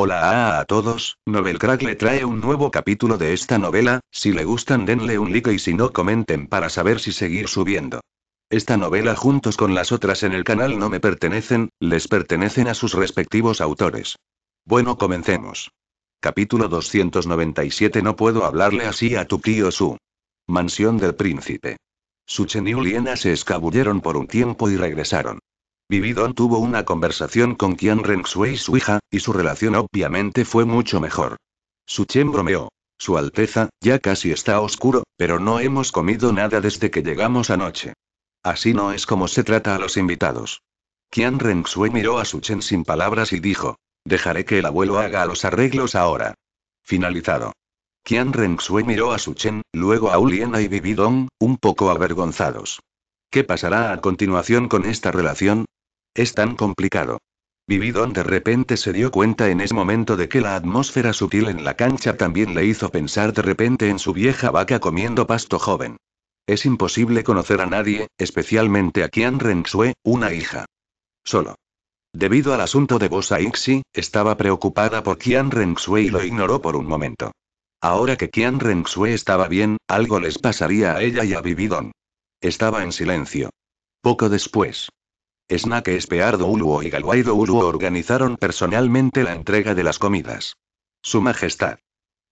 Hola a, todos, Novel Crack le trae un nuevo capítulo de esta novela, si le gustan denle un like y si no comenten para saber si seguir subiendo. Esta novela juntos con las otras en el canal no me pertenecen, les pertenecen a sus respectivos autores. Bueno comencemos. Capítulo 297 No puedo hablarle así a tu tío Su. Mansión del príncipe. Su y Uliena se escabulleron por un tiempo y regresaron. Vividon tuvo una conversación con Qian y su hija, y su relación obviamente fue mucho mejor. Su Chen bromeó. Su Alteza, ya casi está oscuro, pero no hemos comido nada desde que llegamos anoche. Así no es como se trata a los invitados. Qian miró a Su Chen sin palabras y dijo, dejaré que el abuelo haga los arreglos ahora. Finalizado. Qian miró a Su Chen, luego a Uliena y Vividon, un poco avergonzados. ¿Qué pasará a continuación con esta relación? Es tan complicado. Vividon de repente se dio cuenta en ese momento de que la atmósfera sutil en la cancha también le hizo pensar de repente en su vieja vaca comiendo pasto joven. Es imposible conocer a nadie, especialmente a Qian Rensue, una hija. Solo. Debido al asunto de Bosa Ixi, estaba preocupada por Qian Rensue y lo ignoró por un momento. Ahora que Qian Renxue estaba bien, algo les pasaría a ella y a Vividon. Estaba en silencio. Poco después, Snack Espeardo Uluo y Galwaido Uluo organizaron personalmente la entrega de las comidas. Su Majestad.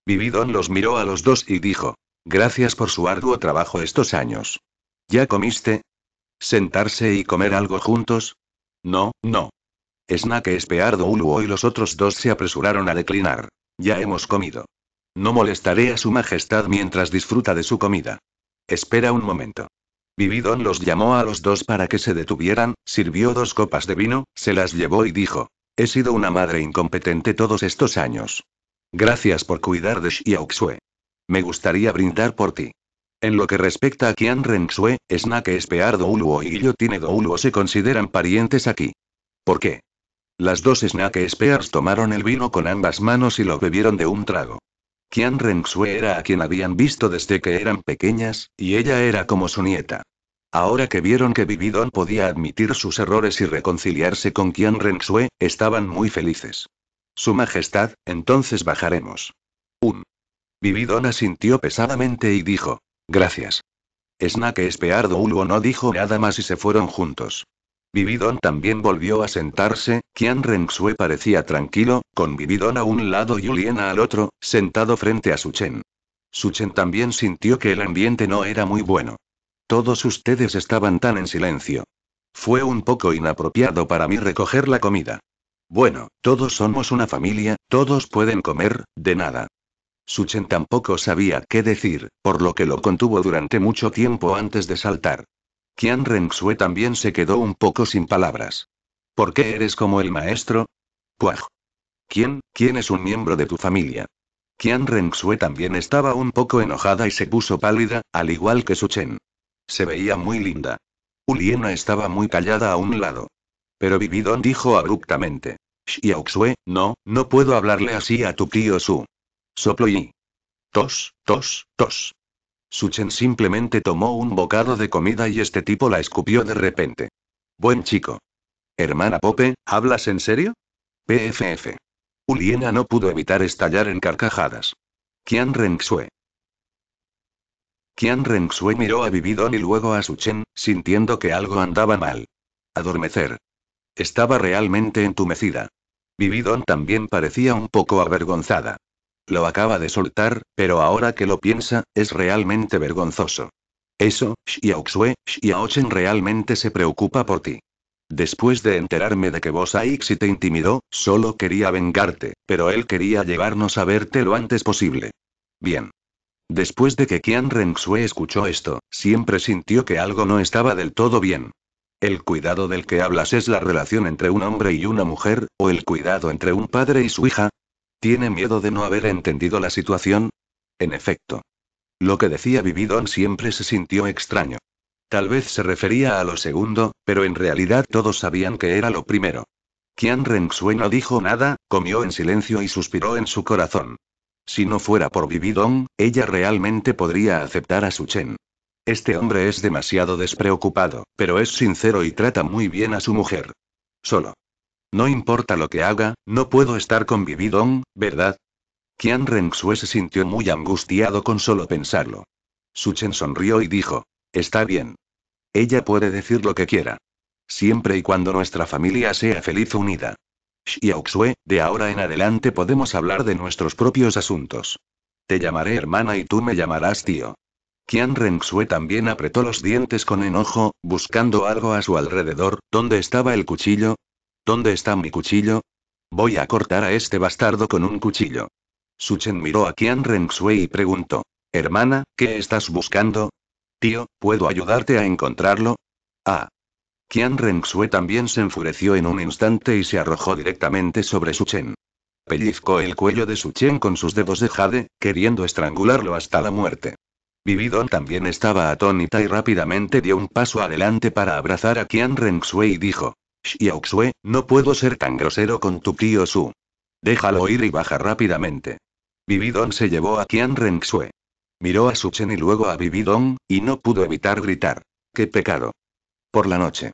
Vividon los miró a los dos y dijo. Gracias por su arduo trabajo estos años. ¿Ya comiste? ¿Sentarse y comer algo juntos? No, no. Snack Espeardo Uluo y los otros dos se apresuraron a declinar. Ya hemos comido. No molestaré a su Majestad mientras disfruta de su comida. Espera un momento. Vividon los llamó a los dos para que se detuvieran, sirvió dos copas de vino, se las llevó y dijo, He sido una madre incompetente todos estos años. Gracias por cuidar de Xiaoxue. Me gustaría brindar por ti. En lo que respecta a Qian Renxue, Snake Espear Douluo y Guillotine Douluo se consideran parientes aquí. ¿Por qué? Las dos Snake Spears tomaron el vino con ambas manos y lo bebieron de un trago. Qian era a quien habían visto desde que eran pequeñas, y ella era como su nieta. Ahora que vieron que Vividon podía admitir sus errores y reconciliarse con Qian Xue, estaban muy felices. Su Majestad, entonces bajaremos. Un. Vividon asintió pesadamente y dijo. Gracias. Snake Espeardo Ulgo no dijo nada más y se fueron juntos. Vividon también volvió a sentarse, Qian Rengsue parecía tranquilo, con Vividon a un lado y Uliena al otro, sentado frente a Suchen. Suchen también sintió que el ambiente no era muy bueno. Todos ustedes estaban tan en silencio. Fue un poco inapropiado para mí recoger la comida. Bueno, todos somos una familia, todos pueden comer, de nada. Suchen tampoco sabía qué decir, por lo que lo contuvo durante mucho tiempo antes de saltar. Qian Renxue también se quedó un poco sin palabras. ¿Por qué eres como el maestro? Puaj. ¿Quién, quién es un miembro de tu familia? Qian Renxue también estaba un poco enojada y se puso pálida, al igual que Su Chen. Se veía muy linda. Uliena estaba muy callada a un lado. Pero Vividon dijo abruptamente. Xiaoxue, no, no puedo hablarle así a tu tío Su. Soplo y... Tos, tos, tos. Suchen simplemente tomó un bocado de comida y este tipo la escupió de repente. Buen chico. Hermana Pope, ¿hablas en serio? PFF. Uliena no pudo evitar estallar en carcajadas. Qian Rengxue. Qian Rengxue miró a Vividon y luego a Suchen, sintiendo que algo andaba mal. Adormecer. Estaba realmente entumecida. Vividon también parecía un poco avergonzada. Lo acaba de soltar, pero ahora que lo piensa, es realmente vergonzoso. Eso, Xiao Xue, realmente se preocupa por ti. Después de enterarme de que vos Aixi te intimidó, solo quería vengarte, pero él quería llevarnos a verte lo antes posible. Bien. Después de que Qian Renxue escuchó esto, siempre sintió que algo no estaba del todo bien. El cuidado del que hablas es la relación entre un hombre y una mujer, o el cuidado entre un padre y su hija, ¿Tiene miedo de no haber entendido la situación? En efecto. Lo que decía Vividon siempre se sintió extraño. Tal vez se refería a lo segundo, pero en realidad todos sabían que era lo primero. Qian no dijo nada, comió en silencio y suspiró en su corazón. Si no fuera por Vividon, ella realmente podría aceptar a Su Chen. Este hombre es demasiado despreocupado, pero es sincero y trata muy bien a su mujer. Solo. No importa lo que haga, no puedo estar con ¿verdad? Qian Rengxue se sintió muy angustiado con solo pensarlo. Suchen sonrió y dijo: Está bien. Ella puede decir lo que quiera. Siempre y cuando nuestra familia sea feliz unida. Xue, de ahora en adelante podemos hablar de nuestros propios asuntos. Te llamaré hermana y tú me llamarás tío. Qian Rengxue también apretó los dientes con enojo, buscando algo a su alrededor, donde estaba el cuchillo, ¿Dónde está mi cuchillo? Voy a cortar a este bastardo con un cuchillo. Suchen miró a Qian Rengxue y preguntó. Hermana, ¿qué estás buscando? Tío, ¿puedo ayudarte a encontrarlo? Ah. Qian Rengxue también se enfureció en un instante y se arrojó directamente sobre Suchen. Pellizcó el cuello de Suchen con sus dedos de jade, queriendo estrangularlo hasta la muerte. Vividon también estaba atónita y rápidamente dio un paso adelante para abrazar a Qian Rengxue y dijo: Xiaoxue, no puedo ser tan grosero con tu tío Su. Déjalo ir y baja rápidamente. Vividon se llevó a Qian Miró a Suchen y luego a Vividon, y no pudo evitar gritar. ¡Qué pecado! Por la noche.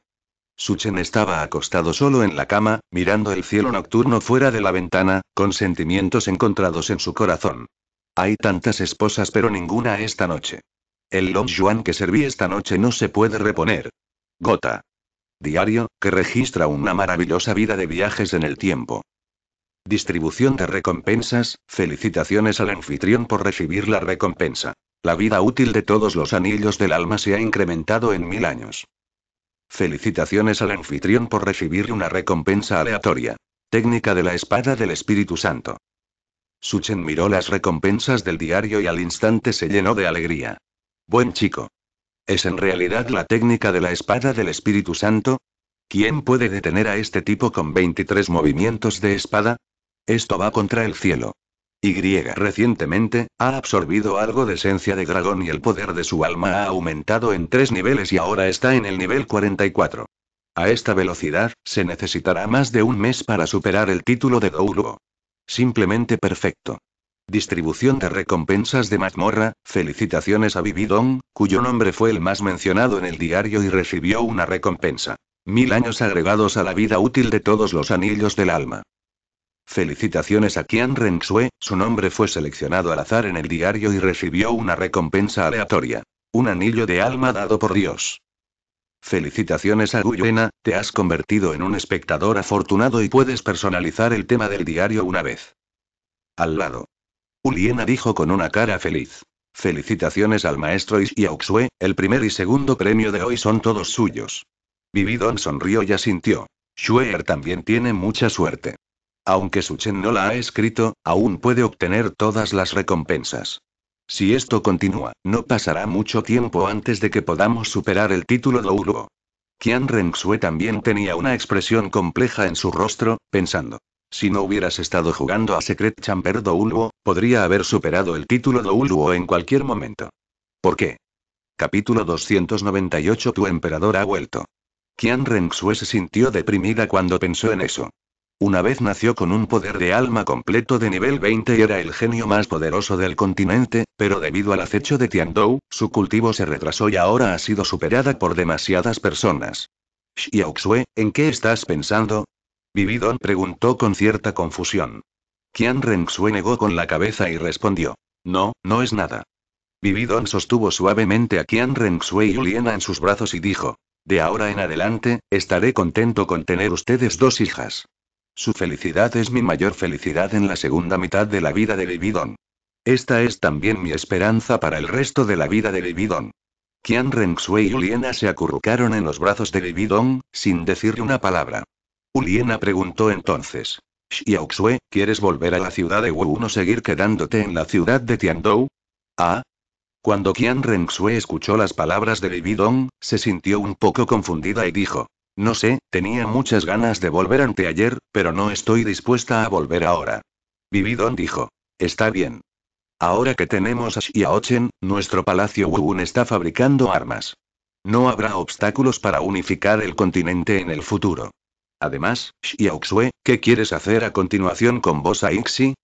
Suchen estaba acostado solo en la cama, mirando el cielo nocturno fuera de la ventana, con sentimientos encontrados en su corazón. Hay tantas esposas pero ninguna esta noche. El Long Yuan que serví esta noche no se puede reponer. Gota diario, que registra una maravillosa vida de viajes en el tiempo. Distribución de recompensas, felicitaciones al anfitrión por recibir la recompensa. La vida útil de todos los anillos del alma se ha incrementado en mil años. Felicitaciones al anfitrión por recibir una recompensa aleatoria. Técnica de la espada del Espíritu Santo. Suchen miró las recompensas del diario y al instante se llenó de alegría. Buen chico. ¿Es en realidad la técnica de la espada del Espíritu Santo? ¿Quién puede detener a este tipo con 23 movimientos de espada? Esto va contra el cielo. Y recientemente, ha absorbido algo de esencia de dragón y el poder de su alma ha aumentado en tres niveles y ahora está en el nivel 44. A esta velocidad, se necesitará más de un mes para superar el título de Douluo. Simplemente perfecto. Distribución de recompensas de mazmorra, felicitaciones a Vividong, cuyo nombre fue el más mencionado en el diario y recibió una recompensa. Mil años agregados a la vida útil de todos los anillos del alma. Felicitaciones a Qian Renxue, su nombre fue seleccionado al azar en el diario y recibió una recompensa aleatoria. Un anillo de alma dado por Dios. Felicitaciones a Guyena, te has convertido en un espectador afortunado y puedes personalizar el tema del diario una vez. Al lado. Uliena dijo con una cara feliz. Felicitaciones al maestro Is y el primer y segundo premio de hoy son todos suyos. Vividon sonrió y asintió. Schuer también tiene mucha suerte. Aunque Suchen no la ha escrito, aún puede obtener todas las recompensas. Si esto continúa, no pasará mucho tiempo antes de que podamos superar el título de Uluo. Qian Xue también tenía una expresión compleja en su rostro, pensando. Si no hubieras estado jugando a Secret Chamber Douluo, podría haber superado el título Douluo en cualquier momento. ¿Por qué? Capítulo 298 Tu emperador ha vuelto. Qian Renxue se sintió deprimida cuando pensó en eso. Una vez nació con un poder de alma completo de nivel 20 y era el genio más poderoso del continente, pero debido al acecho de Dou, su cultivo se retrasó y ahora ha sido superada por demasiadas personas. Xiaoxue, ¿en qué estás pensando? Vividon preguntó con cierta confusión. Qian Rengxue negó con la cabeza y respondió. No, no es nada. Vividon sostuvo suavemente a Qian Rengxue y Liena en sus brazos y dijo. De ahora en adelante, estaré contento con tener ustedes dos hijas. Su felicidad es mi mayor felicidad en la segunda mitad de la vida de Vividon. Esta es también mi esperanza para el resto de la vida de Vividon. Qian Rengxue y Liena se acurrucaron en los brazos de Vividon, sin decir una palabra. Uliena preguntó entonces. Xiaoxue, ¿quieres volver a la ciudad de Wu o seguir quedándote en la ciudad de Tiandou? Ah. Cuando Qian Xue escuchó las palabras de Bibidong, se sintió un poco confundida y dijo. No sé, tenía muchas ganas de volver anteayer, pero no estoy dispuesta a volver ahora. Vividon dijo. Está bien. Ahora que tenemos a Xiaochen, nuestro palacio Wuun está fabricando armas. No habrá obstáculos para unificar el continente en el futuro. Además, Xiaoxue, ¿qué quieres hacer a continuación con vos Aixi?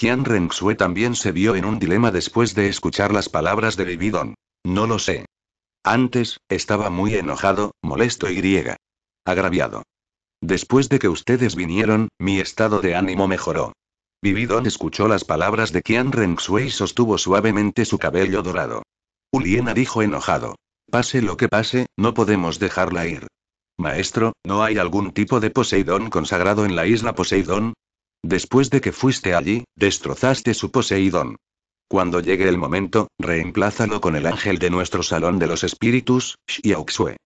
Qian Renxue también se vio en un dilema después de escuchar las palabras de Vividon. No lo sé. Antes, estaba muy enojado, molesto y griega. Agraviado. Después de que ustedes vinieron, mi estado de ánimo mejoró. Vividon escuchó las palabras de Qian Renxue y sostuvo suavemente su cabello dorado. Uliena dijo enojado. Pase lo que pase, no podemos dejarla ir. Maestro, ¿no hay algún tipo de Poseidón consagrado en la isla Poseidón? Después de que fuiste allí, destrozaste su Poseidón. Cuando llegue el momento, reemplázalo con el ángel de nuestro salón de los espíritus, Xiaoxue.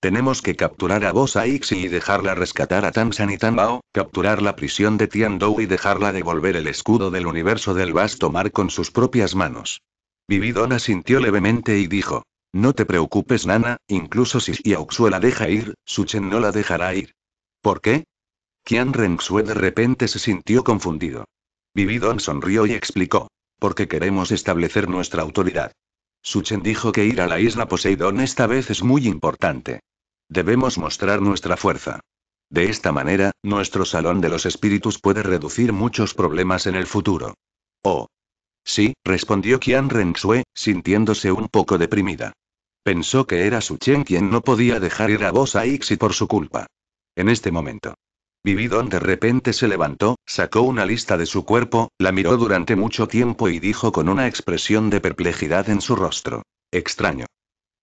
Tenemos que capturar a Bosa Ixi y dejarla rescatar a Tansan y Bao, capturar la prisión de Tiandou y dejarla devolver el escudo del universo del vasto mar con sus propias manos. Vividona sintió levemente y dijo: no te preocupes, Nana, incluso si Xiaoxue la deja ir, Suchen no la dejará ir. ¿Por qué? Qian Rengxue de repente se sintió confundido. Vividon sonrió y explicó. Porque queremos establecer nuestra autoridad. Suchen dijo que ir a la isla Poseidón esta vez es muy importante. Debemos mostrar nuestra fuerza. De esta manera, nuestro Salón de los Espíritus puede reducir muchos problemas en el futuro. Oh. Sí, respondió Qian Renxue, sintiéndose un poco deprimida. Pensó que era Su Chen quien no podía dejar ir a Vos Ixi por su culpa. En este momento. Vividon de repente se levantó, sacó una lista de su cuerpo, la miró durante mucho tiempo y dijo con una expresión de perplejidad en su rostro. Extraño.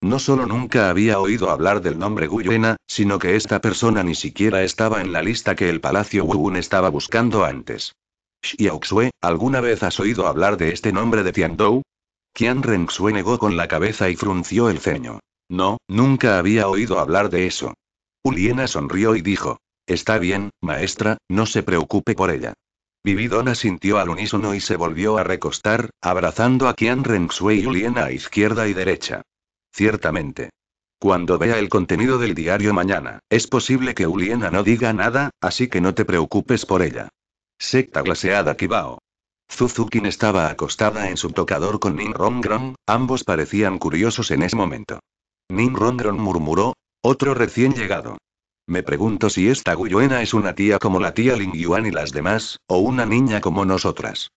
No solo nunca había oído hablar del nombre Guyuena, sino que esta persona ni siquiera estaba en la lista que el Palacio Wuun estaba buscando antes. Xiaoxue, ¿alguna vez has oído hablar de este nombre de Tiandou? Qian Renxue negó con la cabeza y frunció el ceño. No, nunca había oído hablar de eso. Uliena sonrió y dijo. Está bien, maestra, no se preocupe por ella. Vividona sintió al unísono y se volvió a recostar, abrazando a Qian Renxue y Uliena a izquierda y derecha. Ciertamente. Cuando vea el contenido del diario mañana, es posible que Uliena no diga nada, así que no te preocupes por ella. Secta glaseada Kibao. Zuzukin estaba acostada en su tocador con Ning Rongron, ambos parecían curiosos en ese momento. Ning Rongron murmuró, otro recién llegado. Me pregunto si esta Guyuena es una tía como la tía Ling Yuan y las demás, o una niña como nosotras.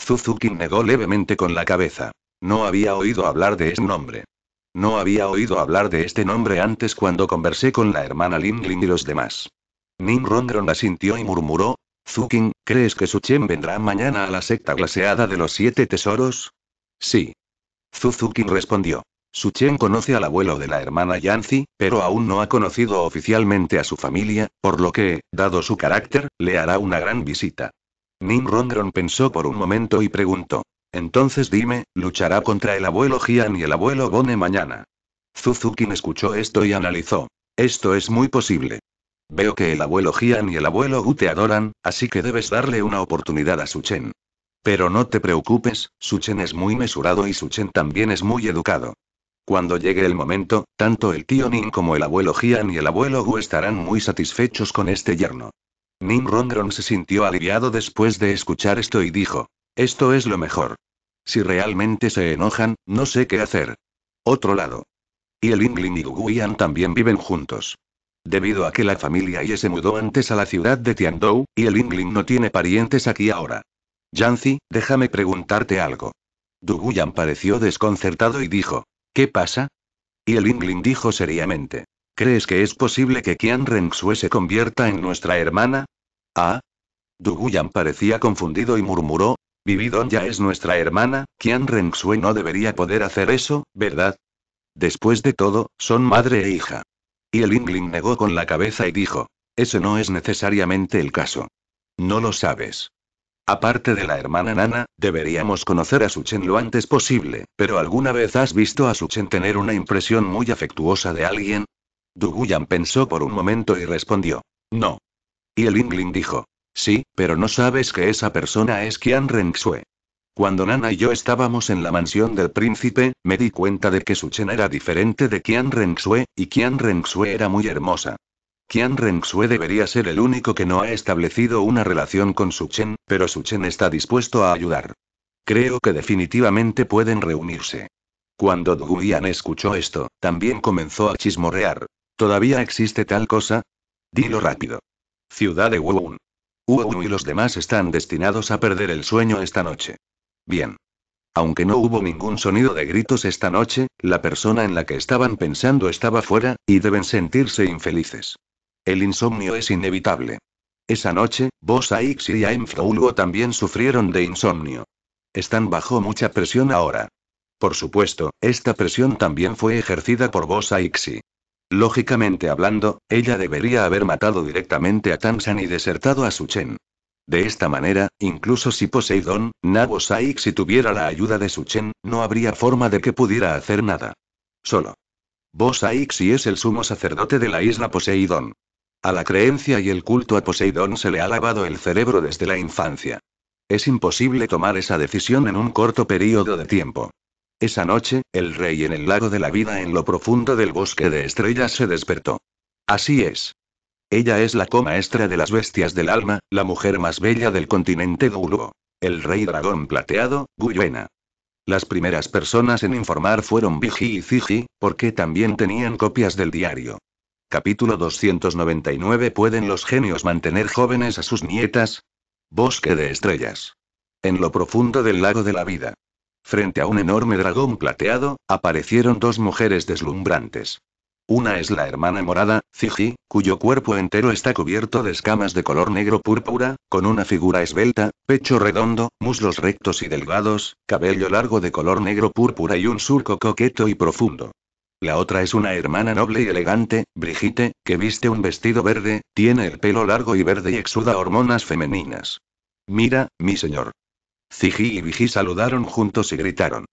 Zuzukin negó levemente con la cabeza. No había oído hablar de ese nombre. No había oído hablar de este nombre antes cuando conversé con la hermana Lin y los demás. Ning Rongron asintió y murmuró, Zukin, ¿crees que Suchen vendrá mañana a la secta glaseada de los siete tesoros? Sí. Suzuki respondió. Suchen conoce al abuelo de la hermana Yancy, pero aún no ha conocido oficialmente a su familia, por lo que, dado su carácter, le hará una gran visita. Nim Rondron pensó por un momento y preguntó. Entonces dime, ¿luchará contra el abuelo Gian y el abuelo Bone mañana? Zuzukin escuchó esto y analizó. Esto es muy posible. Veo que el abuelo Gian y el abuelo Gu te adoran, así que debes darle una oportunidad a Suchen. Pero no te preocupes, Suchen es muy mesurado y Suchen también es muy educado. Cuando llegue el momento, tanto el tío Ning como el abuelo Gian y el abuelo Gu estarán muy satisfechos con este yerno. Ning Rondron se sintió aliviado después de escuchar esto y dijo, esto es lo mejor. Si realmente se enojan, no sé qué hacer. Otro lado. Y el Inglin y Guguian también viven juntos. Debido a que la familia Ye se mudó antes a la ciudad de Tiandou, y el Ingling no tiene parientes aquí ahora. Yancy, déjame preguntarte algo. Duguyan pareció desconcertado y dijo: ¿Qué pasa? Y el Ingling dijo seriamente: ¿Crees que es posible que Qian Sue se convierta en nuestra hermana? Ah. Duguyan parecía confundido y murmuró: Vividon ya es nuestra hermana, Qian Sue no debería poder hacer eso, ¿verdad? Después de todo, son madre e hija. Y el negó con la cabeza y dijo, ese no es necesariamente el caso. No lo sabes. Aparte de la hermana Nana, deberíamos conocer a Suchen lo antes posible, pero ¿alguna vez has visto a Suchen tener una impresión muy afectuosa de alguien? Duguyan pensó por un momento y respondió, no. Y el dijo, sí, pero no sabes que esa persona es Qian Renxue. Cuando Nana y yo estábamos en la mansión del príncipe, me di cuenta de que su chen era diferente de Qian Rengxue, y Qian Rengxue era muy hermosa. Qian Rengxue debería ser el único que no ha establecido una relación con su chen, pero su chen está dispuesto a ayudar. Creo que definitivamente pueden reunirse. Cuando Duguian escuchó esto, también comenzó a chismorrear. ¿Todavía existe tal cosa? Dilo rápido. Ciudad de Wuun. Wuun y los demás están destinados a perder el sueño esta noche. Bien. Aunque no hubo ningún sonido de gritos esta noche, la persona en la que estaban pensando estaba fuera, y deben sentirse infelices. El insomnio es inevitable. Esa noche, Bosa Aix y Aemfroulgo también sufrieron de insomnio. Están bajo mucha presión ahora. Por supuesto, esta presión también fue ejercida por Bosa Aixi. Lógicamente hablando, ella debería haber matado directamente a Tansan y desertado a Suchen. De esta manera, incluso si Poseidón, Nabo si tuviera la ayuda de Suchen, no habría forma de que pudiera hacer nada. Solo. Vos es el sumo sacerdote de la isla Poseidón. A la creencia y el culto a Poseidón se le ha lavado el cerebro desde la infancia. Es imposible tomar esa decisión en un corto periodo de tiempo. Esa noche, el rey en el lago de la vida en lo profundo del bosque de estrellas se despertó. Así es. Ella es la comaestra de las bestias del alma, la mujer más bella del continente Guluo. El rey dragón plateado, Guyuena. Las primeras personas en informar fueron Biji y Ziji, porque también tenían copias del diario. Capítulo 299 ¿Pueden los genios mantener jóvenes a sus nietas? Bosque de estrellas. En lo profundo del lago de la vida. Frente a un enorme dragón plateado, aparecieron dos mujeres deslumbrantes. Una es la hermana morada, Ziji, cuyo cuerpo entero está cubierto de escamas de color negro púrpura, con una figura esbelta, pecho redondo, muslos rectos y delgados, cabello largo de color negro púrpura y un surco coqueto y profundo. La otra es una hermana noble y elegante, Brigitte, que viste un vestido verde, tiene el pelo largo y verde y exuda hormonas femeninas. Mira, mi señor. Ziji y Viji saludaron juntos y gritaron.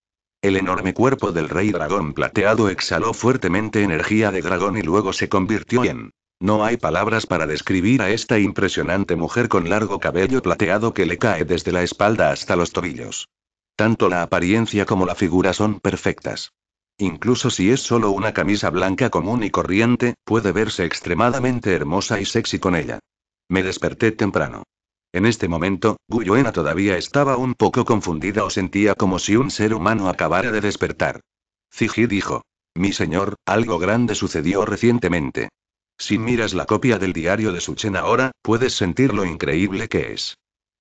El enorme cuerpo del rey dragón plateado exhaló fuertemente energía de dragón y luego se convirtió en... No hay palabras para describir a esta impresionante mujer con largo cabello plateado que le cae desde la espalda hasta los tobillos. Tanto la apariencia como la figura son perfectas. Incluso si es solo una camisa blanca común y corriente, puede verse extremadamente hermosa y sexy con ella. Me desperté temprano. En este momento, Guyuena todavía estaba un poco confundida o sentía como si un ser humano acabara de despertar. Ziji dijo. Mi señor, algo grande sucedió recientemente. Si miras la copia del diario de Suchen ahora, puedes sentir lo increíble que es.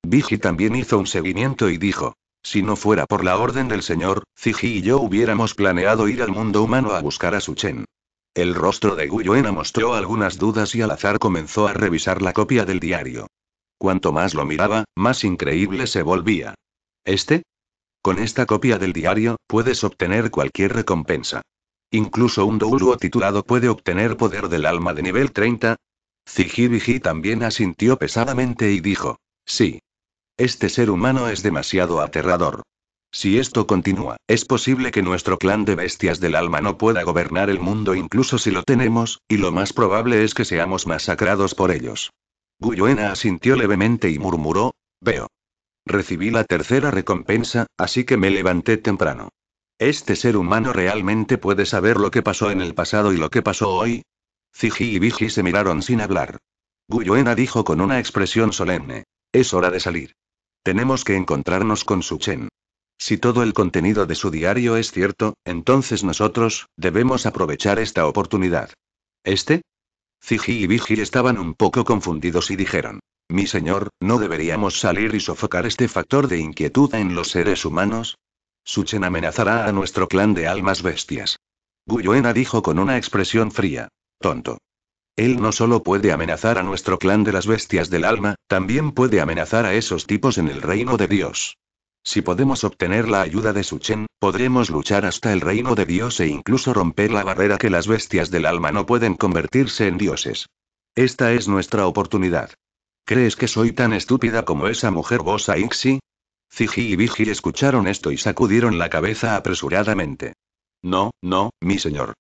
Vigi también hizo un seguimiento y dijo. Si no fuera por la orden del señor, Ziji y yo hubiéramos planeado ir al mundo humano a buscar a Suchen. El rostro de Guyuena mostró algunas dudas y al azar comenzó a revisar la copia del diario. Cuanto más lo miraba, más increíble se volvía. ¿Este? Con esta copia del diario, puedes obtener cualquier recompensa. Incluso un Douluo titulado puede obtener poder del alma de nivel 30. Zijibiji también asintió pesadamente y dijo: Sí. Este ser humano es demasiado aterrador. Si esto continúa, es posible que nuestro clan de bestias del alma no pueda gobernar el mundo incluso si lo tenemos, y lo más probable es que seamos masacrados por ellos. Guyuena asintió levemente y murmuró, veo. Recibí la tercera recompensa, así que me levanté temprano. ¿Este ser humano realmente puede saber lo que pasó en el pasado y lo que pasó hoy? Ziji y Biji se miraron sin hablar. Guyuena dijo con una expresión solemne. Es hora de salir. Tenemos que encontrarnos con su Chen. Si todo el contenido de su diario es cierto, entonces nosotros, debemos aprovechar esta oportunidad. Este, Ziji y Vigi estaban un poco confundidos y dijeron. Mi señor, ¿no deberíamos salir y sofocar este factor de inquietud en los seres humanos? Suchen amenazará a nuestro clan de almas bestias. Guyoena dijo con una expresión fría. Tonto. Él no solo puede amenazar a nuestro clan de las bestias del alma, también puede amenazar a esos tipos en el reino de Dios. Si podemos obtener la ayuda de Suchen, podremos luchar hasta el reino de Dios e incluso romper la barrera que las bestias del alma no pueden convertirse en dioses. Esta es nuestra oportunidad. ¿Crees que soy tan estúpida como esa mujer Bosa Ixi? Ziji y Biji escucharon esto y sacudieron la cabeza apresuradamente. No, no, mi señor.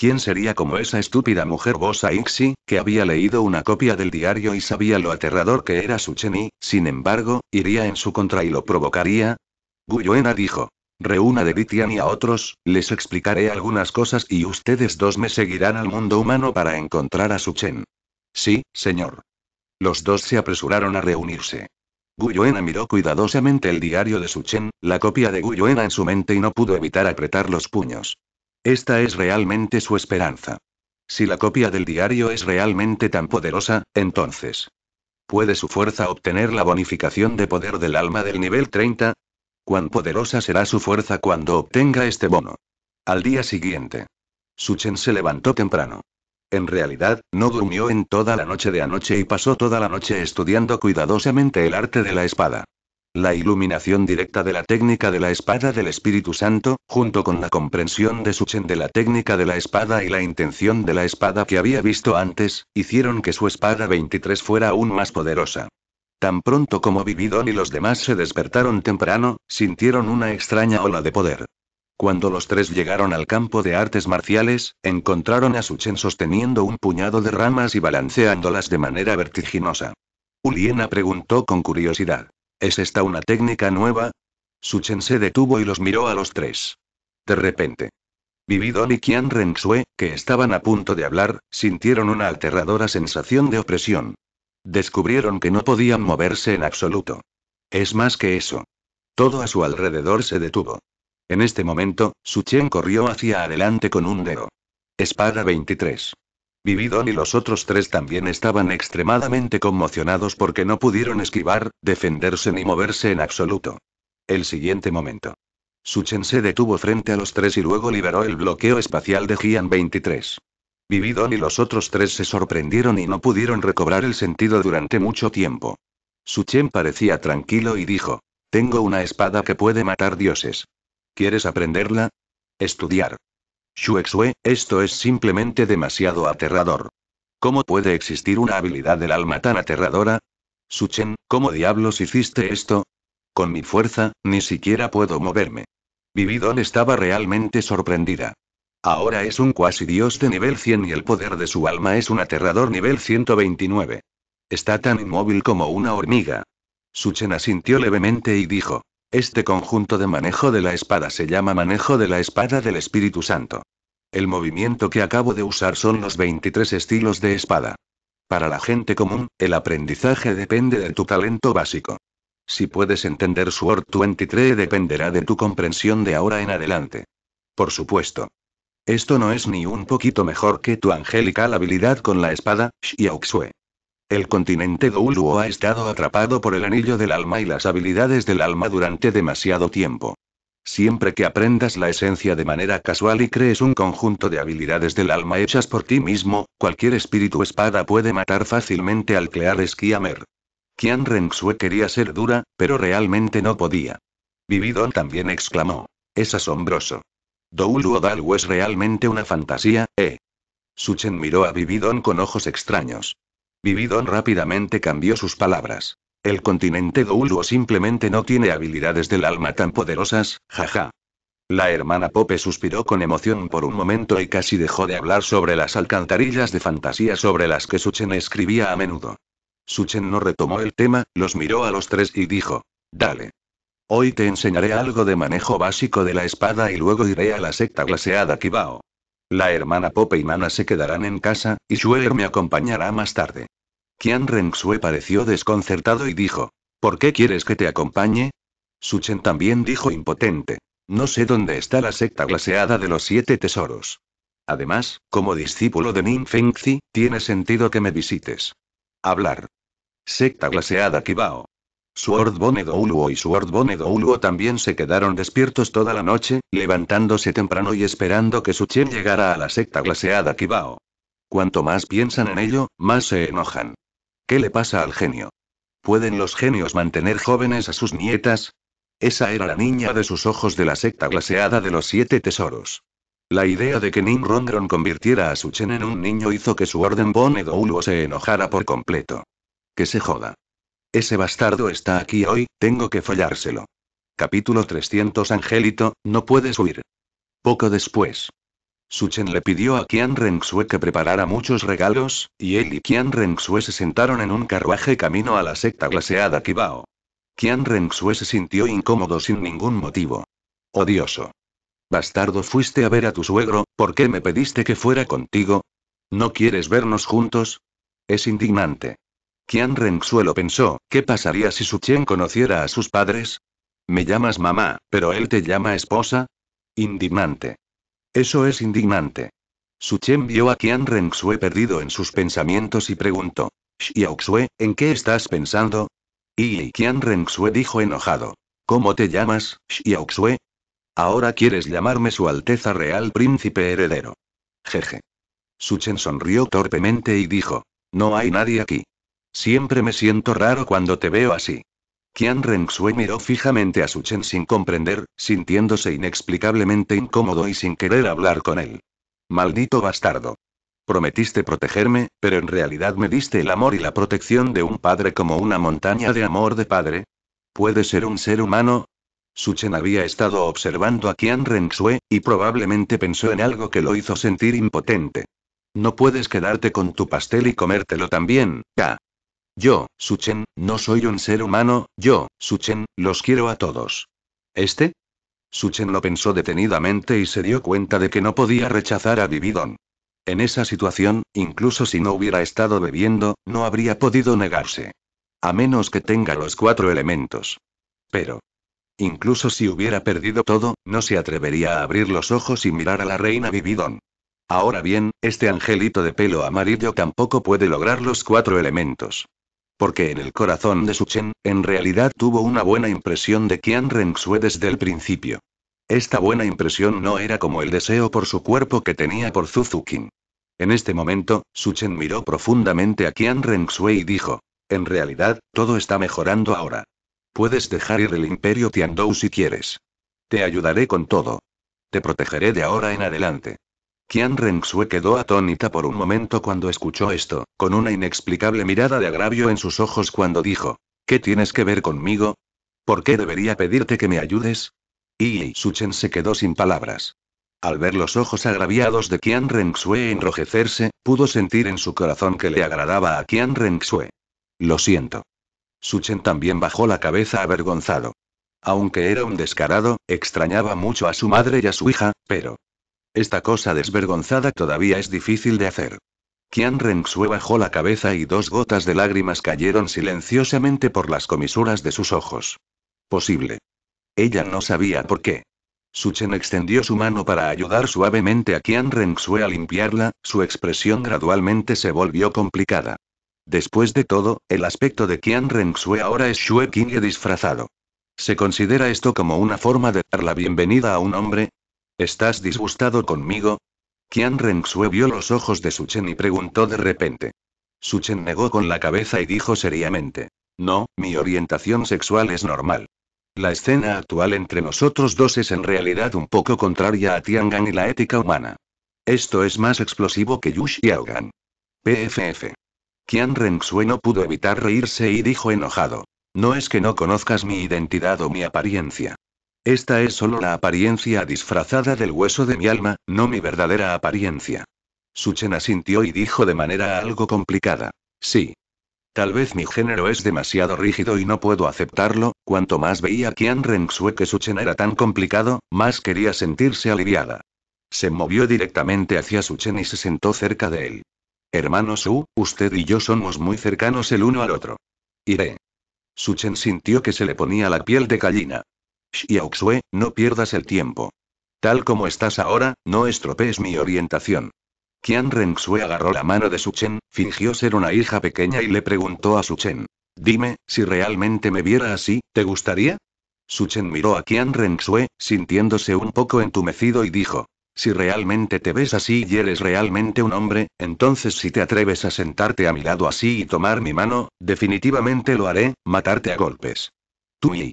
¿Quién sería como esa estúpida mujer Bosa Ixi, que había leído una copia del diario y sabía lo aterrador que era Suchen y, sin embargo, iría en su contra y lo provocaría? Guyuena dijo. Reúna de Ditian y a otros, les explicaré algunas cosas y ustedes dos me seguirán al mundo humano para encontrar a su Sí, señor. Los dos se apresuraron a reunirse. Guyuena miró cuidadosamente el diario de Suchen, la copia de Guyuena en su mente y no pudo evitar apretar los puños. Esta es realmente su esperanza. Si la copia del diario es realmente tan poderosa, entonces... ¿Puede su fuerza obtener la bonificación de poder del alma del nivel 30? ¿Cuán poderosa será su fuerza cuando obtenga este bono? Al día siguiente. Suchen se levantó temprano. En realidad, no durmió en toda la noche de anoche y pasó toda la noche estudiando cuidadosamente el arte de la espada. La iluminación directa de la técnica de la espada del Espíritu Santo, junto con la comprensión de Suchen de la técnica de la espada y la intención de la espada que había visto antes, hicieron que su espada 23 fuera aún más poderosa. Tan pronto como Vividon y los demás se despertaron temprano, sintieron una extraña ola de poder. Cuando los tres llegaron al campo de artes marciales, encontraron a Suchen sosteniendo un puñado de ramas y balanceándolas de manera vertiginosa. Uliena preguntó con curiosidad. ¿Es esta una técnica nueva? Suchen se detuvo y los miró a los tres. De repente. Vividon y Qian Rensue, que estaban a punto de hablar, sintieron una aterradora sensación de opresión. Descubrieron que no podían moverse en absoluto. Es más que eso. Todo a su alrededor se detuvo. En este momento, Suchen corrió hacia adelante con un dedo. Espada 23. Vividon y los otros tres también estaban extremadamente conmocionados porque no pudieron esquivar, defenderse ni moverse en absoluto. El siguiente momento. Suchen se detuvo frente a los tres y luego liberó el bloqueo espacial de Gian 23. Vividon y los otros tres se sorprendieron y no pudieron recobrar el sentido durante mucho tiempo. Suchen parecía tranquilo y dijo, tengo una espada que puede matar dioses. ¿Quieres aprenderla? Estudiar. Xuexue, esto es simplemente demasiado aterrador. ¿Cómo puede existir una habilidad del alma tan aterradora? Suchen, ¿cómo diablos hiciste esto? Con mi fuerza, ni siquiera puedo moverme. Vividon estaba realmente sorprendida. Ahora es un cuasi dios de nivel 100 y el poder de su alma es un aterrador nivel 129. Está tan inmóvil como una hormiga. Suchen asintió levemente y dijo. Este conjunto de manejo de la espada se llama manejo de la espada del Espíritu Santo. El movimiento que acabo de usar son los 23 estilos de espada. Para la gente común, el aprendizaje depende de tu talento básico. Si puedes entender Sword 23 dependerá de tu comprensión de ahora en adelante. Por supuesto. Esto no es ni un poquito mejor que tu angelical habilidad con la espada, Xiaoxue. El continente Douluo ha estado atrapado por el anillo del alma y las habilidades del alma durante demasiado tiempo. Siempre que aprendas la esencia de manera casual y crees un conjunto de habilidades del alma hechas por ti mismo, cualquier espíritu espada puede matar fácilmente al Clear Skiamer. Qian renxue quería ser dura, pero realmente no podía. Vividon también exclamó. Es asombroso. Douluo Dalu es realmente una fantasía, ¿eh? Suchen miró a Vividon con ojos extraños. Vividon rápidamente cambió sus palabras. El continente Douluo simplemente no tiene habilidades del alma tan poderosas, jaja. La hermana Pope suspiró con emoción por un momento y casi dejó de hablar sobre las alcantarillas de fantasía sobre las que Suchen escribía a menudo. Suchen no retomó el tema, los miró a los tres y dijo, Dale. Hoy te enseñaré algo de manejo básico de la espada y luego iré a la secta glaseada Kibao. La hermana Pope y Mana se quedarán en casa, y Shuer me acompañará más tarde. Qian Rengxue pareció desconcertado y dijo: ¿Por qué quieres que te acompañe? Suchen también dijo impotente. No sé dónde está la secta glaseada de los siete tesoros. Además, como discípulo de Ning Fengzi, tiene sentido que me visites. Hablar. Secta glaseada Kibao. Swordbone Douluo y Swordbone Douluo también se quedaron despiertos toda la noche, levantándose temprano y esperando que su llegara a la secta glaseada Kibao. Cuanto más piensan en ello, más se enojan. ¿Qué le pasa al genio? ¿Pueden los genios mantener jóvenes a sus nietas? Esa era la niña de sus ojos de la secta glaseada de los siete tesoros. La idea de que Nim Rondron convirtiera a Suchen en un niño hizo que su orden Bone se enojara por completo. Que se joda. Ese bastardo está aquí hoy, tengo que fallárselo. Capítulo 300 Angélito, no puedes huir. Poco después. Suchen le pidió a Qian Rengxue que preparara muchos regalos, y él y Qian Rengxue se sentaron en un carruaje camino a la secta glaseada Kibao. Qian Rengxue se sintió incómodo sin ningún motivo. Odioso. Bastardo fuiste a ver a tu suegro, ¿por qué me pediste que fuera contigo? ¿No quieres vernos juntos? Es indignante. Qian lo pensó, ¿qué pasaría si Su Chen conociera a sus padres? Me llamas mamá, pero él te llama esposa. Indignante. Eso es indignante. Su Chen vio a Qian Renxue perdido en sus pensamientos y preguntó. Xiaoxue, ¿en qué estás pensando? Y Qian Renxue dijo enojado. ¿Cómo te llamas, Xiaoxue? Ahora quieres llamarme Su Alteza Real Príncipe Heredero. Jeje. Su Chen sonrió torpemente y dijo. No hay nadie aquí. Siempre me siento raro cuando te veo así. Qian Renxue miró fijamente a Su Chen sin comprender, sintiéndose inexplicablemente incómodo y sin querer hablar con él. Maldito bastardo. Prometiste protegerme, pero en realidad me diste el amor y la protección de un padre como una montaña de amor de padre. ¿Puede ser un ser humano? Su Chen había estado observando a Qian Renxue y probablemente pensó en algo que lo hizo sentir impotente. No puedes quedarte con tu pastel y comértelo también, K. Yo, Suchen, no soy un ser humano, yo, Suchen, los quiero a todos. ¿Este? Suchen lo pensó detenidamente y se dio cuenta de que no podía rechazar a Vividon. En esa situación, incluso si no hubiera estado bebiendo, no habría podido negarse. A menos que tenga los cuatro elementos. Pero. Incluso si hubiera perdido todo, no se atrevería a abrir los ojos y mirar a la reina Vividon. Ahora bien, este angelito de pelo amarillo tampoco puede lograr los cuatro elementos porque en el corazón de Su Chen, en realidad tuvo una buena impresión de Qian Renxue desde el principio. Esta buena impresión no era como el deseo por su cuerpo que tenía por Suzukin. En este momento, Su Chen miró profundamente a Qian Renxue y dijo: En realidad, todo está mejorando ahora. Puedes dejar ir el imperio Tiandou si quieres. Te ayudaré con todo. Te protegeré de ahora en adelante. Qian Xue quedó atónita por un momento cuando escuchó esto, con una inexplicable mirada de agravio en sus ojos cuando dijo, ¿qué tienes que ver conmigo? ¿Por qué debería pedirte que me ayudes? Y Suchen se quedó sin palabras. Al ver los ojos agraviados de Qian Xue enrojecerse, pudo sentir en su corazón que le agradaba a Qian Xue. Lo siento. Suchen también bajó la cabeza avergonzado. Aunque era un descarado, extrañaba mucho a su madre y a su hija, pero, esta cosa desvergonzada todavía es difícil de hacer. Qian Renxue bajó la cabeza y dos gotas de lágrimas cayeron silenciosamente por las comisuras de sus ojos. Posible. Ella no sabía por qué. Su Chen extendió su mano para ayudar suavemente a Qian Renxue a limpiarla, su expresión gradualmente se volvió complicada. Después de todo, el aspecto de Qian Renxue ahora es Shue y disfrazado. Se considera esto como una forma de dar la bienvenida a un hombre, ¿Estás disgustado conmigo? Qian Rengxue vio los ojos de Suchen y preguntó de repente. Suchen negó con la cabeza y dijo seriamente. No, mi orientación sexual es normal. La escena actual entre nosotros dos es en realidad un poco contraria a Tiangan y la ética humana. Esto es más explosivo que Yushiaogan. PFF. Qian Rengxue no pudo evitar reírse y dijo enojado. No es que no conozcas mi identidad o mi apariencia. Esta es solo la apariencia disfrazada del hueso de mi alma, no mi verdadera apariencia. Suchen asintió y dijo de manera algo complicada. Sí. Tal vez mi género es demasiado rígido y no puedo aceptarlo, cuanto más veía que Renxue que Suchen era tan complicado, más quería sentirse aliviada. Se movió directamente hacia Suchen y se sentó cerca de él. Hermano Su, usted y yo somos muy cercanos el uno al otro. Iré. Suchen sintió que se le ponía la piel de gallina. Xiaoxue, no pierdas el tiempo. Tal como estás ahora, no estropees mi orientación. Qian Rengxue agarró la mano de Chen, fingió ser una hija pequeña y le preguntó a Chen. Dime, si realmente me viera así, ¿te gustaría? Chen miró a Qian Rengxue, sintiéndose un poco entumecido y dijo. Si realmente te ves así y eres realmente un hombre, entonces si te atreves a sentarte a mi lado así y tomar mi mano, definitivamente lo haré, matarte a golpes. Tú y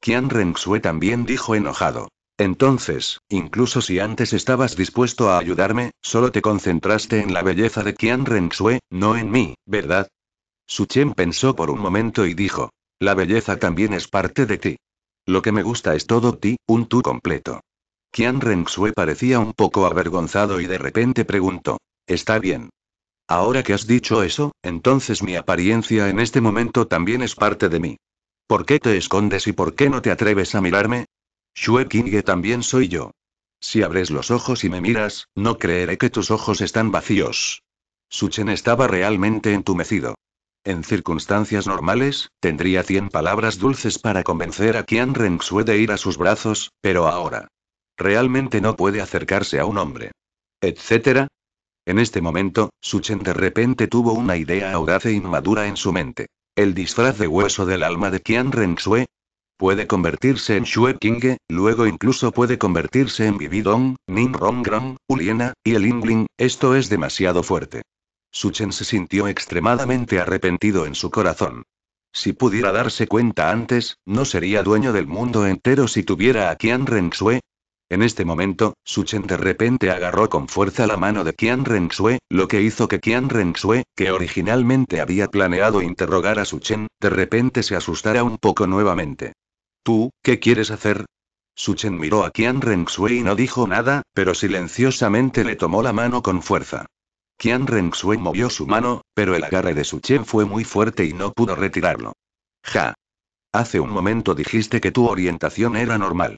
Qian Renxue también dijo enojado. Entonces, incluso si antes estabas dispuesto a ayudarme, solo te concentraste en la belleza de Qian Renxue, no en mí, ¿verdad? Su Chen pensó por un momento y dijo. La belleza también es parte de ti. Lo que me gusta es todo ti, un tú completo. Qian Renxue parecía un poco avergonzado y de repente preguntó. Está bien. Ahora que has dicho eso, entonces mi apariencia en este momento también es parte de mí. ¿Por qué te escondes y por qué no te atreves a mirarme? Shue Kinge también soy yo. Si abres los ojos y me miras, no creeré que tus ojos están vacíos. Suchen estaba realmente entumecido. En circunstancias normales, tendría cien palabras dulces para convencer a Qian Renxue de ir a sus brazos, pero ahora. Realmente no puede acercarse a un hombre. Etcétera. En este momento, Suchen de repente tuvo una idea audaz e inmadura en su mente el disfraz de hueso del alma de Qian Xue. Puede convertirse en Shue King, luego incluso puede convertirse en Vividong, Rong Rong, Uliena, y el Ling, esto es demasiado fuerte. Suchen se sintió extremadamente arrepentido en su corazón. Si pudiera darse cuenta antes, no sería dueño del mundo entero si tuviera a Qian Xue. En este momento, Suchen de repente agarró con fuerza la mano de Qian Rensue, lo que hizo que Qian Rensue, que originalmente había planeado interrogar a Suchen, de repente se asustara un poco nuevamente. ¿Tú, qué quieres hacer? Suchen miró a Qian Rensue y no dijo nada, pero silenciosamente le tomó la mano con fuerza. Qian Rensue movió su mano, pero el agarre de Suchen fue muy fuerte y no pudo retirarlo. Ja. Hace un momento dijiste que tu orientación era normal.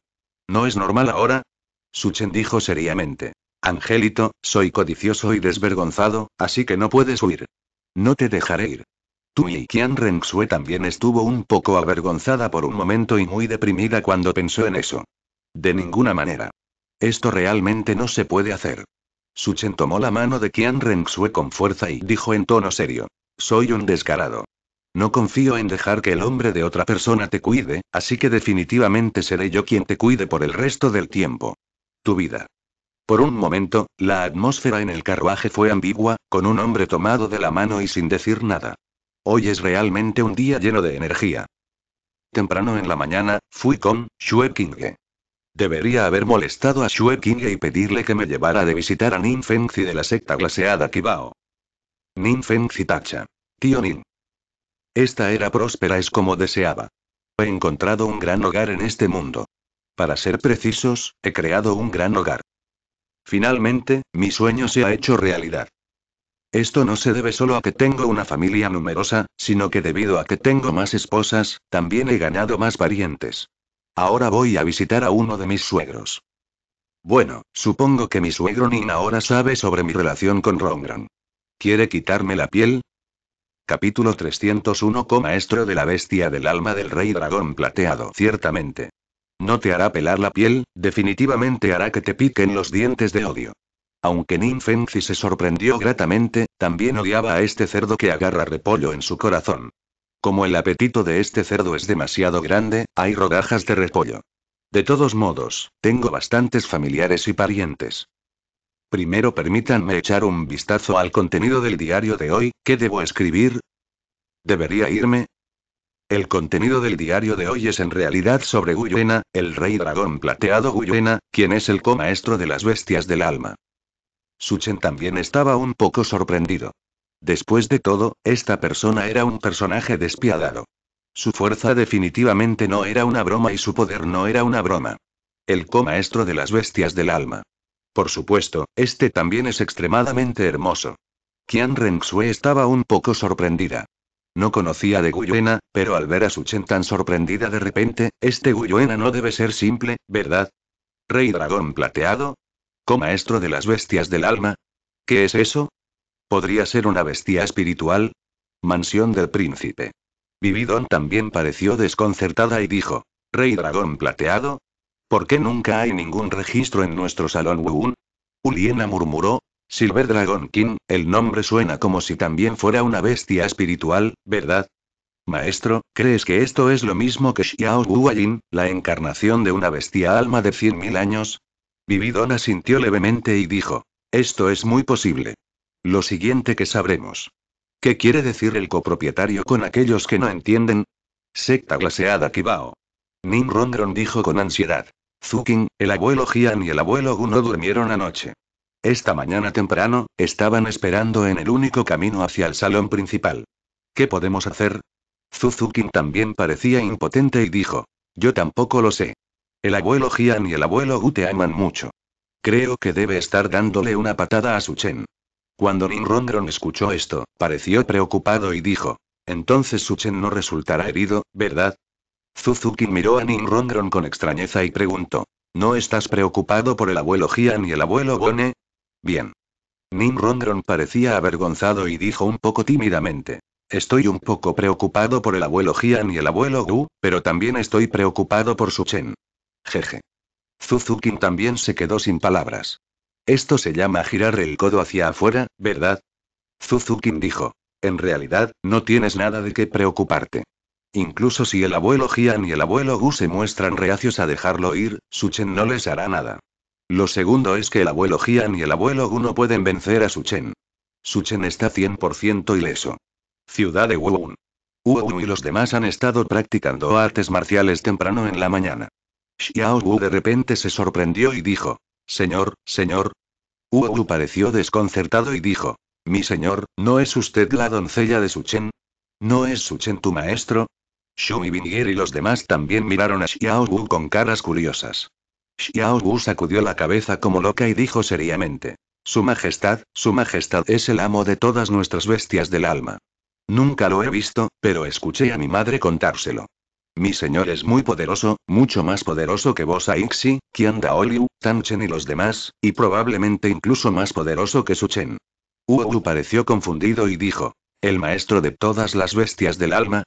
¿No es normal ahora? Suchen dijo seriamente. Angelito, soy codicioso y desvergonzado, así que no puedes huir. No te dejaré ir. Tu y Qian Renxue también estuvo un poco avergonzada por un momento y muy deprimida cuando pensó en eso. De ninguna manera. Esto realmente no se puede hacer. Suchen tomó la mano de Qian Renxue con fuerza y dijo en tono serio. Soy un descarado. No confío en dejar que el hombre de otra persona te cuide, así que definitivamente seré yo quien te cuide por el resto del tiempo. Tu vida. Por un momento, la atmósfera en el carruaje fue ambigua, con un hombre tomado de la mano y sin decir nada. Hoy es realmente un día lleno de energía. Temprano en la mañana, fui con Shuekinge. Debería haber molestado a Shuekinge y pedirle que me llevara de visitar a Nin de la secta glaseada Kibao. Nin Tacha. Tío Nin. Esta era próspera es como deseaba. He encontrado un gran hogar en este mundo. Para ser precisos, he creado un gran hogar. Finalmente, mi sueño se ha hecho realidad. Esto no se debe solo a que tengo una familia numerosa, sino que debido a que tengo más esposas, también he ganado más parientes. Ahora voy a visitar a uno de mis suegros. Bueno, supongo que mi suegro Nin ahora sabe sobre mi relación con Rongran. Quiere quitarme la piel, Capítulo 301, Maestro de la bestia del alma del rey dragón plateado. Ciertamente. No te hará pelar la piel, definitivamente hará que te piquen los dientes de odio. Aunque Ninfenzi se sorprendió gratamente, también odiaba a este cerdo que agarra repollo en su corazón. Como el apetito de este cerdo es demasiado grande, hay rodajas de repollo. De todos modos, tengo bastantes familiares y parientes. Primero permítanme echar un vistazo al contenido del diario de hoy, ¿qué debo escribir? ¿Debería irme? El contenido del diario de hoy es en realidad sobre Guyuena, el rey dragón plateado Guyuena, quien es el co-maestro de las bestias del alma. Suchen también estaba un poco sorprendido. Después de todo, esta persona era un personaje despiadado. Su fuerza definitivamente no era una broma y su poder no era una broma. El co-maestro de las bestias del alma. Por supuesto, este también es extremadamente hermoso. Qian Renxue estaba un poco sorprendida. No conocía de Guyuena, pero al ver a su tan sorprendida de repente, este Guyuena no debe ser simple, ¿verdad? Rey dragón plateado. ¿Co-maestro de las bestias del alma. ¿Qué es eso? ¿Podría ser una bestia espiritual? Mansión del príncipe. Vividon también pareció desconcertada y dijo. Rey dragón plateado, ¿Por qué nunca hay ningún registro en nuestro salón Wuun? Uliena murmuró. Silver Dragon King, el nombre suena como si también fuera una bestia espiritual, ¿verdad? Maestro, ¿crees que esto es lo mismo que Xiao Guayin, la encarnación de una bestia alma de 100.000 años? Vividona sintió levemente y dijo. Esto es muy posible. Lo siguiente que sabremos. ¿Qué quiere decir el copropietario con aquellos que no entienden? Secta glaseada Kibao. Nim Rondron dijo con ansiedad. Zukin, el abuelo Gian y el abuelo Gu no durmieron anoche. Esta mañana temprano, estaban esperando en el único camino hacia el salón principal. ¿Qué podemos hacer? Zuzukin también parecía impotente y dijo. Yo tampoco lo sé. El abuelo Gian y el abuelo Gu te aman mucho. Creo que debe estar dándole una patada a su Chen. Cuando Rongrong escuchó esto, pareció preocupado y dijo. Entonces su Chen no resultará herido, ¿verdad? Zuzukin miró a Rondron con extrañeza y preguntó. ¿No estás preocupado por el abuelo Gian y el abuelo Bone? Bien. Rondron parecía avergonzado y dijo un poco tímidamente. Estoy un poco preocupado por el abuelo Gian y el abuelo Gu, pero también estoy preocupado por su Chen. Jeje. Zuzukin también se quedó sin palabras. Esto se llama girar el codo hacia afuera, ¿verdad? Zuzukin dijo. En realidad, no tienes nada de qué preocuparte. Incluso si el abuelo Gian y el abuelo Gu se muestran reacios a dejarlo ir, Suchen no les hará nada. Lo segundo es que el abuelo Gian y el abuelo Gu no pueden vencer a Su Su Suchen está 100% ileso. Ciudad de Wu Wuun y los demás han estado practicando artes marciales temprano en la mañana. Xiao Wu de repente se sorprendió y dijo: Señor, señor. Wu pareció desconcertado y dijo: Mi señor, ¿no es usted la doncella de Su Chen? ¿No es Suchen tu maestro? Xu y y los demás también miraron a Xiao Wu con caras curiosas. Xiao Wu sacudió la cabeza como loca y dijo seriamente. Su Majestad, Su Majestad es el amo de todas nuestras bestias del alma. Nunca lo he visto, pero escuché a mi madre contárselo. Mi señor es muy poderoso, mucho más poderoso que vos Aixi, Qian Daoliu, Tan Chen y los demás, y probablemente incluso más poderoso que Su Chen. Wu pareció confundido y dijo. El maestro de todas las bestias del alma,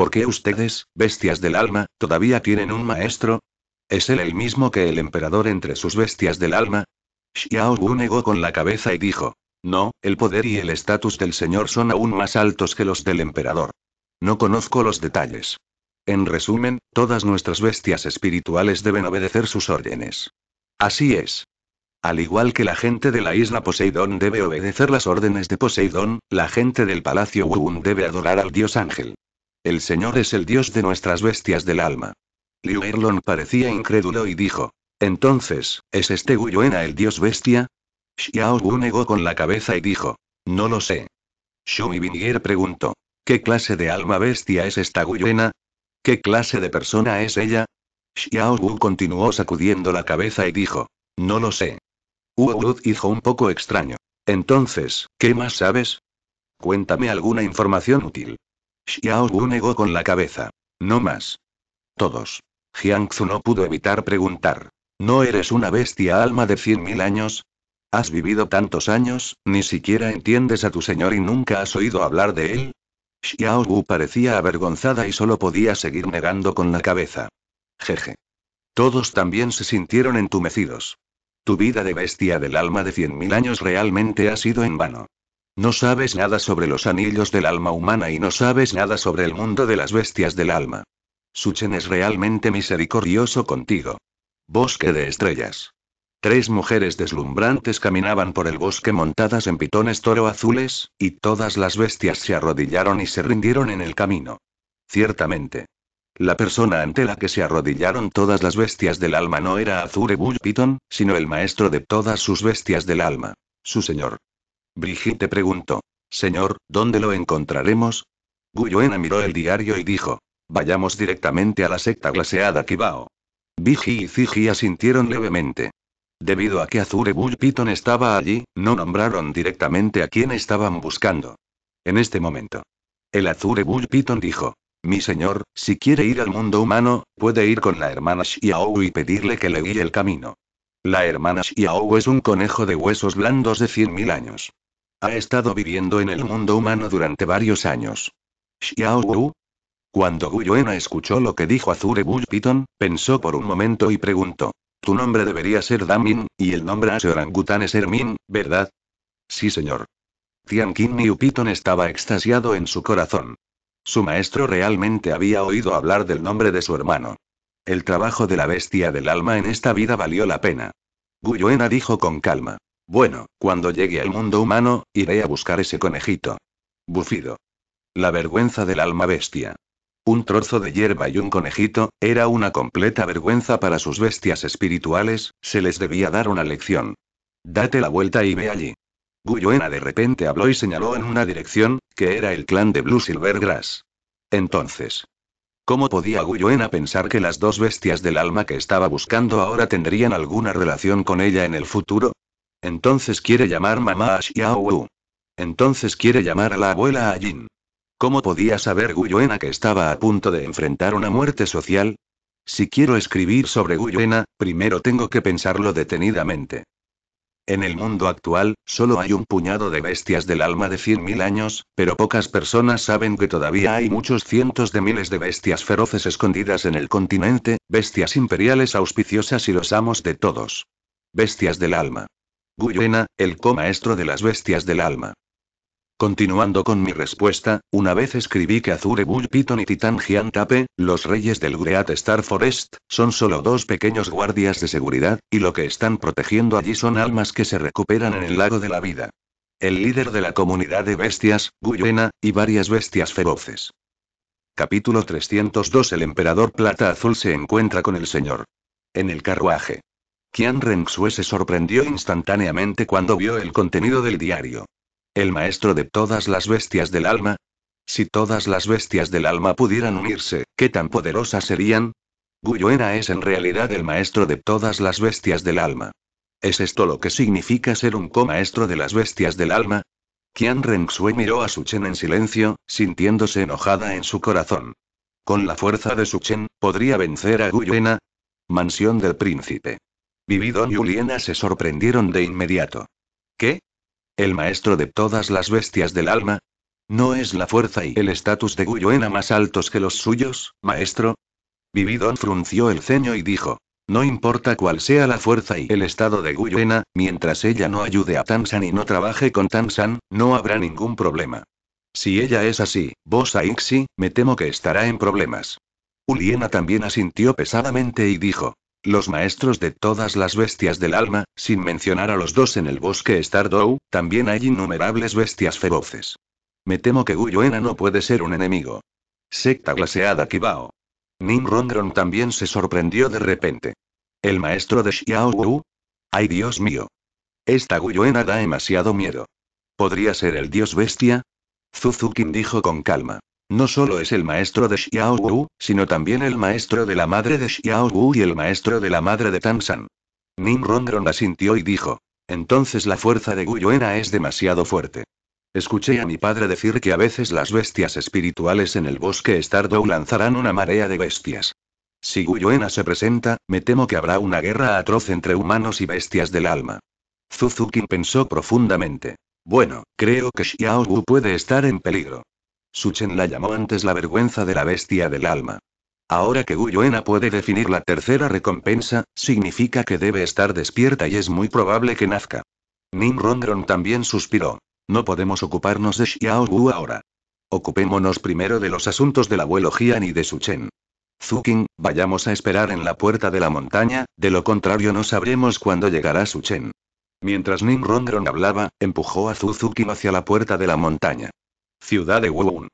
¿Por qué ustedes, bestias del alma, todavía tienen un maestro? ¿Es él el mismo que el emperador entre sus bestias del alma? Xiao Wu negó con la cabeza y dijo. No, el poder y el estatus del señor son aún más altos que los del emperador. No conozco los detalles. En resumen, todas nuestras bestias espirituales deben obedecer sus órdenes. Así es. Al igual que la gente de la isla Poseidón debe obedecer las órdenes de Poseidón, la gente del palacio Wu debe adorar al dios ángel. El Señor es el Dios de nuestras bestias del alma. Liu Erlon parecía incrédulo y dijo. Entonces, ¿es este Guyuena el dios bestia? Xiao Wu negó con la cabeza y dijo. No lo sé. Shu Binier preguntó. ¿Qué clase de alma bestia es esta Guyuena? ¿Qué clase de persona es ella? Xiao Wu continuó sacudiendo la cabeza y dijo. No lo sé. Wu hizo un poco extraño. Entonces, ¿qué más sabes? Cuéntame alguna información útil. Xiao negó con la cabeza. No más. Todos. Jiangzu no pudo evitar preguntar. ¿No eres una bestia alma de cien mil años? ¿Has vivido tantos años, ni siquiera entiendes a tu señor y nunca has oído hablar de él? Xiao parecía avergonzada y solo podía seguir negando con la cabeza. Jeje. Todos también se sintieron entumecidos. Tu vida de bestia del alma de cien mil años realmente ha sido en vano. No sabes nada sobre los anillos del alma humana y no sabes nada sobre el mundo de las bestias del alma. Suchen es realmente misericordioso contigo. Bosque de estrellas. Tres mujeres deslumbrantes caminaban por el bosque montadas en pitones toro azules, y todas las bestias se arrodillaron y se rindieron en el camino. Ciertamente. La persona ante la que se arrodillaron todas las bestias del alma no era Azure Bull Piton, sino el maestro de todas sus bestias del alma. Su señor. Brigitte preguntó. Señor, ¿dónde lo encontraremos? Guyuena miró el diario y dijo. Vayamos directamente a la secta glaseada Kibao. Biji y Ziji asintieron levemente. Debido a que Azure Bull Piton estaba allí, no nombraron directamente a quien estaban buscando. En este momento. El Azure Bull Piton dijo. Mi señor, si quiere ir al mundo humano, puede ir con la hermana Xiao y pedirle que le guíe el camino. La hermana Xiao es un conejo de huesos blandos de 100.000 años. Ha estado viviendo en el mundo humano durante varios años. Xiao Wu. Cuando Guyuena escuchó lo que dijo Azure Bull pensó por un momento y preguntó. Tu nombre debería ser Damin, y el nombre ese orangután es Hermin, ¿verdad? Sí, señor. Tianqin y estaba extasiado en su corazón. Su maestro realmente había oído hablar del nombre de su hermano. El trabajo de la bestia del alma en esta vida valió la pena. Guyuena dijo con calma. Bueno, cuando llegue al mundo humano, iré a buscar ese conejito. Bufido. La vergüenza del alma bestia. Un trozo de hierba y un conejito, era una completa vergüenza para sus bestias espirituales, se les debía dar una lección. Date la vuelta y ve allí. Guyuena de repente habló y señaló en una dirección, que era el clan de Blue Silver Grass. Entonces, ¿Cómo podía Guyuena pensar que las dos bestias del alma que estaba buscando ahora tendrían alguna relación con ella en el futuro? Entonces quiere llamar mamá a Xiaowu. Entonces quiere llamar a la abuela a Jin. ¿Cómo podía saber Guyuena que estaba a punto de enfrentar una muerte social? Si quiero escribir sobre Guyuena, primero tengo que pensarlo detenidamente. En el mundo actual, solo hay un puñado de bestias del alma de 100.000 años, pero pocas personas saben que todavía hay muchos cientos de miles de bestias feroces escondidas en el continente, bestias imperiales auspiciosas y los amos de todos. Bestias del alma. Guyena, el co-maestro de las bestias del alma. Continuando con mi respuesta, una vez escribí que Azure Bull Piton y Titan Gian Tape, los reyes del Great Star Forest, son solo dos pequeños guardias de seguridad, y lo que están protegiendo allí son almas que se recuperan en el lago de la vida. El líder de la comunidad de bestias, Guyena, y varias bestias feroces. Capítulo 302 El emperador plata azul se encuentra con el señor. En el carruaje. Qian Renxue se sorprendió instantáneamente cuando vio el contenido del diario. El maestro de todas las bestias del alma. Si todas las bestias del alma pudieran unirse, ¿qué tan poderosas serían? Guyuena es en realidad el maestro de todas las bestias del alma. ¿Es esto lo que significa ser un co-maestro de las bestias del alma? Qian Renxue miró a Suchen en silencio, sintiéndose enojada en su corazón. Con la fuerza de Suchen, ¿podría vencer a Guyuena? Mansión del príncipe. Vividón y Uliena se sorprendieron de inmediato. ¿Qué? el maestro de todas las bestias del alma? ¿No es la fuerza y el estatus de Guyuena más altos que los suyos, maestro? Vividón frunció el ceño y dijo. No importa cuál sea la fuerza y el estado de Guyuena, mientras ella no ayude a Tansan y no trabaje con Tansan, no habrá ningún problema. Si ella es así, vos Aixi, me temo que estará en problemas. Uliena también asintió pesadamente y dijo. Los maestros de todas las bestias del alma, sin mencionar a los dos en el bosque Stardow, también hay innumerables bestias feroces. Me temo que Guyuena no puede ser un enemigo. Secta glaseada Kibao. Nim también se sorprendió de repente. ¿El maestro de Xiao ¡Ay Dios mío! Esta Guyuena da demasiado miedo. ¿Podría ser el dios bestia? Zuzukin dijo con calma. No solo es el maestro de Xiao Wu, sino también el maestro de la madre de Xiao Wu y el maestro de la madre de Tansan. Nim la sintió y dijo. Entonces la fuerza de Guyuena es demasiado fuerte. Escuché a mi padre decir que a veces las bestias espirituales en el bosque Stardow lanzarán una marea de bestias. Si Guyuena se presenta, me temo que habrá una guerra atroz entre humanos y bestias del alma. Zuzukin pensó profundamente. Bueno, creo que Xiao Wu puede estar en peligro. Suchen la llamó antes la vergüenza de la bestia del alma. Ahora que Guyuena puede definir la tercera recompensa, significa que debe estar despierta y es muy probable que nazca. Ning Rondron también suspiró. No podemos ocuparnos de Xiao Wu ahora. Ocupémonos primero de los asuntos del abuelo Jian y de Suchen. Zukin, vayamos a esperar en la puerta de la montaña, de lo contrario no sabremos cuándo llegará Chen. Mientras Ning Rondron hablaba, empujó a Zuzuki hacia la puerta de la montaña. Ciudad de Wu.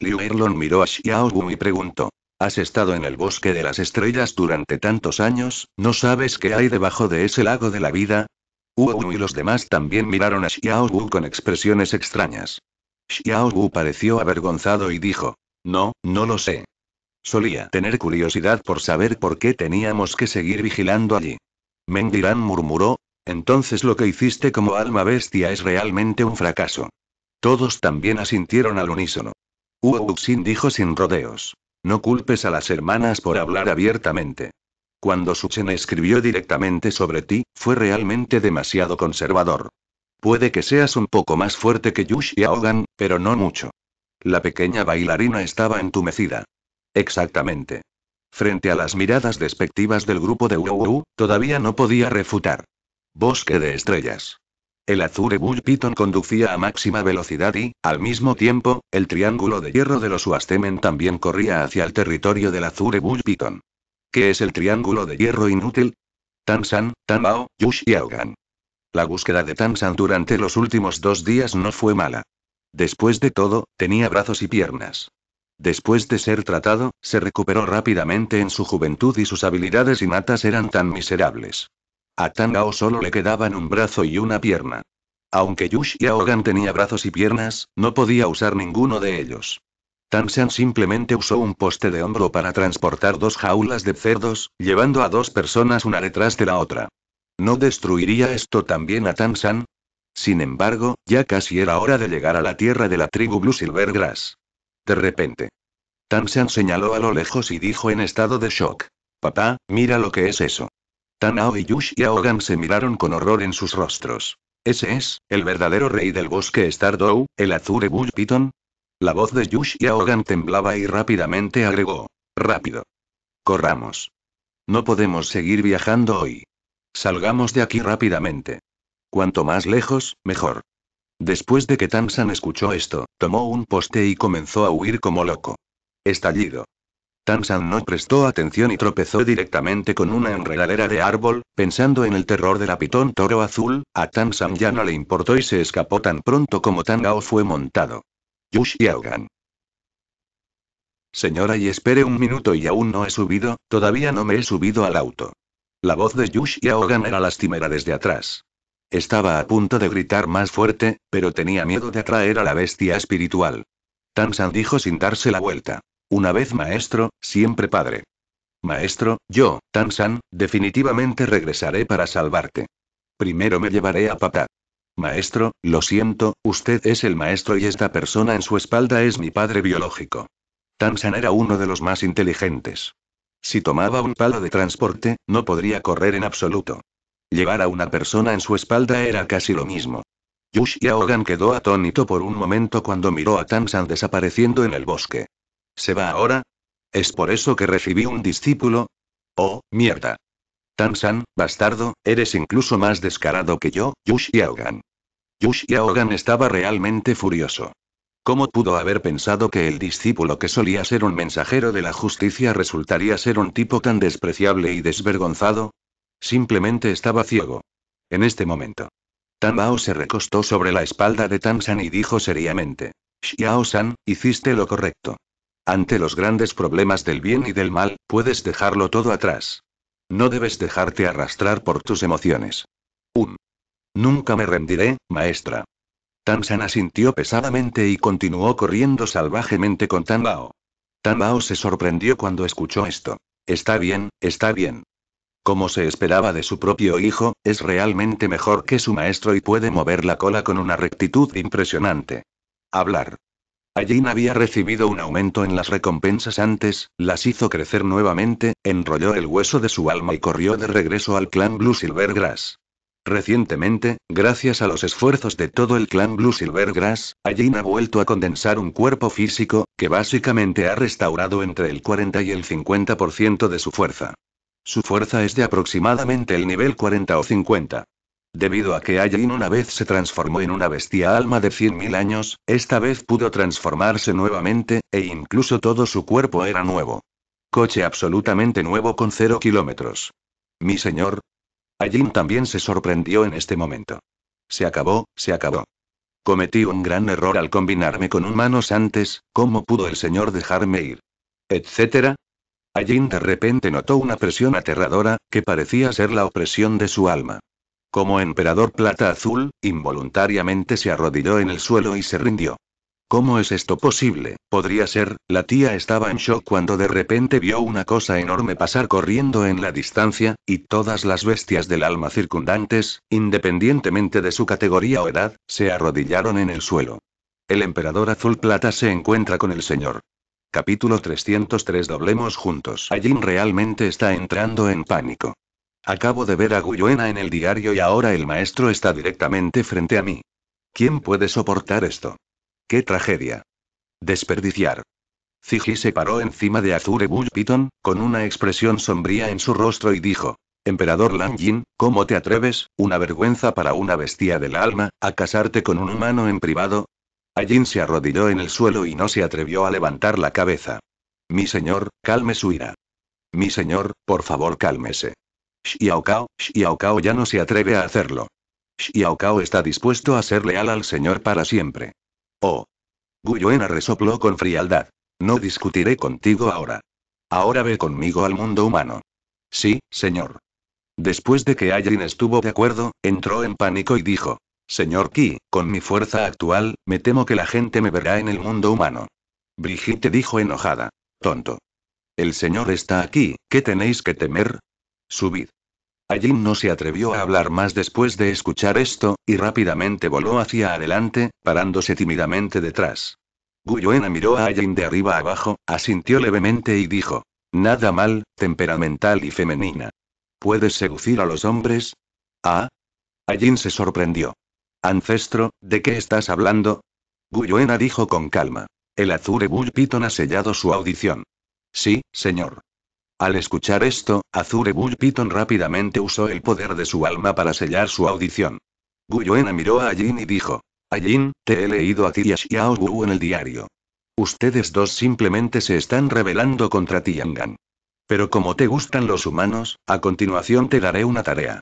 Liu Erlon miró a Wu y preguntó. Has estado en el bosque de las estrellas durante tantos años, ¿no sabes qué hay debajo de ese lago de la vida? Wu y los demás también miraron a Wu con expresiones extrañas. Wu pareció avergonzado y dijo. No, no lo sé. Solía tener curiosidad por saber por qué teníamos que seguir vigilando allí. Mengiran murmuró. Entonces lo que hiciste como alma bestia es realmente un fracaso. Todos también asintieron al unísono. Huo dijo sin rodeos. No culpes a las hermanas por hablar abiertamente. Cuando Suchen escribió directamente sobre ti, fue realmente demasiado conservador. Puede que seas un poco más fuerte que Yush y pero no mucho. La pequeña bailarina estaba entumecida. Exactamente. Frente a las miradas despectivas del grupo de Wu, todavía no podía refutar. Bosque de estrellas. El Azure Bull Python conducía a máxima velocidad y, al mismo tiempo, el triángulo de hierro de los Huastemen también corría hacia el territorio del Azure Bull Python. ¿Qué es el triángulo de hierro inútil? Tansan, Tamao, Yush y Aogan. La búsqueda de San durante los últimos dos días no fue mala. Después de todo, tenía brazos y piernas. Después de ser tratado, se recuperó rápidamente en su juventud y sus habilidades innatas eran tan miserables a Tangao solo le quedaban un brazo y una pierna. Aunque Yush y Aogan tenía brazos y piernas, no podía usar ninguno de ellos. Tansan simplemente usó un poste de hombro para transportar dos jaulas de cerdos, llevando a dos personas una detrás de la otra. ¿No destruiría esto también a Tansan? Sin embargo, ya casi era hora de llegar a la tierra de la tribu Blue Silver Grass. De repente. Tansan señaló a lo lejos y dijo en estado de shock. Papá, mira lo que es eso. Tanao y Yush y se miraron con horror en sus rostros. ¿Ese es, el verdadero rey del bosque Stardow, el Azure Bull Piton? La voz de Yush y temblaba y rápidamente agregó. Rápido. Corramos. No podemos seguir viajando hoy. Salgamos de aquí rápidamente. Cuanto más lejos, mejor. Después de que Tansan escuchó esto, tomó un poste y comenzó a huir como loco. Estallido. Tansan no prestó atención y tropezó directamente con una enredadera de árbol, pensando en el terror de la pitón toro azul, a Tansan ya no le importó y se escapó tan pronto como Tangao fue montado. Yush Señora y espere un minuto y aún no he subido, todavía no me he subido al auto. La voz de Yush era lastimera desde atrás. Estaba a punto de gritar más fuerte, pero tenía miedo de atraer a la bestia espiritual. Tansan dijo sin darse la vuelta. Una vez maestro, siempre padre. Maestro, yo, Tansan, definitivamente regresaré para salvarte. Primero me llevaré a papá. Maestro, lo siento, usted es el maestro y esta persona en su espalda es mi padre biológico. Tansan era uno de los más inteligentes. Si tomaba un palo de transporte, no podría correr en absoluto. Llevar a una persona en su espalda era casi lo mismo. Yush quedó atónito por un momento cuando miró a Tansan desapareciendo en el bosque. ¿Se va ahora? ¿Es por eso que recibí un discípulo? Oh, mierda. Tansan, bastardo, eres incluso más descarado que yo, Yush Yushiaogan Yush estaba realmente furioso. ¿Cómo pudo haber pensado que el discípulo que solía ser un mensajero de la justicia resultaría ser un tipo tan despreciable y desvergonzado? Simplemente estaba ciego. En este momento. Tan Bao se recostó sobre la espalda de San y dijo seriamente. Xiao-san, hiciste lo correcto. Ante los grandes problemas del bien y del mal, puedes dejarlo todo atrás. No debes dejarte arrastrar por tus emociones. Un. Nunca me rendiré, maestra. Tansan sintió pesadamente y continuó corriendo salvajemente con Tan Bao. Tan Bao se sorprendió cuando escuchó esto. Está bien, está bien. Como se esperaba de su propio hijo, es realmente mejor que su maestro y puede mover la cola con una rectitud impresionante. Hablar. Allin había recibido un aumento en las recompensas antes, las hizo crecer nuevamente, enrolló el hueso de su alma y corrió de regreso al clan Blue Grass. Recientemente, gracias a los esfuerzos de todo el clan Blue Silvergrass, Allin ha vuelto a condensar un cuerpo físico, que básicamente ha restaurado entre el 40 y el 50% de su fuerza. Su fuerza es de aproximadamente el nivel 40 o 50. Debido a que Ayin una vez se transformó en una bestia alma de 100.000 años, esta vez pudo transformarse nuevamente, e incluso todo su cuerpo era nuevo. Coche absolutamente nuevo con cero kilómetros. Mi señor. Ayin también se sorprendió en este momento. Se acabó, se acabó. Cometí un gran error al combinarme con humanos antes, ¿cómo pudo el señor dejarme ir? Etcétera. Ayin de repente notó una presión aterradora, que parecía ser la opresión de su alma. Como emperador plata azul, involuntariamente se arrodilló en el suelo y se rindió. ¿Cómo es esto posible? Podría ser, la tía estaba en shock cuando de repente vio una cosa enorme pasar corriendo en la distancia, y todas las bestias del alma circundantes, independientemente de su categoría o edad, se arrodillaron en el suelo. El emperador azul plata se encuentra con el señor. Capítulo 303 Doblemos juntos. Allí realmente está entrando en pánico. Acabo de ver a Guyuena en el diario y ahora el maestro está directamente frente a mí. ¿Quién puede soportar esto? ¡Qué tragedia! Desperdiciar. Ziji se paró encima de Azure Bull con una expresión sombría en su rostro y dijo: Emperador Yin, ¿cómo te atreves, una vergüenza para una bestia del alma, a casarte con un humano en privado? Yin se arrodilló en el suelo y no se atrevió a levantar la cabeza. Mi señor, calme su ira. Mi señor, por favor cálmese. Xiaokao, Xiaokao ya no se atreve a hacerlo. Cao está dispuesto a ser leal al señor para siempre. Oh. Guyuena resopló con frialdad. No discutiré contigo ahora. Ahora ve conmigo al mundo humano. Sí, señor. Después de que Aylin estuvo de acuerdo, entró en pánico y dijo. Señor Ki, con mi fuerza actual, me temo que la gente me verá en el mundo humano. Brigitte dijo enojada. Tonto. El señor está aquí, ¿qué tenéis que temer? Subid. Allí no se atrevió a hablar más después de escuchar esto, y rápidamente voló hacia adelante, parándose tímidamente detrás. Guyuena miró a Allin de arriba abajo, asintió levemente y dijo: Nada mal, temperamental y femenina. ¿Puedes seducir a los hombres? Ah. Allin se sorprendió. Ancestro, ¿de qué estás hablando? Guyuena dijo con calma. El Azure Bull piton ha sellado su audición. Sí, señor. Al escuchar esto, Azure Bull Piton rápidamente usó el poder de su alma para sellar su audición. Guyuena miró a Jin y dijo: Allin, te he leído a ti y a Xiao Wu en el diario. Ustedes dos simplemente se están rebelando contra Tiangan. Pero como te gustan los humanos, a continuación te daré una tarea.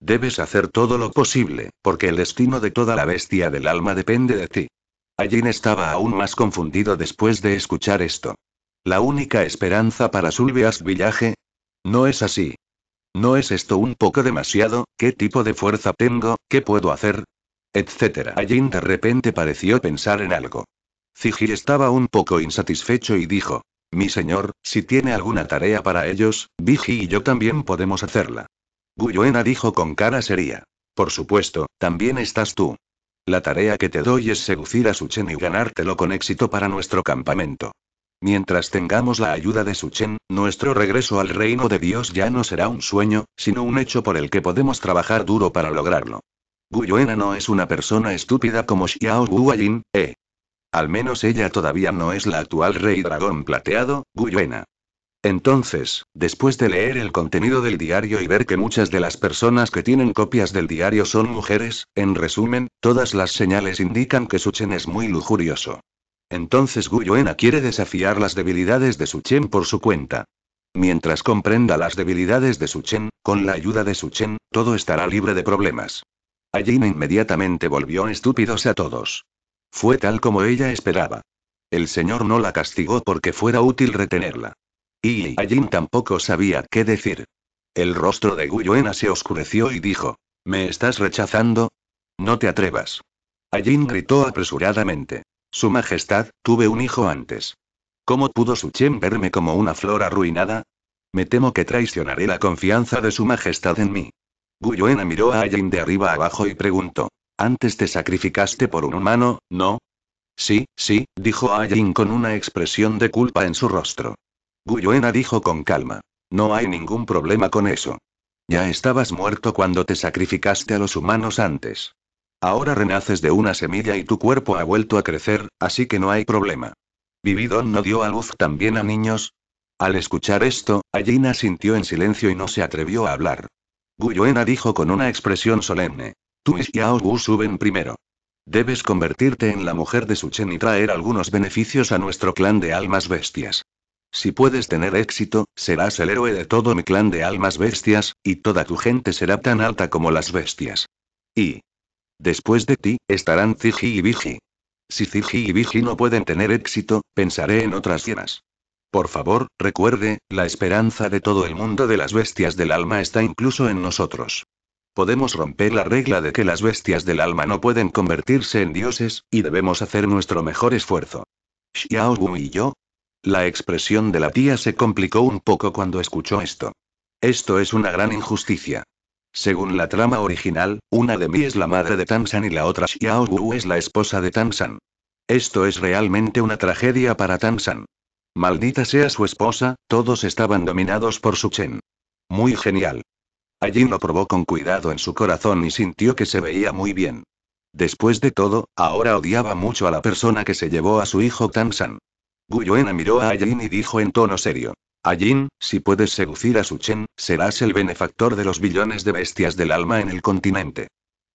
Debes hacer todo lo posible, porque el destino de toda la bestia del alma depende de ti. Ajin estaba aún más confundido después de escuchar esto. La única esperanza para Sulvias villaje. No es así. ¿No es esto un poco demasiado? ¿Qué tipo de fuerza tengo? ¿Qué puedo hacer? Etcétera. Allí de repente pareció pensar en algo. Ziji estaba un poco insatisfecho y dijo: Mi señor, si tiene alguna tarea para ellos, Viji y yo también podemos hacerla. Guyuena dijo con cara seria: Por supuesto, también estás tú. La tarea que te doy es seducir a Suchen y ganártelo con éxito para nuestro campamento. Mientras tengamos la ayuda de Suchen, nuestro regreso al reino de Dios ya no será un sueño, sino un hecho por el que podemos trabajar duro para lograrlo. Guyuena no es una persona estúpida como Xiao Guoyin, eh. Al menos ella todavía no es la actual rey dragón plateado, Guyuena. Entonces, después de leer el contenido del diario y ver que muchas de las personas que tienen copias del diario son mujeres, en resumen, todas las señales indican que Suchen es muy lujurioso. Entonces Guyuena quiere desafiar las debilidades de Suchen por su cuenta. Mientras comprenda las debilidades de Suchen, con la ayuda de Suchen, todo estará libre de problemas. Allí inmediatamente volvió estúpidos a todos. Fue tal como ella esperaba. El señor no la castigó porque fuera útil retenerla. Y Allin tampoco sabía qué decir. El rostro de Guyuena se oscureció y dijo: ¿Me estás rechazando? No te atrevas. Allin gritó apresuradamente. Su Majestad, tuve un hijo antes. ¿Cómo pudo Suchem verme como una flor arruinada? Me temo que traicionaré la confianza de Su Majestad en mí. Guyuena miró a Ayin de arriba abajo y preguntó. Antes te sacrificaste por un humano, ¿no? Sí, sí, dijo Ayin con una expresión de culpa en su rostro. Guyuena dijo con calma. No hay ningún problema con eso. Ya estabas muerto cuando te sacrificaste a los humanos antes. Ahora renaces de una semilla y tu cuerpo ha vuelto a crecer, así que no hay problema. ¿Vividon no dio a luz también a niños? Al escuchar esto, Allina sintió en silencio y no se atrevió a hablar. Guyuena dijo con una expresión solemne. Tú y Gu suben primero. Debes convertirte en la mujer de Suchen y traer algunos beneficios a nuestro clan de almas bestias. Si puedes tener éxito, serás el héroe de todo mi clan de almas bestias, y toda tu gente será tan alta como las bestias. Y, Después de ti, estarán Zigi y Biji. Si Zigi y Biji no pueden tener éxito, pensaré en otras llenas. Por favor, recuerde, la esperanza de todo el mundo de las bestias del alma está incluso en nosotros. Podemos romper la regla de que las bestias del alma no pueden convertirse en dioses, y debemos hacer nuestro mejor esfuerzo. Xiao Wu y yo. La expresión de la tía se complicó un poco cuando escuchó esto. Esto es una gran injusticia. Según la trama original, una de mí es la madre de Tamsan y la otra Xiao Wu es la esposa de Tamsan. Esto es realmente una tragedia para Tamsan. Maldita sea su esposa, todos estaban dominados por su Chen. Muy genial. Allí lo probó con cuidado en su corazón y sintió que se veía muy bien. Después de todo, ahora odiaba mucho a la persona que se llevó a su hijo Gu Guyuena miró a Allin y dijo en tono serio. Allin, si puedes seducir a Suchen, serás el benefactor de los billones de bestias del alma en el continente.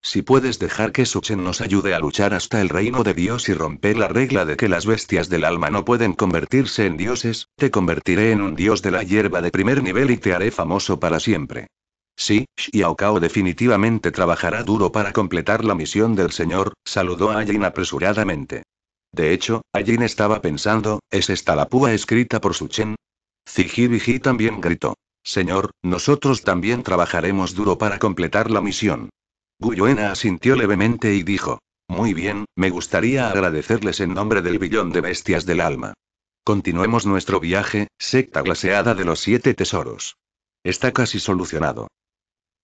Si puedes dejar que Suchen nos ayude a luchar hasta el reino de Dios y romper la regla de que las bestias del alma no pueden convertirse en dioses, te convertiré en un dios de la hierba de primer nivel y te haré famoso para siempre. Sí, Xiaokao definitivamente trabajará duro para completar la misión del señor, saludó a apresuradamente. De hecho, Ajin estaba pensando, ¿es esta la púa escrita por Suchen? Zijibiji también gritó. Señor, nosotros también trabajaremos duro para completar la misión. Guyuena asintió levemente y dijo. Muy bien, me gustaría agradecerles en nombre del billón de bestias del alma. Continuemos nuestro viaje, secta glaseada de los siete tesoros. Está casi solucionado.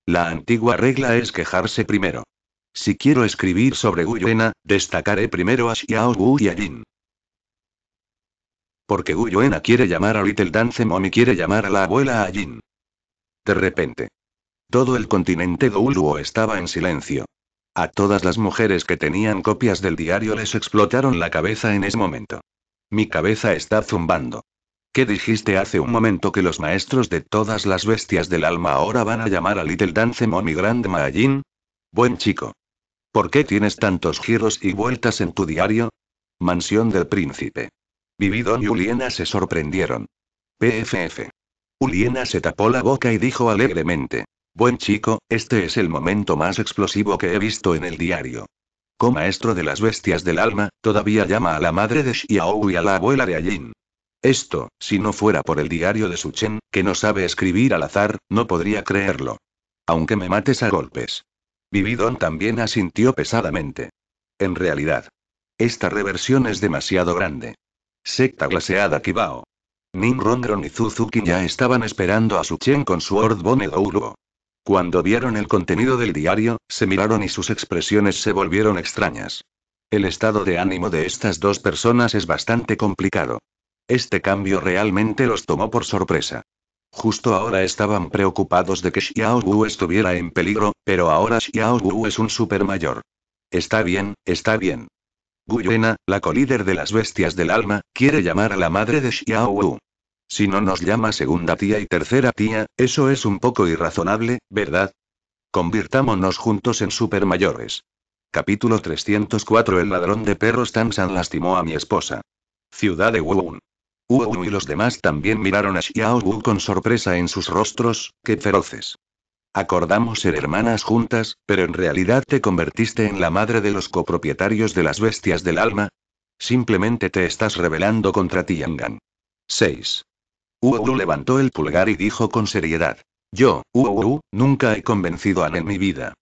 La antigua regla es quejarse primero. Si quiero escribir sobre Guyuena, destacaré primero a Xiao Wu y a Jin porque Guyuena quiere llamar a Little Dance Mom y quiere llamar a la abuela a Jin. De repente. Todo el continente de Uluo estaba en silencio. A todas las mujeres que tenían copias del diario les explotaron la cabeza en ese momento. Mi cabeza está zumbando. ¿Qué dijiste hace un momento que los maestros de todas las bestias del alma ahora van a llamar a Little Dance Mom y Grand Buen chico. ¿Por qué tienes tantos giros y vueltas en tu diario? Mansión del príncipe. Vivido y Uliena se sorprendieron. PFF. Uliena se tapó la boca y dijo alegremente. Buen chico, este es el momento más explosivo que he visto en el diario. Como maestro de las bestias del alma, todavía llama a la madre de Xiao y a la abuela de Ajin. Esto, si no fuera por el diario de Suchen, que no sabe escribir al azar, no podría creerlo. Aunque me mates a golpes. Vividon también asintió pesadamente. En realidad. Esta reversión es demasiado grande. Secta glaseada Kibao. Rongrong y Suzuki ya estaban esperando a su Chen con su Ordbone Douluo. Cuando vieron el contenido del diario, se miraron y sus expresiones se volvieron extrañas. El estado de ánimo de estas dos personas es bastante complicado. Este cambio realmente los tomó por sorpresa. Justo ahora estaban preocupados de que Xiao Wu estuviera en peligro, pero ahora Xiao Wu es un supermayor. Está bien, está bien. Guyena, la colíder de las bestias del alma, quiere llamar a la madre de Xiao Si no nos llama segunda tía y tercera tía, eso es un poco irrazonable, ¿verdad? Convirtámonos juntos en supermayores. Capítulo 304 El ladrón de perros San lastimó a mi esposa. Ciudad de Wu. Wu y los demás también miraron a Xiao con sorpresa en sus rostros, qué feroces. Acordamos ser hermanas juntas, pero en realidad te convertiste en la madre de los copropietarios de las bestias del alma. Simplemente te estás rebelando contra Tiangan. 6. Wu levantó el pulgar y dijo con seriedad. Yo, Wu, nunca he convencido a en mi vida.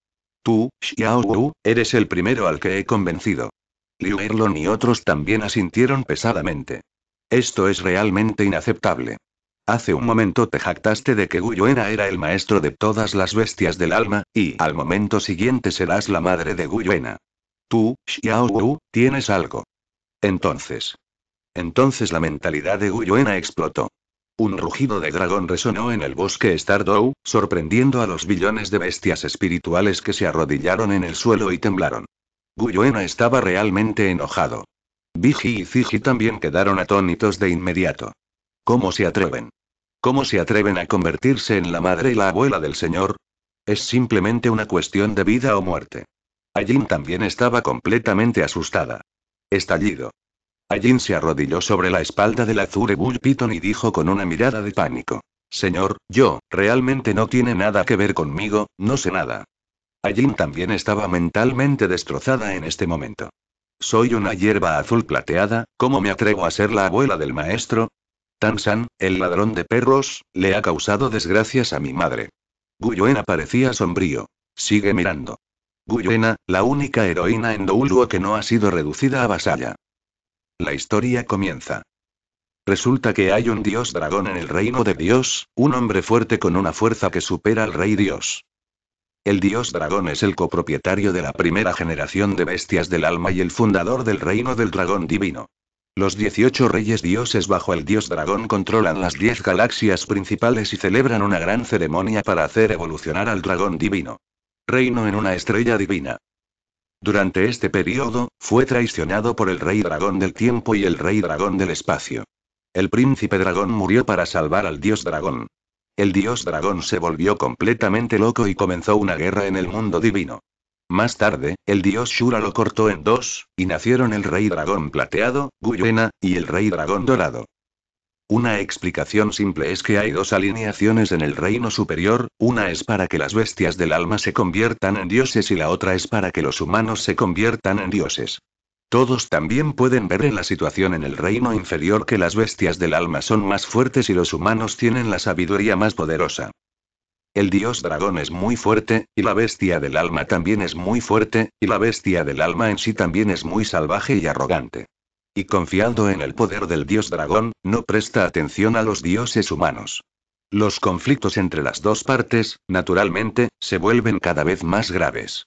Tú, Xiao Wu, eres el primero al que he convencido. Liu Erlon y otros también asintieron pesadamente. Esto es realmente inaceptable. Hace un momento te jactaste de que Guyuena era el maestro de todas las bestias del alma, y al momento siguiente serás la madre de Guyuena. Tú, Xiao Wu, tienes algo. Entonces. Entonces la mentalidad de Guyuena explotó. Un rugido de dragón resonó en el bosque Stardow, sorprendiendo a los billones de bestias espirituales que se arrodillaron en el suelo y temblaron. Guyuena estaba realmente enojado. Biji y Fiji también quedaron atónitos de inmediato. ¿Cómo se atreven? ¿Cómo se atreven a convertirse en la madre y la abuela del Señor? Es simplemente una cuestión de vida o muerte. allí también estaba completamente asustada. Estallido. allí se arrodilló sobre la espalda del Azure Bull Piton y dijo con una mirada de pánico. Señor, yo, realmente no tiene nada que ver conmigo, no sé nada. allí también estaba mentalmente destrozada en este momento. Soy una hierba azul plateada, ¿cómo me atrevo a ser la abuela del maestro? Tansan, el ladrón de perros, le ha causado desgracias a mi madre. Guyuena parecía sombrío. Sigue mirando. Guyuena, la única heroína en Douluo que no ha sido reducida a vasalla. La historia comienza. Resulta que hay un dios dragón en el reino de Dios, un hombre fuerte con una fuerza que supera al rey Dios. El dios dragón es el copropietario de la primera generación de bestias del alma y el fundador del reino del dragón divino. Los 18 reyes dioses bajo el dios dragón controlan las 10 galaxias principales y celebran una gran ceremonia para hacer evolucionar al dragón divino. Reino en una estrella divina. Durante este periodo, fue traicionado por el rey dragón del tiempo y el rey dragón del espacio. El príncipe dragón murió para salvar al dios dragón. El dios dragón se volvió completamente loco y comenzó una guerra en el mundo divino. Más tarde, el dios Shura lo cortó en dos, y nacieron el rey dragón plateado, Guyena, y el rey dragón dorado. Una explicación simple es que hay dos alineaciones en el reino superior, una es para que las bestias del alma se conviertan en dioses y la otra es para que los humanos se conviertan en dioses. Todos también pueden ver en la situación en el reino inferior que las bestias del alma son más fuertes y los humanos tienen la sabiduría más poderosa. El dios dragón es muy fuerte, y la bestia del alma también es muy fuerte, y la bestia del alma en sí también es muy salvaje y arrogante. Y confiando en el poder del dios dragón, no presta atención a los dioses humanos. Los conflictos entre las dos partes, naturalmente, se vuelven cada vez más graves.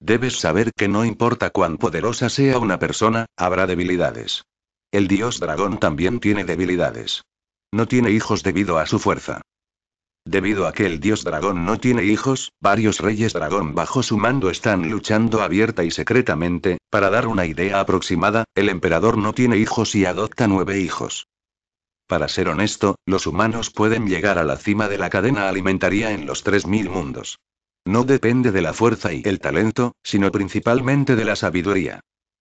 Debes saber que no importa cuán poderosa sea una persona, habrá debilidades. El dios dragón también tiene debilidades. No tiene hijos debido a su fuerza. Debido a que el dios dragón no tiene hijos, varios reyes dragón bajo su mando están luchando abierta y secretamente, para dar una idea aproximada, el emperador no tiene hijos y adopta nueve hijos. Para ser honesto, los humanos pueden llegar a la cima de la cadena alimentaria en los 3.000 mundos. No depende de la fuerza y el talento, sino principalmente de la sabiduría.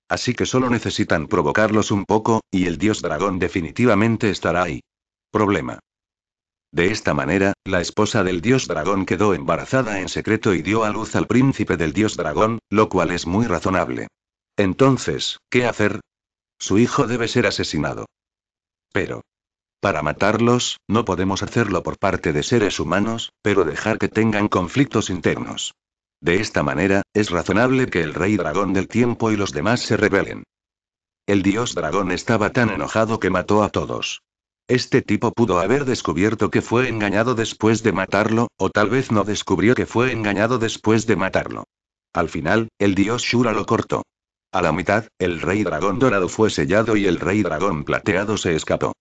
Así que solo necesitan provocarlos un poco, y el dios dragón definitivamente estará ahí. Problema. De esta manera, la esposa del dios dragón quedó embarazada en secreto y dio a luz al príncipe del dios dragón, lo cual es muy razonable. Entonces, ¿qué hacer? Su hijo debe ser asesinado. Pero... Para matarlos, no podemos hacerlo por parte de seres humanos, pero dejar que tengan conflictos internos. De esta manera, es razonable que el rey dragón del tiempo y los demás se rebelen. El dios dragón estaba tan enojado que mató a todos. Este tipo pudo haber descubierto que fue engañado después de matarlo, o tal vez no descubrió que fue engañado después de matarlo. Al final, el dios Shura lo cortó. A la mitad, el rey dragón dorado fue sellado y el rey dragón plateado se escapó.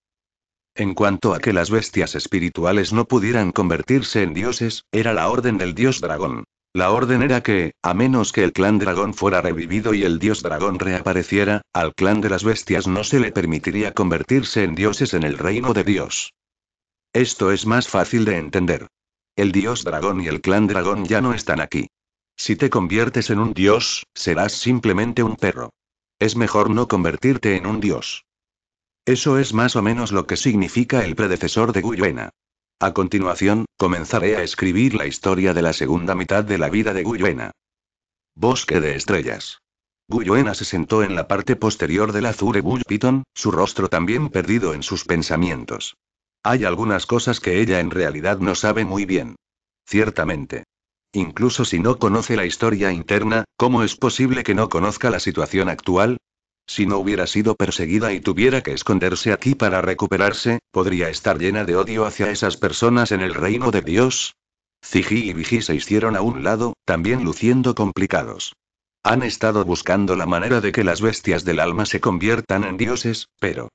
En cuanto a que las bestias espirituales no pudieran convertirse en dioses, era la orden del dios dragón. La orden era que, a menos que el clan dragón fuera revivido y el dios dragón reapareciera, al clan de las bestias no se le permitiría convertirse en dioses en el reino de Dios. Esto es más fácil de entender. El dios dragón y el clan dragón ya no están aquí. Si te conviertes en un dios, serás simplemente un perro. Es mejor no convertirte en un dios. Eso es más o menos lo que significa el predecesor de Guyuena. A continuación, comenzaré a escribir la historia de la segunda mitad de la vida de Guyuena. Bosque de estrellas. Guyuena se sentó en la parte posterior del Azure Bull piton, su rostro también perdido en sus pensamientos. Hay algunas cosas que ella en realidad no sabe muy bien. Ciertamente. Incluso si no conoce la historia interna, ¿cómo es posible que no conozca la situación actual? Si no hubiera sido perseguida y tuviera que esconderse aquí para recuperarse, podría estar llena de odio hacia esas personas en el reino de Dios. Ziji y Viji se hicieron a un lado, también luciendo complicados. Han estado buscando la manera de que las bestias del alma se conviertan en dioses, pero...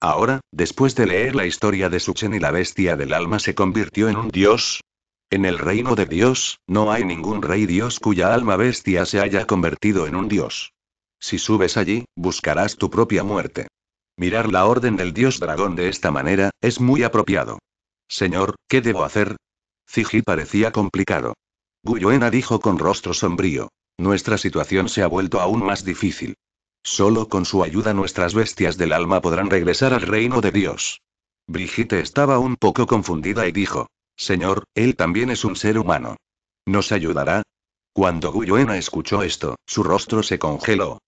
Ahora, después de leer la historia de Suchen y la bestia del alma se convirtió en un dios, en el reino de Dios, no hay ningún rey dios cuya alma bestia se haya convertido en un dios. Si subes allí, buscarás tu propia muerte. Mirar la orden del dios dragón de esta manera, es muy apropiado. Señor, ¿qué debo hacer? Ziji parecía complicado. Guyuena dijo con rostro sombrío. Nuestra situación se ha vuelto aún más difícil. Solo con su ayuda nuestras bestias del alma podrán regresar al reino de Dios. Brigitte estaba un poco confundida y dijo, Señor, él también es un ser humano. ¿Nos ayudará? Cuando Guyuena escuchó esto, su rostro se congeló.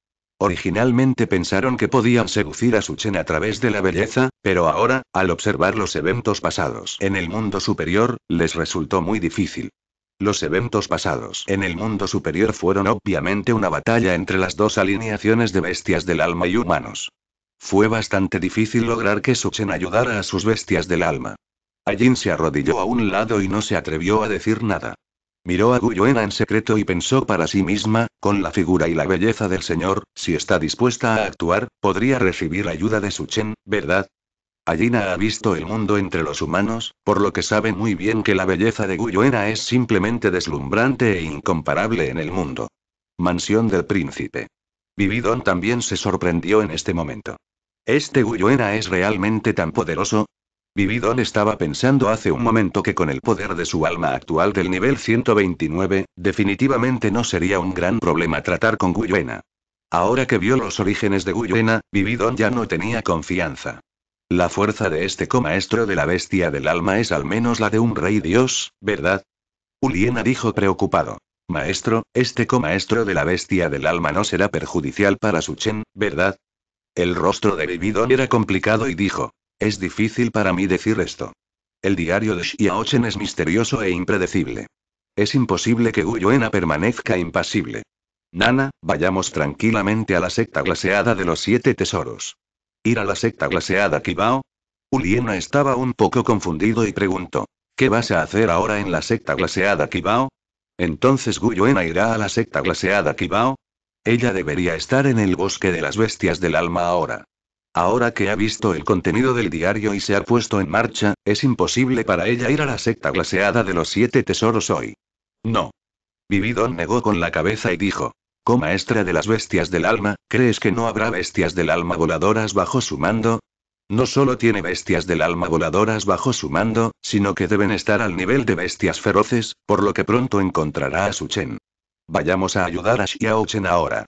Originalmente pensaron que podían seducir a Suchen a través de la belleza, pero ahora, al observar los eventos pasados en el mundo superior, les resultó muy difícil. Los eventos pasados en el mundo superior fueron obviamente una batalla entre las dos alineaciones de bestias del alma y humanos. Fue bastante difícil lograr que Suchen ayudara a sus bestias del alma. Allí se arrodilló a un lado y no se atrevió a decir nada. Miró a Guyuena en secreto y pensó para sí misma, con la figura y la belleza del señor, si está dispuesta a actuar, podría recibir ayuda de su Chen, ¿verdad? Allina ha visto el mundo entre los humanos, por lo que sabe muy bien que la belleza de Guyuena es simplemente deslumbrante e incomparable en el mundo. Mansión del príncipe. Vividón también se sorprendió en este momento. ¿Este Guyuena es realmente tan poderoso? Vividon estaba pensando hace un momento que con el poder de su alma actual del nivel 129, definitivamente no sería un gran problema tratar con Guyuena. Ahora que vio los orígenes de Guyuena, Vividon ya no tenía confianza. La fuerza de este comaestro de la bestia del alma es al menos la de un rey dios, ¿verdad? Uliena dijo preocupado. Maestro, este comaestro de la bestia del alma no será perjudicial para su Chen, ¿verdad? El rostro de Vividon era complicado y dijo, es difícil para mí decir esto. El diario de Xiaochen es misterioso e impredecible. Es imposible que Guyuena permanezca impasible. Nana, vayamos tranquilamente a la secta glaseada de los siete tesoros. ¿Ir a la secta glaseada Kibao? Uliena estaba un poco confundido y preguntó. ¿Qué vas a hacer ahora en la secta glaseada Kibao? Entonces Guyuena irá a la secta glaseada Kibao. Ella debería estar en el bosque de las bestias del alma ahora. Ahora que ha visto el contenido del diario y se ha puesto en marcha, es imposible para ella ir a la secta glaseada de los siete tesoros hoy. No. Vividon negó con la cabeza y dijo. Como maestra de las bestias del alma, crees que no habrá bestias del alma voladoras bajo su mando? No solo tiene bestias del alma voladoras bajo su mando, sino que deben estar al nivel de bestias feroces, por lo que pronto encontrará a Su Chen. Vayamos a ayudar a Xiao Chen ahora.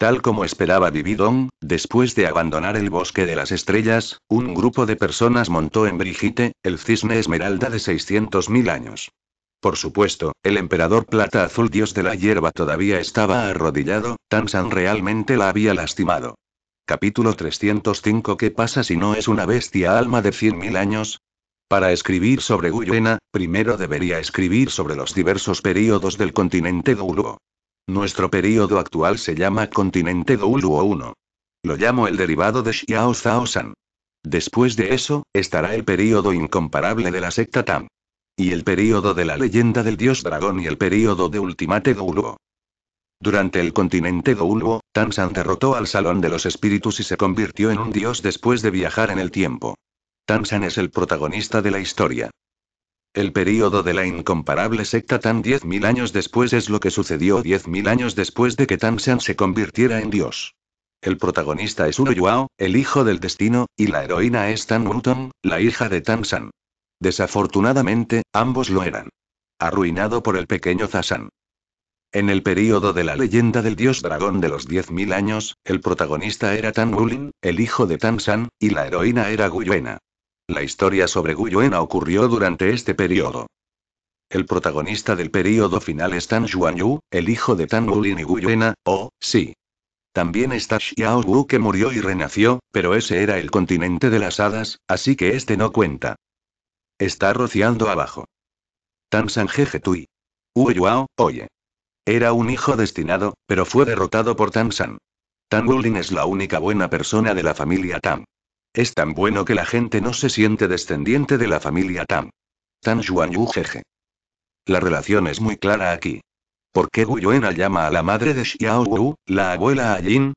Tal como esperaba Vividon, después de abandonar el bosque de las estrellas, un grupo de personas montó en Brigitte, el cisne esmeralda de 600.000 años. Por supuesto, el emperador plata azul dios de la hierba todavía estaba arrodillado, Tansan realmente la había lastimado. Capítulo 305 ¿Qué pasa si no es una bestia alma de 100.000 años? Para escribir sobre Guyena, primero debería escribir sobre los diversos períodos del continente Guluo. Nuestro período actual se llama continente Douluo 1. Lo llamo el derivado de Xiao Zhao San. Después de eso, estará el período incomparable de la secta Tam. Y el período de la leyenda del dios dragón y el período de Ultimate Douluo. Durante el continente Douluo, San derrotó al Salón de los Espíritus y se convirtió en un dios después de viajar en el tiempo. San es el protagonista de la historia. El período de la incomparable secta Tan 10.000 años después es lo que sucedió 10.000 años después de que Tan San se convirtiera en Dios. El protagonista es uno Yuao, el hijo del destino, y la heroína es Tan Wutong, la hija de Tan San. Desafortunadamente, ambos lo eran. Arruinado por el pequeño Zasan. En el período de la leyenda del dios dragón de los 10.000 años, el protagonista era Tan Wulin, el hijo de Tan San, y la heroína era Guyuena. La historia sobre Guyuena ocurrió durante este periodo. El protagonista del periodo final es Tan Xuanyu, el hijo de Tan Wulin y Guyuena, o, oh, sí. También está Xiao Wu que murió y renació, pero ese era el continente de las hadas, así que este no cuenta. Está rociando abajo. Tan San Tui. tui. oye. Era un hijo destinado, pero fue derrotado por Tan San. Tan Wulin es la única buena persona de la familia Tan. Es tan bueno que la gente no se siente descendiente de la familia Tan. Tan Yu jeje. La relación es muy clara aquí. ¿Por qué Yuena llama a la madre de Xiao Wu, la abuela Jin?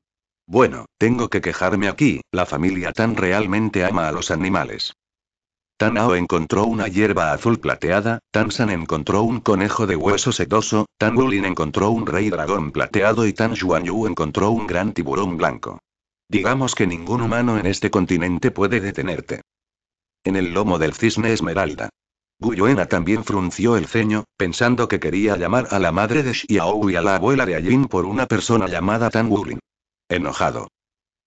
Bueno, tengo que quejarme aquí, la familia Tan realmente ama a los animales. Tan Ao encontró una hierba azul plateada, Tan San encontró un conejo de hueso sedoso, Tan Wulin encontró un rey dragón plateado y Tan Zhuanyu Yu encontró un gran tiburón blanco. Digamos que ningún humano en este continente puede detenerte. En el lomo del cisne esmeralda. Guyuena también frunció el ceño, pensando que quería llamar a la madre de Xiao y a la abuela de Ajin por una persona llamada Tan Wulin. Enojado.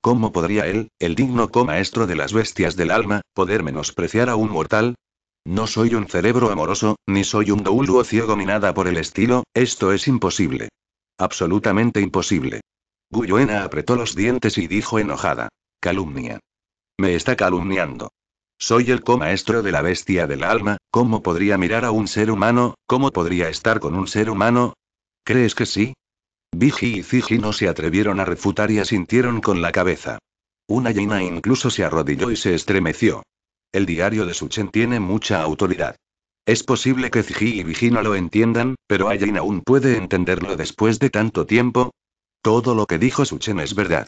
¿Cómo podría él, el digno co-maestro de las bestias del alma, poder menospreciar a un mortal? No soy un cerebro amoroso, ni soy un douluo ciego ni nada por el estilo, esto es imposible. Absolutamente imposible. Guyuena apretó los dientes y dijo enojada. Calumnia. Me está calumniando. Soy el co-maestro de la bestia del alma, ¿cómo podría mirar a un ser humano? ¿Cómo podría estar con un ser humano? ¿Crees que sí? Vigi y Ziji no se atrevieron a refutar y asintieron con la cabeza. Una llena incluso se arrodilló y se estremeció. El diario de Suchen tiene mucha autoridad. Es posible que Ziji y Vigi no lo entiendan, pero Ayin aún puede entenderlo después de tanto tiempo, todo lo que dijo Suchen es verdad.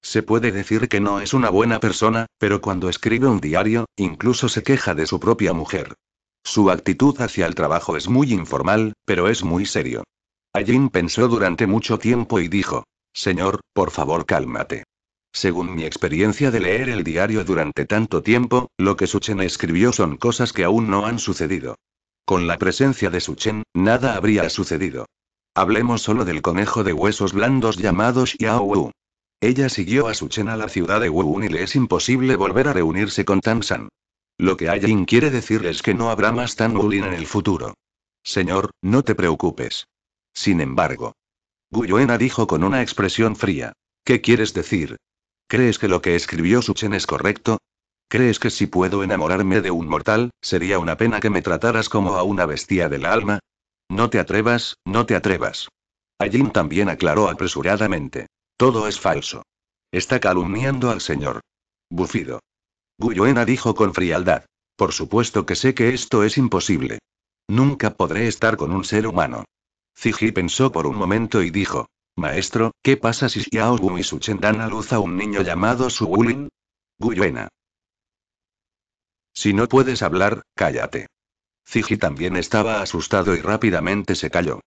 Se puede decir que no es una buena persona, pero cuando escribe un diario, incluso se queja de su propia mujer. Su actitud hacia el trabajo es muy informal, pero es muy serio. Ajin pensó durante mucho tiempo y dijo, Señor, por favor cálmate. Según mi experiencia de leer el diario durante tanto tiempo, lo que Suchen escribió son cosas que aún no han sucedido. Con la presencia de Suchen, nada habría sucedido. Hablemos solo del conejo de huesos blandos llamado Xiaowu. Ella siguió a Suchen a la ciudad de Wu, y le es imposible volver a reunirse con San. Lo que Ayin quiere decir es que no habrá más Tan Wulin en el futuro. Señor, no te preocupes. Sin embargo. Guyuena dijo con una expresión fría. ¿Qué quieres decir? ¿Crees que lo que escribió Suchen es correcto? ¿Crees que si puedo enamorarme de un mortal, sería una pena que me trataras como a una bestia del alma? No te atrevas, no te atrevas. Allí también aclaró apresuradamente. Todo es falso. Está calumniando al señor. Bufido. Guyuena dijo con frialdad. Por supuesto que sé que esto es imposible. Nunca podré estar con un ser humano. Ziji pensó por un momento y dijo, Maestro, ¿qué pasa si Xiao Wu y Chen dan a luz a un niño llamado Su Wulin? Guyuena. Si no puedes hablar, cállate. Ziji también estaba asustado y rápidamente se cayó.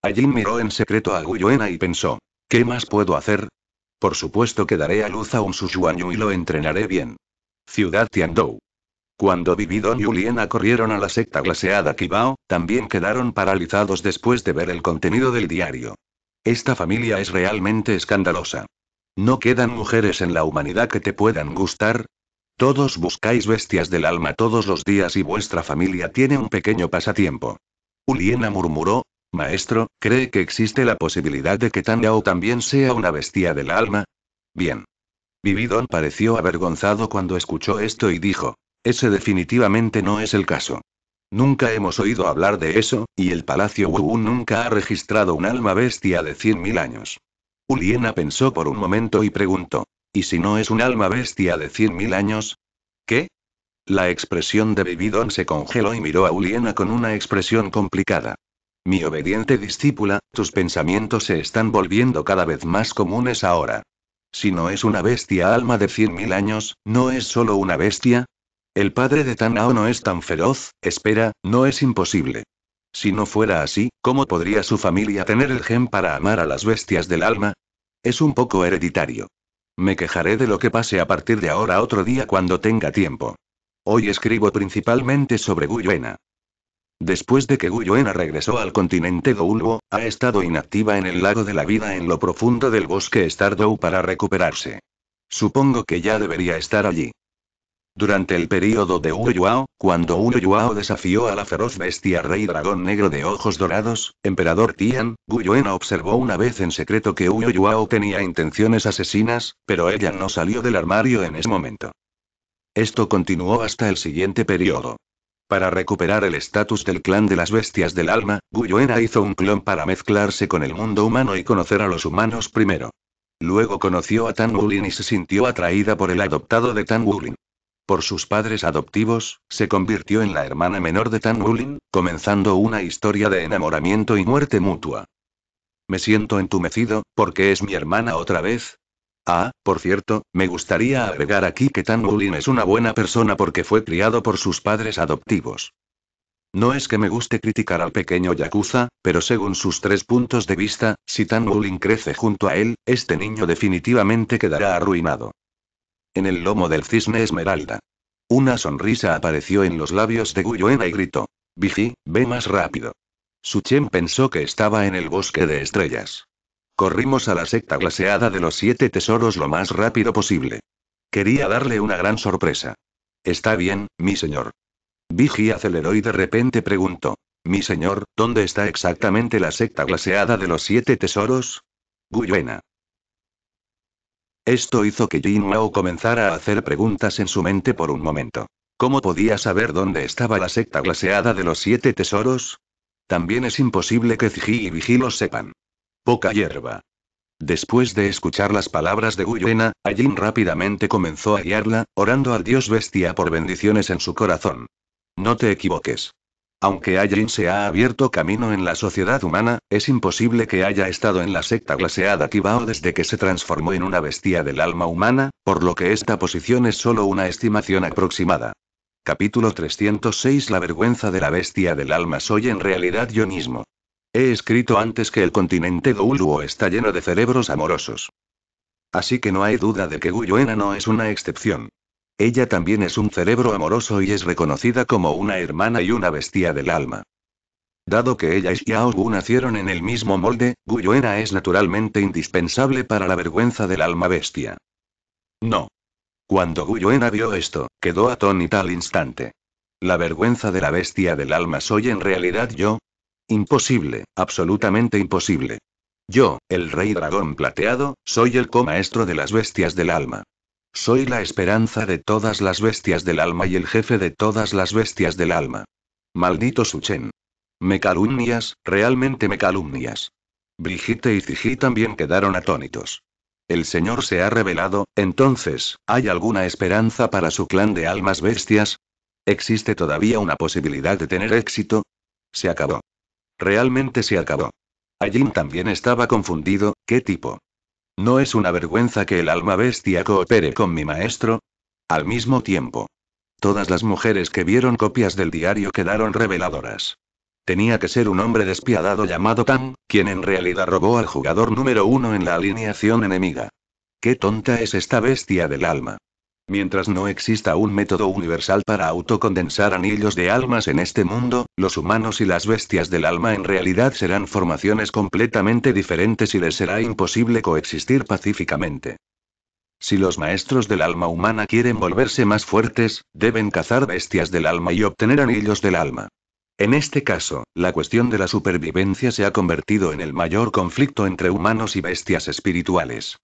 Allí miró en secreto a Guyuena y pensó: ¿Qué más puedo hacer? Por supuesto que daré a luz a un Sushuanyu y lo entrenaré bien. Ciudad Tiandou. Cuando Vividon y Uliena corrieron a la secta glaseada Kibao, también quedaron paralizados después de ver el contenido del diario. Esta familia es realmente escandalosa. No quedan mujeres en la humanidad que te puedan gustar, todos buscáis bestias del alma todos los días y vuestra familia tiene un pequeño pasatiempo. Uliena murmuró, Maestro, ¿cree que existe la posibilidad de que Tan también sea una bestia del alma? Bien. Vividon pareció avergonzado cuando escuchó esto y dijo, ese definitivamente no es el caso. Nunca hemos oído hablar de eso, y el Palacio Wu nunca ha registrado un alma bestia de 100.000 años. Uliena pensó por un momento y preguntó, ¿Y si no es un alma bestia de cien mil años? ¿Qué? La expresión de Vividon se congeló y miró a Uliena con una expresión complicada. Mi obediente discípula, tus pensamientos se están volviendo cada vez más comunes ahora. Si no es una bestia alma de cien mil años, ¿no es solo una bestia? El padre de Tanao no es tan feroz, espera, no es imposible. Si no fuera así, ¿cómo podría su familia tener el gen para amar a las bestias del alma? Es un poco hereditario. Me quejaré de lo que pase a partir de ahora otro día cuando tenga tiempo. Hoy escribo principalmente sobre Guyuena. Después de que Guyuena regresó al continente Doulbo, ha estado inactiva en el lago de la vida en lo profundo del bosque Stardow para recuperarse. Supongo que ya debería estar allí. Durante el período de Uroyuao, cuando Yuao desafió a la feroz bestia rey dragón negro de ojos dorados, emperador Tian, Guyuena observó una vez en secreto que Uyuyuao tenía intenciones asesinas, pero ella no salió del armario en ese momento. Esto continuó hasta el siguiente periodo. Para recuperar el estatus del clan de las bestias del alma, Guyuena hizo un clon para mezclarse con el mundo humano y conocer a los humanos primero. Luego conoció a Tan Wulin y se sintió atraída por el adoptado de Tan Wulin por sus padres adoptivos, se convirtió en la hermana menor de Tan comenzando una historia de enamoramiento y muerte mutua. Me siento entumecido, porque es mi hermana otra vez. Ah, por cierto, me gustaría agregar aquí que Tan es una buena persona porque fue criado por sus padres adoptivos. No es que me guste criticar al pequeño Yakuza, pero según sus tres puntos de vista, si Tan Wulin crece junto a él, este niño definitivamente quedará arruinado. En el lomo del cisne esmeralda. Una sonrisa apareció en los labios de Guyuena y gritó. Vigi, ve más rápido. Suchen pensó que estaba en el bosque de estrellas. Corrimos a la secta glaseada de los siete tesoros lo más rápido posible. Quería darle una gran sorpresa. Está bien, mi señor. Vigi aceleró y de repente preguntó. Mi señor, ¿dónde está exactamente la secta glaseada de los siete tesoros? Guyuena. Esto hizo que Jin Mao comenzara a hacer preguntas en su mente por un momento. ¿Cómo podía saber dónde estaba la secta glaseada de los siete tesoros? También es imposible que Ziji y Viji lo sepan. Poca hierba. Después de escuchar las palabras de Guyena, Jin rápidamente comenzó a guiarla, orando al dios bestia por bendiciones en su corazón. No te equivoques. Aunque Ayin se ha abierto camino en la sociedad humana, es imposible que haya estado en la secta glaseada Kibao desde que se transformó en una bestia del alma humana, por lo que esta posición es solo una estimación aproximada. Capítulo 306 La vergüenza de la bestia del alma soy en realidad yo mismo. He escrito antes que el continente Douluo está lleno de cerebros amorosos. Así que no hay duda de que Guyuena no es una excepción. Ella también es un cerebro amoroso y es reconocida como una hermana y una bestia del alma. Dado que ella y Xiao Gu nacieron en el mismo molde, Guyuena es naturalmente indispensable para la vergüenza del alma bestia. No. Cuando Guyuena vio esto, quedó atónita al instante. ¿La vergüenza de la bestia del alma soy en realidad yo? Imposible, absolutamente imposible. Yo, el rey dragón plateado, soy el co-maestro de las bestias del alma. Soy la esperanza de todas las bestias del alma y el jefe de todas las bestias del alma. Maldito Suchen. Me calumnias, realmente me calumnias. Brigitte y Ziji también quedaron atónitos. El Señor se ha revelado, entonces, ¿hay alguna esperanza para su clan de almas bestias? ¿Existe todavía una posibilidad de tener éxito? Se acabó. Realmente se acabó. Allí también estaba confundido, ¿qué tipo? ¿No es una vergüenza que el alma bestia coopere con mi maestro? Al mismo tiempo. Todas las mujeres que vieron copias del diario quedaron reveladoras. Tenía que ser un hombre despiadado llamado Tan, quien en realidad robó al jugador número uno en la alineación enemiga. Qué tonta es esta bestia del alma. Mientras no exista un método universal para autocondensar anillos de almas en este mundo, los humanos y las bestias del alma en realidad serán formaciones completamente diferentes y les será imposible coexistir pacíficamente. Si los maestros del alma humana quieren volverse más fuertes, deben cazar bestias del alma y obtener anillos del alma. En este caso, la cuestión de la supervivencia se ha convertido en el mayor conflicto entre humanos y bestias espirituales.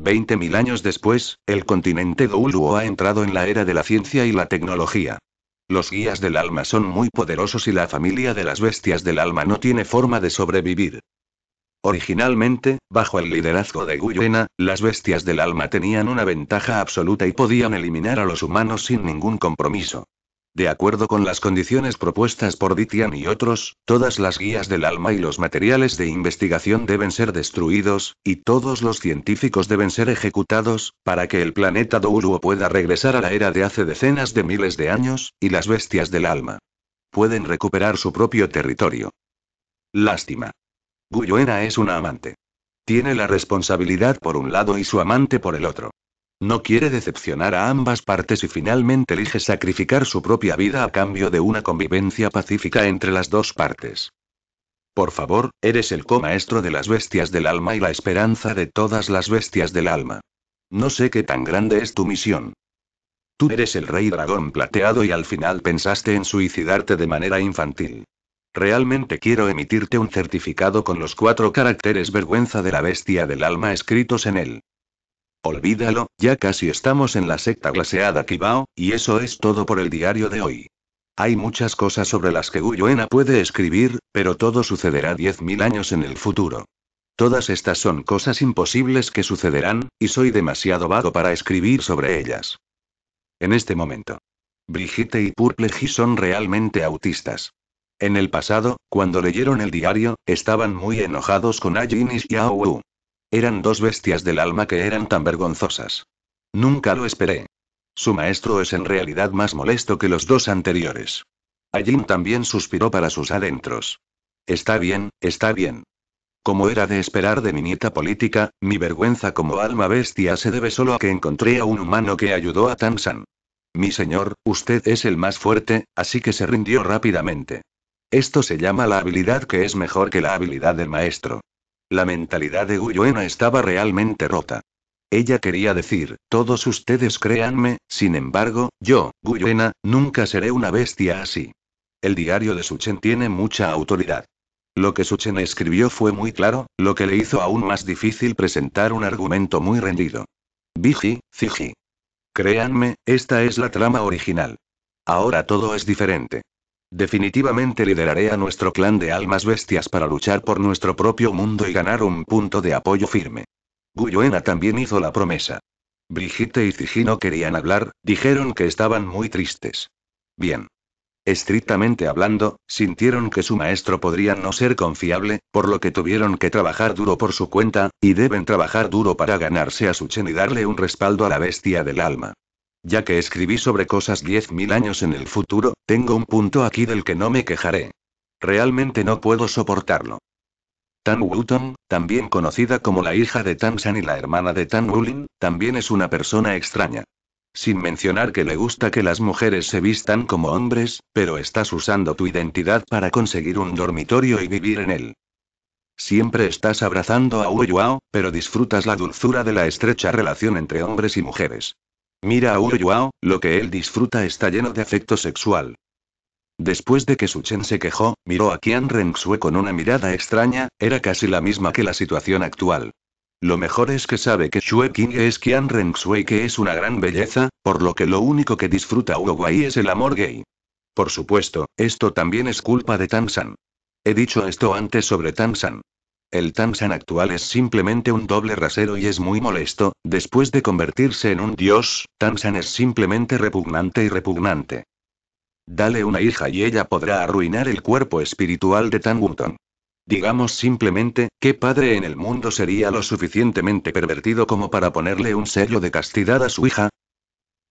Veinte mil años después, el continente Douluo ha entrado en la era de la ciencia y la tecnología. Los guías del alma son muy poderosos y la familia de las bestias del alma no tiene forma de sobrevivir. Originalmente, bajo el liderazgo de Guyena, las bestias del alma tenían una ventaja absoluta y podían eliminar a los humanos sin ningún compromiso. De acuerdo con las condiciones propuestas por Ditian y otros, todas las guías del alma y los materiales de investigación deben ser destruidos, y todos los científicos deben ser ejecutados, para que el planeta Douru pueda regresar a la era de hace decenas de miles de años, y las bestias del alma pueden recuperar su propio territorio. Lástima. Guyuena es una amante. Tiene la responsabilidad por un lado y su amante por el otro. No quiere decepcionar a ambas partes y finalmente elige sacrificar su propia vida a cambio de una convivencia pacífica entre las dos partes. Por favor, eres el co-maestro de las bestias del alma y la esperanza de todas las bestias del alma. No sé qué tan grande es tu misión. Tú eres el rey dragón plateado y al final pensaste en suicidarte de manera infantil. Realmente quiero emitirte un certificado con los cuatro caracteres vergüenza de la bestia del alma escritos en él. Olvídalo, ya casi estamos en la secta glaseada Kibao, y eso es todo por el diario de hoy. Hay muchas cosas sobre las que Guyuena puede escribir, pero todo sucederá 10.000 años en el futuro. Todas estas son cosas imposibles que sucederán, y soy demasiado vago para escribir sobre ellas. En este momento. Brigitte y Purpleji son realmente autistas. En el pasado, cuando leyeron el diario, estaban muy enojados con Ajinis y Aowu. Eran dos bestias del alma que eran tan vergonzosas. Nunca lo esperé. Su maestro es en realidad más molesto que los dos anteriores. Ajin también suspiró para sus adentros. Está bien, está bien. Como era de esperar de mi nieta política, mi vergüenza como alma bestia se debe solo a que encontré a un humano que ayudó a Tansan. Mi señor, usted es el más fuerte, así que se rindió rápidamente. Esto se llama la habilidad que es mejor que la habilidad del maestro. La mentalidad de Guyuena estaba realmente rota. Ella quería decir, todos ustedes créanme, sin embargo, yo, Guyuena, nunca seré una bestia así. El diario de Suchen tiene mucha autoridad. Lo que Suchen escribió fue muy claro, lo que le hizo aún más difícil presentar un argumento muy rendido. Biji, ziji. Créanme, esta es la trama original. Ahora todo es diferente. Definitivamente lideraré a nuestro clan de almas bestias para luchar por nuestro propio mundo y ganar un punto de apoyo firme. Guyuena también hizo la promesa. Brigitte y Ciji no querían hablar, dijeron que estaban muy tristes. Bien. Estrictamente hablando, sintieron que su maestro podría no ser confiable, por lo que tuvieron que trabajar duro por su cuenta, y deben trabajar duro para ganarse a su chen y darle un respaldo a la bestia del alma. Ya que escribí sobre cosas 10.000 años en el futuro, tengo un punto aquí del que no me quejaré. Realmente no puedo soportarlo. Tan Wutong, también conocida como la hija de Tan San y la hermana de Tan Wulin, también es una persona extraña. Sin mencionar que le gusta que las mujeres se vistan como hombres, pero estás usando tu identidad para conseguir un dormitorio y vivir en él. Siempre estás abrazando a Wu Yuao, pero disfrutas la dulzura de la estrecha relación entre hombres y mujeres. Mira a lo que él disfruta está lleno de afecto sexual. Después de que Suchen se quejó, miró a Qian renxue con una mirada extraña, era casi la misma que la situación actual. Lo mejor es que sabe que Xue King es Qian y que es una gran belleza, por lo que lo único que disfruta Uruguay es el amor gay. Por supuesto, esto también es culpa de Tansan. He dicho esto antes sobre Tansan. El Tamsan actual es simplemente un doble rasero y es muy molesto, después de convertirse en un dios, Tamsan es simplemente repugnante y repugnante. Dale una hija y ella podrá arruinar el cuerpo espiritual de tanguton Digamos simplemente, ¿qué padre en el mundo sería lo suficientemente pervertido como para ponerle un sello de castidad a su hija?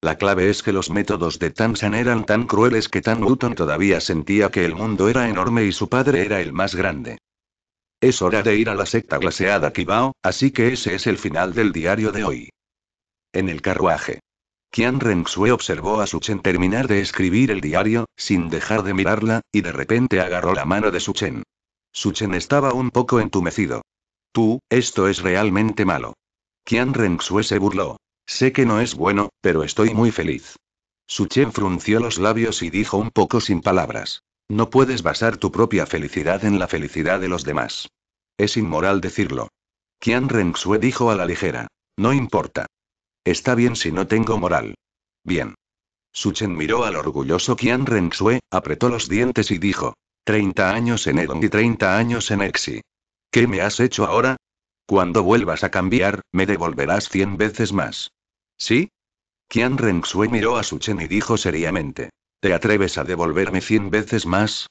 La clave es que los métodos de Tamsan eran tan crueles que Tan todavía sentía que el mundo era enorme y su padre era el más grande. Es hora de ir a la secta glaseada Kibao, así que ese es el final del diario de hoy. En el carruaje. Qian Rengxue observó a Suchen terminar de escribir el diario, sin dejar de mirarla, y de repente agarró la mano de Suchen. Suchen estaba un poco entumecido. Tú, esto es realmente malo. Qian Rengxue se burló. Sé que no es bueno, pero estoy muy feliz. Suchen frunció los labios y dijo un poco sin palabras. No puedes basar tu propia felicidad en la felicidad de los demás. Es inmoral decirlo. Qian Rengxue dijo a la ligera. No importa. Está bien si no tengo moral. Bien. Suchen miró al orgulloso Qian Rengxue, apretó los dientes y dijo. 30 años en Edon y 30 años en Exi. ¿Qué me has hecho ahora? Cuando vuelvas a cambiar, me devolverás 100 veces más. ¿Sí? Qian Rengxue miró a Suchen y dijo seriamente. ¿Te atreves a devolverme cien veces más?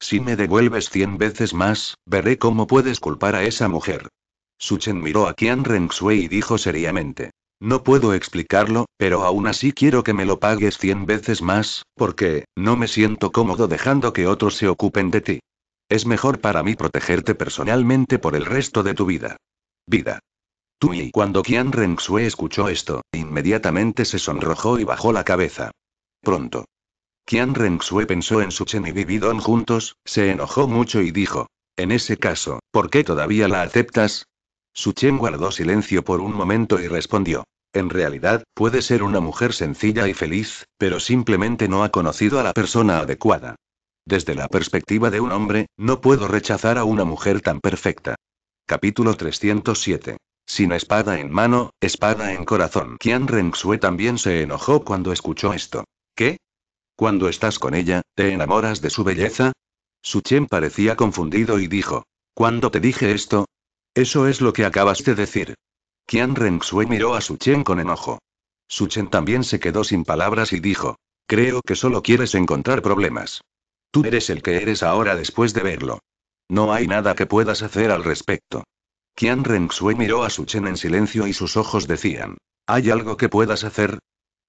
Si me devuelves cien veces más, veré cómo puedes culpar a esa mujer. Suchen miró a Qian Renxue y dijo seriamente. No puedo explicarlo, pero aún así quiero que me lo pagues cien veces más, porque, no me siento cómodo dejando que otros se ocupen de ti. Es mejor para mí protegerte personalmente por el resto de tu vida. Vida. y Cuando Qian Renxue escuchó esto, inmediatamente se sonrojó y bajó la cabeza. Pronto. Qian Rengxue pensó en su Chen y Vividon juntos, se enojó mucho y dijo. En ese caso, ¿por qué todavía la aceptas? Su Chen guardó silencio por un momento y respondió. En realidad, puede ser una mujer sencilla y feliz, pero simplemente no ha conocido a la persona adecuada. Desde la perspectiva de un hombre, no puedo rechazar a una mujer tan perfecta. Capítulo 307. Sin espada en mano, espada en corazón. Qian Rengxue también se enojó cuando escuchó esto. ¿Qué? Cuando estás con ella, ¿te enamoras de su belleza? Suchen parecía confundido y dijo. ¿Cuándo te dije esto? Eso es lo que acabas de decir. Qian Sui miró a Suchen con enojo. Suchen también se quedó sin palabras y dijo. Creo que solo quieres encontrar problemas. Tú eres el que eres ahora después de verlo. No hay nada que puedas hacer al respecto. Qian Sui miró a Suchen en silencio y sus ojos decían. ¿Hay algo que puedas hacer?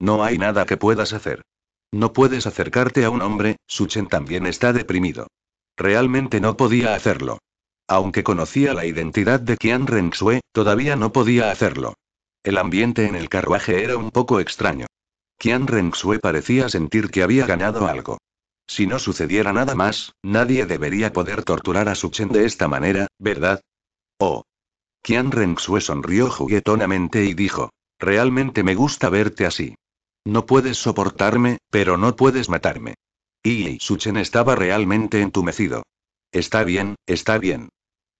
No hay nada que puedas hacer. No puedes acercarte a un hombre, Suchen también está deprimido. Realmente no podía hacerlo. Aunque conocía la identidad de Qian Xue, todavía no podía hacerlo. El ambiente en el carruaje era un poco extraño. Qian Renxue parecía sentir que había ganado algo. Si no sucediera nada más, nadie debería poder torturar a Suchen de esta manera, ¿verdad? Oh. Qian Xue sonrió juguetonamente y dijo: Realmente me gusta verte así. No puedes soportarme, pero no puedes matarme. Y Suchen estaba realmente entumecido. Está bien, está bien.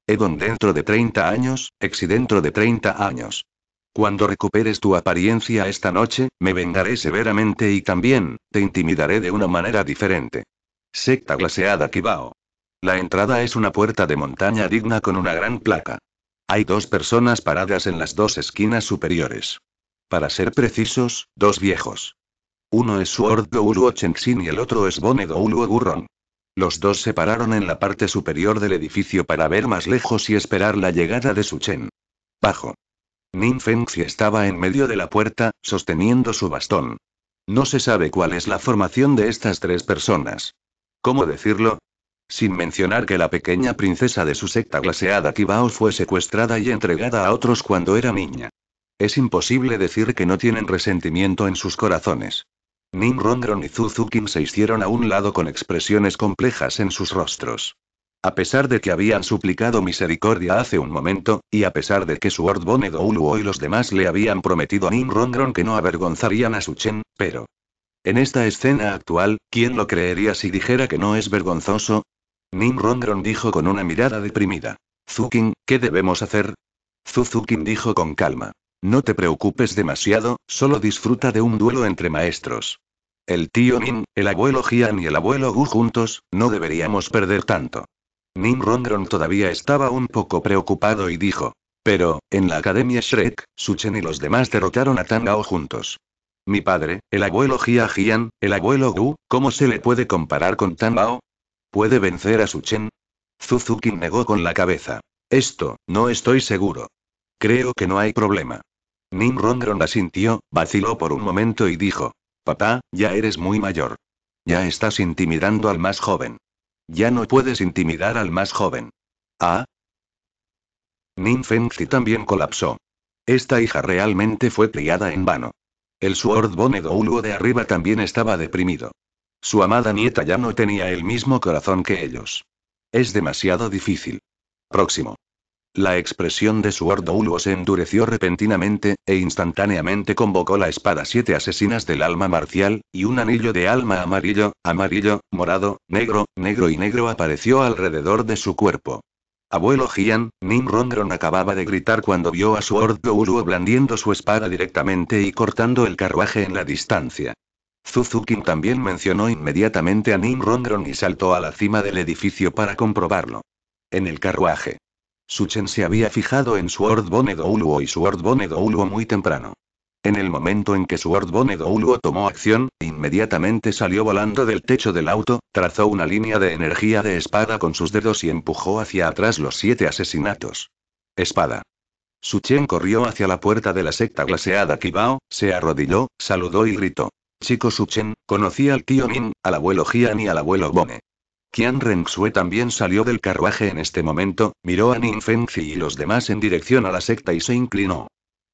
Edon dentro de 30 años, Exi dentro de 30 años. Cuando recuperes tu apariencia esta noche, me vengaré severamente y también, te intimidaré de una manera diferente. Secta glaseada Kibao. La entrada es una puerta de montaña digna con una gran placa. Hay dos personas paradas en las dos esquinas superiores. Para ser precisos, dos viejos. Uno es Sword Gouluo Chengxin y el otro es Bone Gouluo Gurron. Los dos se pararon en la parte superior del edificio para ver más lejos y esperar la llegada de Chen. Bajo. Nin Fengxi estaba en medio de la puerta, sosteniendo su bastón. No se sabe cuál es la formación de estas tres personas. ¿Cómo decirlo? Sin mencionar que la pequeña princesa de su secta glaseada Kibao fue secuestrada y entregada a otros cuando era niña. Es imposible decir que no tienen resentimiento en sus corazones. Rondron y Zuzukin se hicieron a un lado con expresiones complejas en sus rostros. A pesar de que habían suplicado misericordia hace un momento, y a pesar de que su Dou Douluo y los demás le habían prometido a Nimrondron que no avergonzarían a su Chen, pero. En esta escena actual, ¿quién lo creería si dijera que no es vergonzoso? Nimrondron dijo con una mirada deprimida. Zukin, ¿qué debemos hacer? Zuzukin dijo con calma. No te preocupes demasiado, solo disfruta de un duelo entre maestros. El tío Ning, el abuelo Jian y el abuelo Gu juntos, no deberíamos perder tanto. Ning Rondron todavía estaba un poco preocupado y dijo. Pero, en la Academia Shrek, Suchen y los demás derrotaron a Tangao juntos. Mi padre, el abuelo Jia Jian, el abuelo Gu, ¿cómo se le puede comparar con Tangao? ¿Puede vencer a Suchen? Suzuki negó con la cabeza. Esto, no estoy seguro. Creo que no hay problema. Ronron la sintió, vaciló por un momento y dijo. Papá, ya eres muy mayor. Ya estás intimidando al más joven. Ya no puedes intimidar al más joven. ¿Ah? Fengzi también colapsó. Esta hija realmente fue criada en vano. El Sword bonedo de arriba también estaba deprimido. Su amada nieta ya no tenía el mismo corazón que ellos. Es demasiado difícil. Próximo. La expresión de su ordo se endureció repentinamente, e instantáneamente convocó la espada siete asesinas del alma marcial, y un anillo de alma amarillo, amarillo, morado, negro, negro y negro apareció alrededor de su cuerpo. Abuelo Gian, Nim Rondron acababa de gritar cuando vio a su ordo blandiendo su espada directamente y cortando el carruaje en la distancia. Zuzukin también mencionó inmediatamente a Nim Rondron y saltó a la cima del edificio para comprobarlo. En el carruaje. Suchen se había fijado en Bone Douluo y Bone Douluo muy temprano. En el momento en que Bone Douluo tomó acción, inmediatamente salió volando del techo del auto, trazó una línea de energía de espada con sus dedos y empujó hacia atrás los siete asesinatos. Espada. Suchen corrió hacia la puerta de la secta glaseada Kibao, se arrodilló, saludó y gritó. Chico Suchen, conocí al tío Min, al abuelo Jian y al abuelo Bone. Qian Rengxue también salió del carruaje en este momento, miró a Fengxi y los demás en dirección a la secta y se inclinó.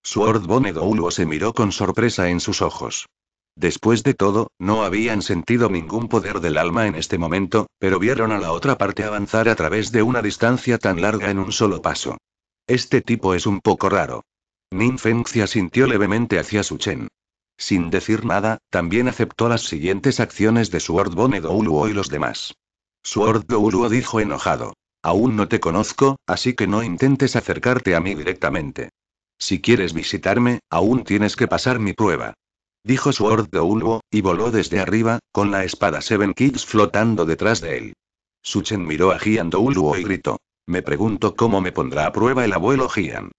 Sword Bone Douluo se miró con sorpresa en sus ojos. Después de todo, no habían sentido ningún poder del alma en este momento, pero vieron a la otra parte avanzar a través de una distancia tan larga en un solo paso. Este tipo es un poco raro. Ninfengzi asintió levemente hacia Su Chen. Sin decir nada, también aceptó las siguientes acciones de Sword Bone Douluo y los demás. Sword Douluo dijo enojado. Aún no te conozco, así que no intentes acercarte a mí directamente. Si quieres visitarme, aún tienes que pasar mi prueba. Dijo Sword Douluo, y voló desde arriba, con la espada Seven Kids flotando detrás de él. Suchen miró a Gian Douluo y gritó. Me pregunto cómo me pondrá a prueba el abuelo Gian.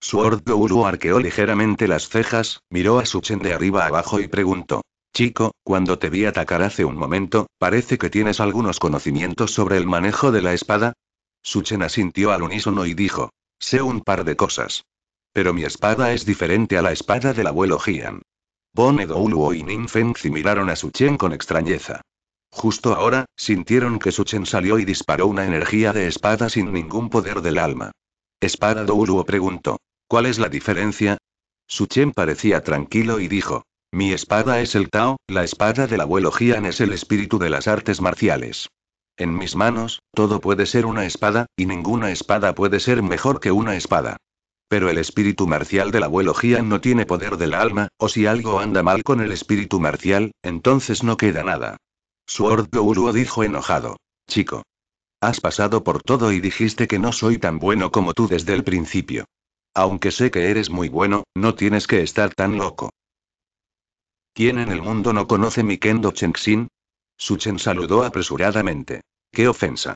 Sword Douluo arqueó ligeramente las cejas, miró a Suchen de arriba abajo y preguntó. Chico, cuando te vi atacar hace un momento, parece que tienes algunos conocimientos sobre el manejo de la espada. Suchen asintió al unísono y dijo: Sé un par de cosas. Pero mi espada es diferente a la espada del abuelo Gian. Bone Douluo y Feng miraron a Suchen con extrañeza. Justo ahora, sintieron que Suchen salió y disparó una energía de espada sin ningún poder del alma. Espada Douluo preguntó: ¿Cuál es la diferencia? Suchen parecía tranquilo y dijo: mi espada es el Tao, la espada del abuelo Jian es el espíritu de las artes marciales. En mis manos, todo puede ser una espada, y ninguna espada puede ser mejor que una espada. Pero el espíritu marcial del abuelo Jian no tiene poder del alma, o si algo anda mal con el espíritu marcial, entonces no queda nada. Sword Gouluo dijo enojado. Chico. Has pasado por todo y dijiste que no soy tan bueno como tú desde el principio. Aunque sé que eres muy bueno, no tienes que estar tan loco. ¿Quién en el mundo no conoce mi Kendo Su Suchen saludó apresuradamente. ¡Qué ofensa!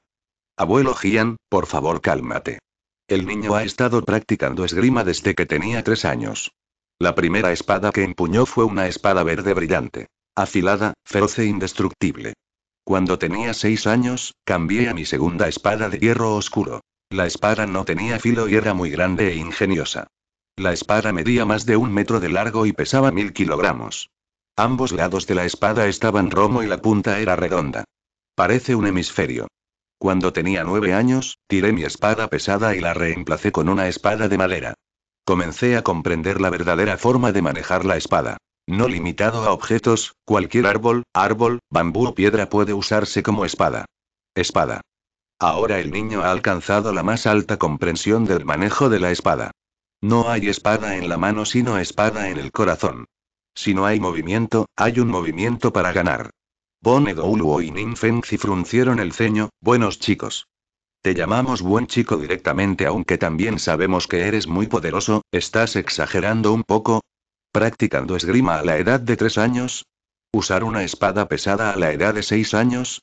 Abuelo Jian, por favor cálmate. El niño ha estado practicando esgrima desde que tenía tres años. La primera espada que empuñó fue una espada verde brillante. Afilada, feroz e indestructible. Cuando tenía seis años, cambié a mi segunda espada de hierro oscuro. La espada no tenía filo y era muy grande e ingeniosa. La espada medía más de un metro de largo y pesaba mil kilogramos. Ambos lados de la espada estaban romo y la punta era redonda. Parece un hemisferio. Cuando tenía nueve años, tiré mi espada pesada y la reemplacé con una espada de madera. Comencé a comprender la verdadera forma de manejar la espada. No limitado a objetos, cualquier árbol, árbol, bambú o piedra puede usarse como espada. Espada. Ahora el niño ha alcanzado la más alta comprensión del manejo de la espada. No hay espada en la mano sino espada en el corazón. Si no hay movimiento, hay un movimiento para ganar. Bone Douluo y Ningfeng si fruncieron el ceño, buenos chicos. Te llamamos buen chico directamente aunque también sabemos que eres muy poderoso, ¿estás exagerando un poco? ¿Practicando esgrima a la edad de tres años? ¿Usar una espada pesada a la edad de seis años?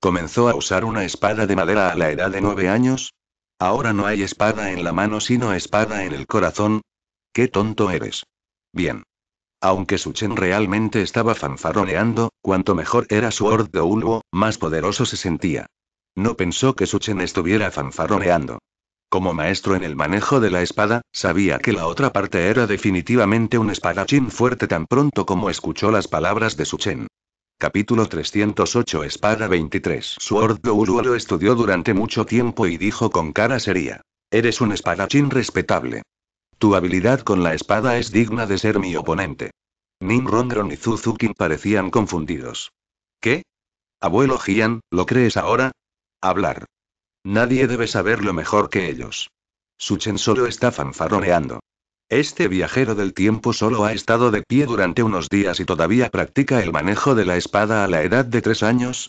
¿Comenzó a usar una espada de madera a la edad de nueve años? Ahora no hay espada en la mano sino espada en el corazón. ¡Qué tonto eres! Bien. Aunque Suchen realmente estaba fanfaroneando, cuanto mejor era su de más poderoso se sentía. No pensó que Suchen estuviera fanfarroneando. Como maestro en el manejo de la espada, sabía que la otra parte era definitivamente un espadachín fuerte tan pronto como escuchó las palabras de Suchen. Capítulo 308 Espada 23 Sword Ulu lo estudió durante mucho tiempo y dijo con cara seria. Eres un espadachín respetable. Tu habilidad con la espada es digna de ser mi oponente. ronron y Zuzukin parecían confundidos. ¿Qué? Abuelo Gian, ¿lo crees ahora? Hablar. Nadie debe saberlo mejor que ellos. Suchen solo está fanfarroneando. Este viajero del tiempo solo ha estado de pie durante unos días y todavía practica el manejo de la espada a la edad de tres años.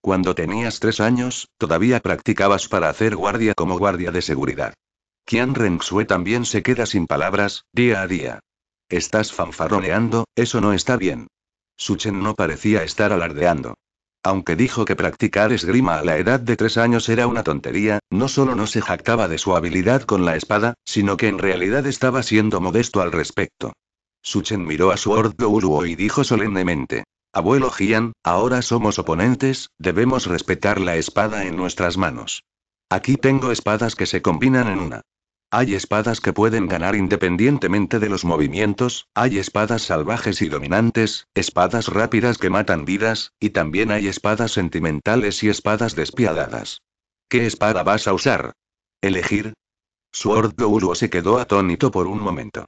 Cuando tenías tres años, todavía practicabas para hacer guardia como guardia de seguridad. Qian Renxue también se queda sin palabras, día a día. Estás fanfarroneando, eso no está bien. Suchen no parecía estar alardeando. Aunque dijo que practicar esgrima a la edad de tres años era una tontería, no solo no se jactaba de su habilidad con la espada, sino que en realidad estaba siendo modesto al respecto. Suchen miró a su ordo Uruo y dijo solemnemente. Abuelo Gian, ahora somos oponentes, debemos respetar la espada en nuestras manos. Aquí tengo espadas que se combinan en una. Hay espadas que pueden ganar independientemente de los movimientos, hay espadas salvajes y dominantes, espadas rápidas que matan vidas, y también hay espadas sentimentales y espadas despiadadas. ¿Qué espada vas a usar? ¿Elegir? Sword Gourou se quedó atónito por un momento.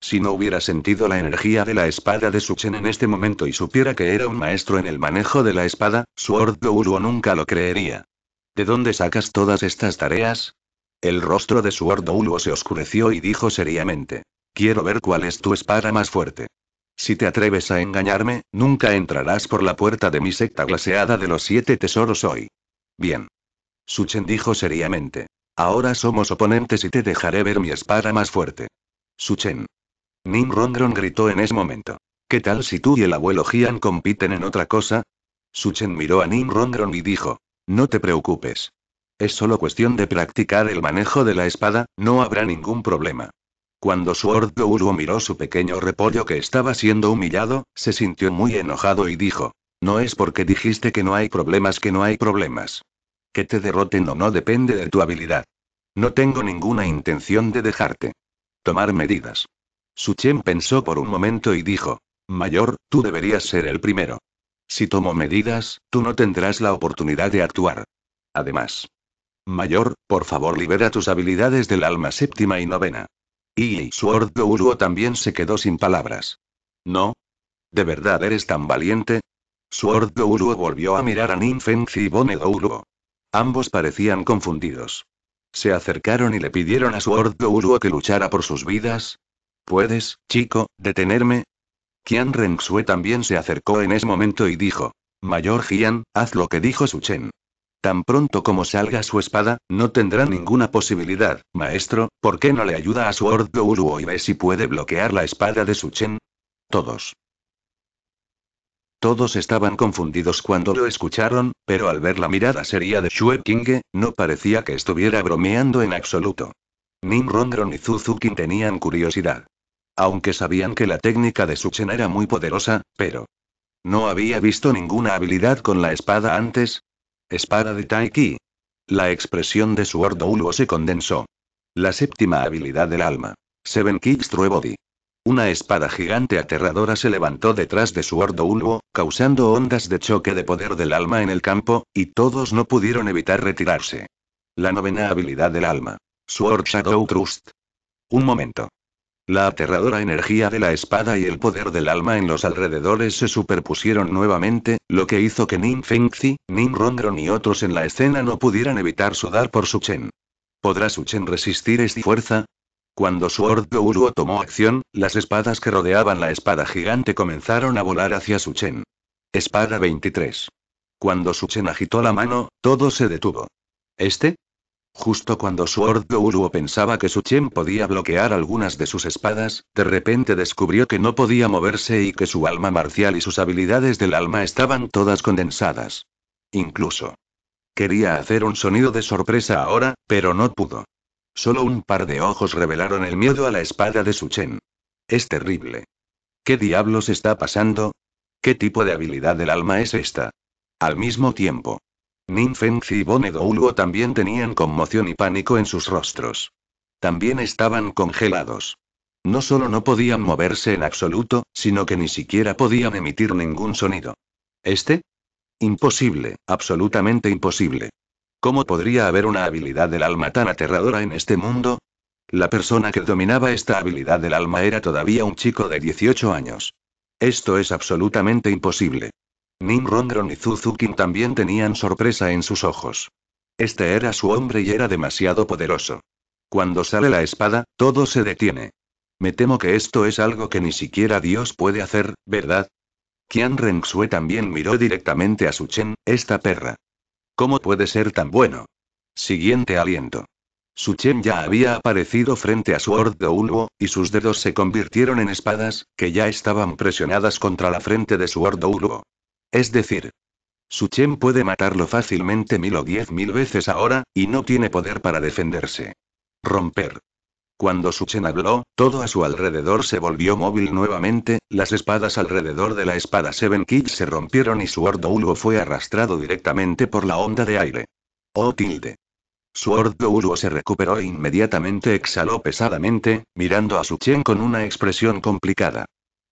Si no hubiera sentido la energía de la espada de Suchen en este momento y supiera que era un maestro en el manejo de la espada, Sword Gourou nunca lo creería. ¿De dónde sacas todas estas tareas? El rostro de su Doulo se oscureció y dijo seriamente. Quiero ver cuál es tu espada más fuerte. Si te atreves a engañarme, nunca entrarás por la puerta de mi secta glaseada de los siete tesoros hoy. Bien. Suchen dijo seriamente. Ahora somos oponentes y te dejaré ver mi espada más fuerte. Suchen. Nim Rondron gritó en ese momento. ¿Qué tal si tú y el abuelo Gian compiten en otra cosa? Suchen miró a Nim Rondron y dijo. No te preocupes. Es solo cuestión de practicar el manejo de la espada, no habrá ningún problema. Cuando Sword Guru miró su pequeño repollo que estaba siendo humillado, se sintió muy enojado y dijo: No es porque dijiste que no hay problemas que no hay problemas. Que te derroten o no depende de tu habilidad. No tengo ninguna intención de dejarte. Tomar medidas. Su Chen pensó por un momento y dijo: Mayor, tú deberías ser el primero. Si tomo medidas, tú no tendrás la oportunidad de actuar. Además, Mayor, por favor libera tus habilidades del alma séptima y novena. Y Sword Gourou también se quedó sin palabras. No. ¿De verdad eres tan valiente? Sword Gourou volvió a mirar a Ninfenzi y Bone Ambos parecían confundidos. Se acercaron y le pidieron a Sword Gourou que luchara por sus vidas. ¿Puedes, chico, detenerme? Qian Sue también se acercó en ese momento y dijo. Mayor Jian, haz lo que dijo Suchen. Tan pronto como salga su espada, no tendrá ninguna posibilidad. Maestro, ¿por qué no le ayuda a su Ordo y ve si puede bloquear la espada de Suchen? Todos. Todos estaban confundidos cuando lo escucharon, pero al ver la mirada seria de Shue King, no parecía que estuviera bromeando en absoluto. Nimrongron y Zuzukin tenían curiosidad. Aunque sabían que la técnica de Suchen era muy poderosa, pero no había visto ninguna habilidad con la espada antes, Espada de Taiki. La expresión de su ordo se condensó. La séptima habilidad del alma. Seven Kicks True Body. Una espada gigante aterradora se levantó detrás de su ordo causando ondas de choque de poder del alma en el campo, y todos no pudieron evitar retirarse. La novena habilidad del alma. Sword Shadow Trust. Un momento. La aterradora energía de la espada y el poder del alma en los alrededores se superpusieron nuevamente, lo que hizo que Nin Fengzi, Nin Rondron y otros en la escena no pudieran evitar sudar por su Chen. ¿Podrá Chen resistir esta fuerza? Cuando Sword Gourou tomó acción, las espadas que rodeaban la espada gigante comenzaron a volar hacia su Chen. Espada 23. Cuando Chen agitó la mano, todo se detuvo. ¿Este? Justo cuando Sword Guru pensaba que Su Chen podía bloquear algunas de sus espadas, de repente descubrió que no podía moverse y que su alma marcial y sus habilidades del alma estaban todas condensadas. Incluso. Quería hacer un sonido de sorpresa ahora, pero no pudo. Solo un par de ojos revelaron el miedo a la espada de Su Chen. Es terrible. ¿Qué diablos está pasando? ¿Qué tipo de habilidad del alma es esta? Al mismo tiempo, Ninfenzi y Bonedoulo también tenían conmoción y pánico en sus rostros. También estaban congelados. No solo no podían moverse en absoluto, sino que ni siquiera podían emitir ningún sonido. ¿Este? Imposible, absolutamente imposible. ¿Cómo podría haber una habilidad del alma tan aterradora en este mundo? La persona que dominaba esta habilidad del alma era todavía un chico de 18 años. Esto es absolutamente imposible. Rondron y Zuzukin también tenían sorpresa en sus ojos. Este era su hombre y era demasiado poderoso. Cuando sale la espada, todo se detiene. Me temo que esto es algo que ni siquiera Dios puede hacer, ¿verdad? Qian Renxue también miró directamente a Su esta perra. ¿Cómo puede ser tan bueno? Siguiente aliento. Su ya había aparecido frente a su de y sus dedos se convirtieron en espadas, que ya estaban presionadas contra la frente de su de es decir, Suchen puede matarlo fácilmente mil o diez mil veces ahora, y no tiene poder para defenderse. Romper. Cuando Suchen habló, todo a su alrededor se volvió móvil nuevamente, las espadas alrededor de la espada Seven Kids se rompieron y su Ordo fue arrastrado directamente por la onda de aire. oh, tilde. Su Ordo se recuperó e inmediatamente exhaló pesadamente, mirando a Suchen con una expresión complicada.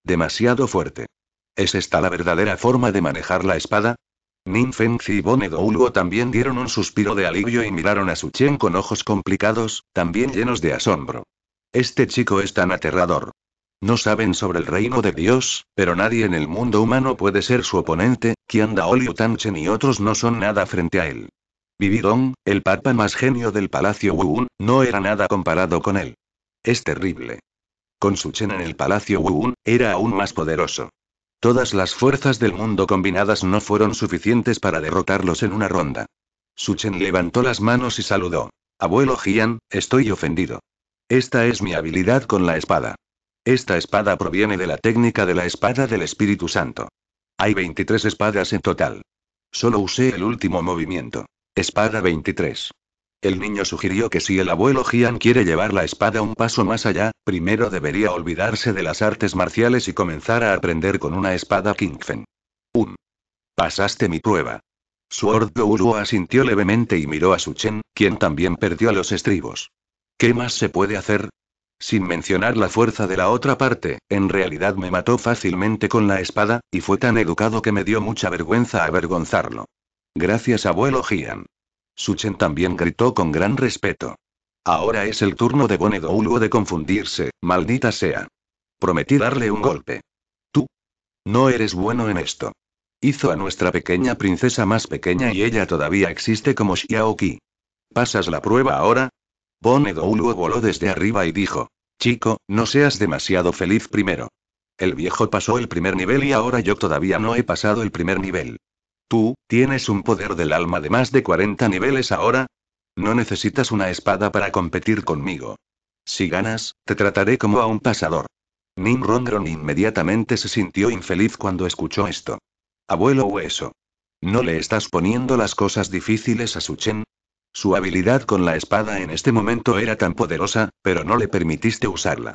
Demasiado fuerte. ¿Es esta la verdadera forma de manejar la espada? Nin Fengzi y Ulgo también dieron un suspiro de alivio y miraron a Su Chen con ojos complicados, también llenos de asombro. Este chico es tan aterrador. No saben sobre el reino de Dios, pero nadie en el mundo humano puede ser su oponente, Qian Dao Tan Tanchen y otros no son nada frente a él. Vividong, el papa más genio del palacio Wuun, no era nada comparado con él. Es terrible. Con Su Chen en el palacio Wuun, era aún más poderoso. Todas las fuerzas del mundo combinadas no fueron suficientes para derrotarlos en una ronda. Suchen levantó las manos y saludó. Abuelo Gian, estoy ofendido. Esta es mi habilidad con la espada. Esta espada proviene de la técnica de la espada del Espíritu Santo. Hay 23 espadas en total. Solo usé el último movimiento. Espada 23. El niño sugirió que si el abuelo Gian quiere llevar la espada un paso más allá, primero debería olvidarse de las artes marciales y comenzar a aprender con una espada Kingfen. Un. Pasaste mi prueba. Sword Guru asintió levemente y miró a Suchen, quien también perdió los estribos. ¿Qué más se puede hacer? Sin mencionar la fuerza de la otra parte, en realidad me mató fácilmente con la espada, y fue tan educado que me dio mucha vergüenza avergonzarlo. Gracias abuelo Gian. Suchen también gritó con gran respeto. Ahora es el turno de Bonedouluo de confundirse, maldita sea. Prometí darle un golpe. Tú. No eres bueno en esto. Hizo a nuestra pequeña princesa más pequeña y ella todavía existe como Xiaoqi. ¿Pasas la prueba ahora? Bonedouluo voló desde arriba y dijo. Chico, no seas demasiado feliz primero. El viejo pasó el primer nivel y ahora yo todavía no he pasado el primer nivel. Tú, tienes un poder del alma de más de 40 niveles ahora. No necesitas una espada para competir conmigo. Si ganas, te trataré como a un pasador. Nim Rondron inmediatamente se sintió infeliz cuando escuchó esto. Abuelo hueso. ¿No le estás poniendo las cosas difíciles a su Chen? Su habilidad con la espada en este momento era tan poderosa, pero no le permitiste usarla.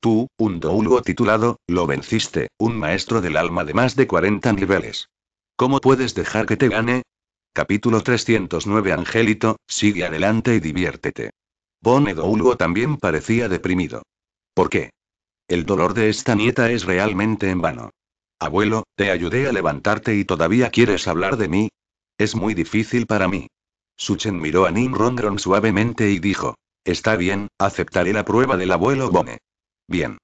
Tú, un douluo titulado, lo venciste, un maestro del alma de más de 40 niveles. ¿Cómo puedes dejar que te gane? Capítulo 309 Angélito, sigue adelante y diviértete. Douluo también parecía deprimido. ¿Por qué? El dolor de esta nieta es realmente en vano. Abuelo, te ayudé a levantarte y todavía quieres hablar de mí. Es muy difícil para mí. Suchen miró a Rondron suavemente y dijo: Está bien, aceptaré la prueba del abuelo Bone. Bien.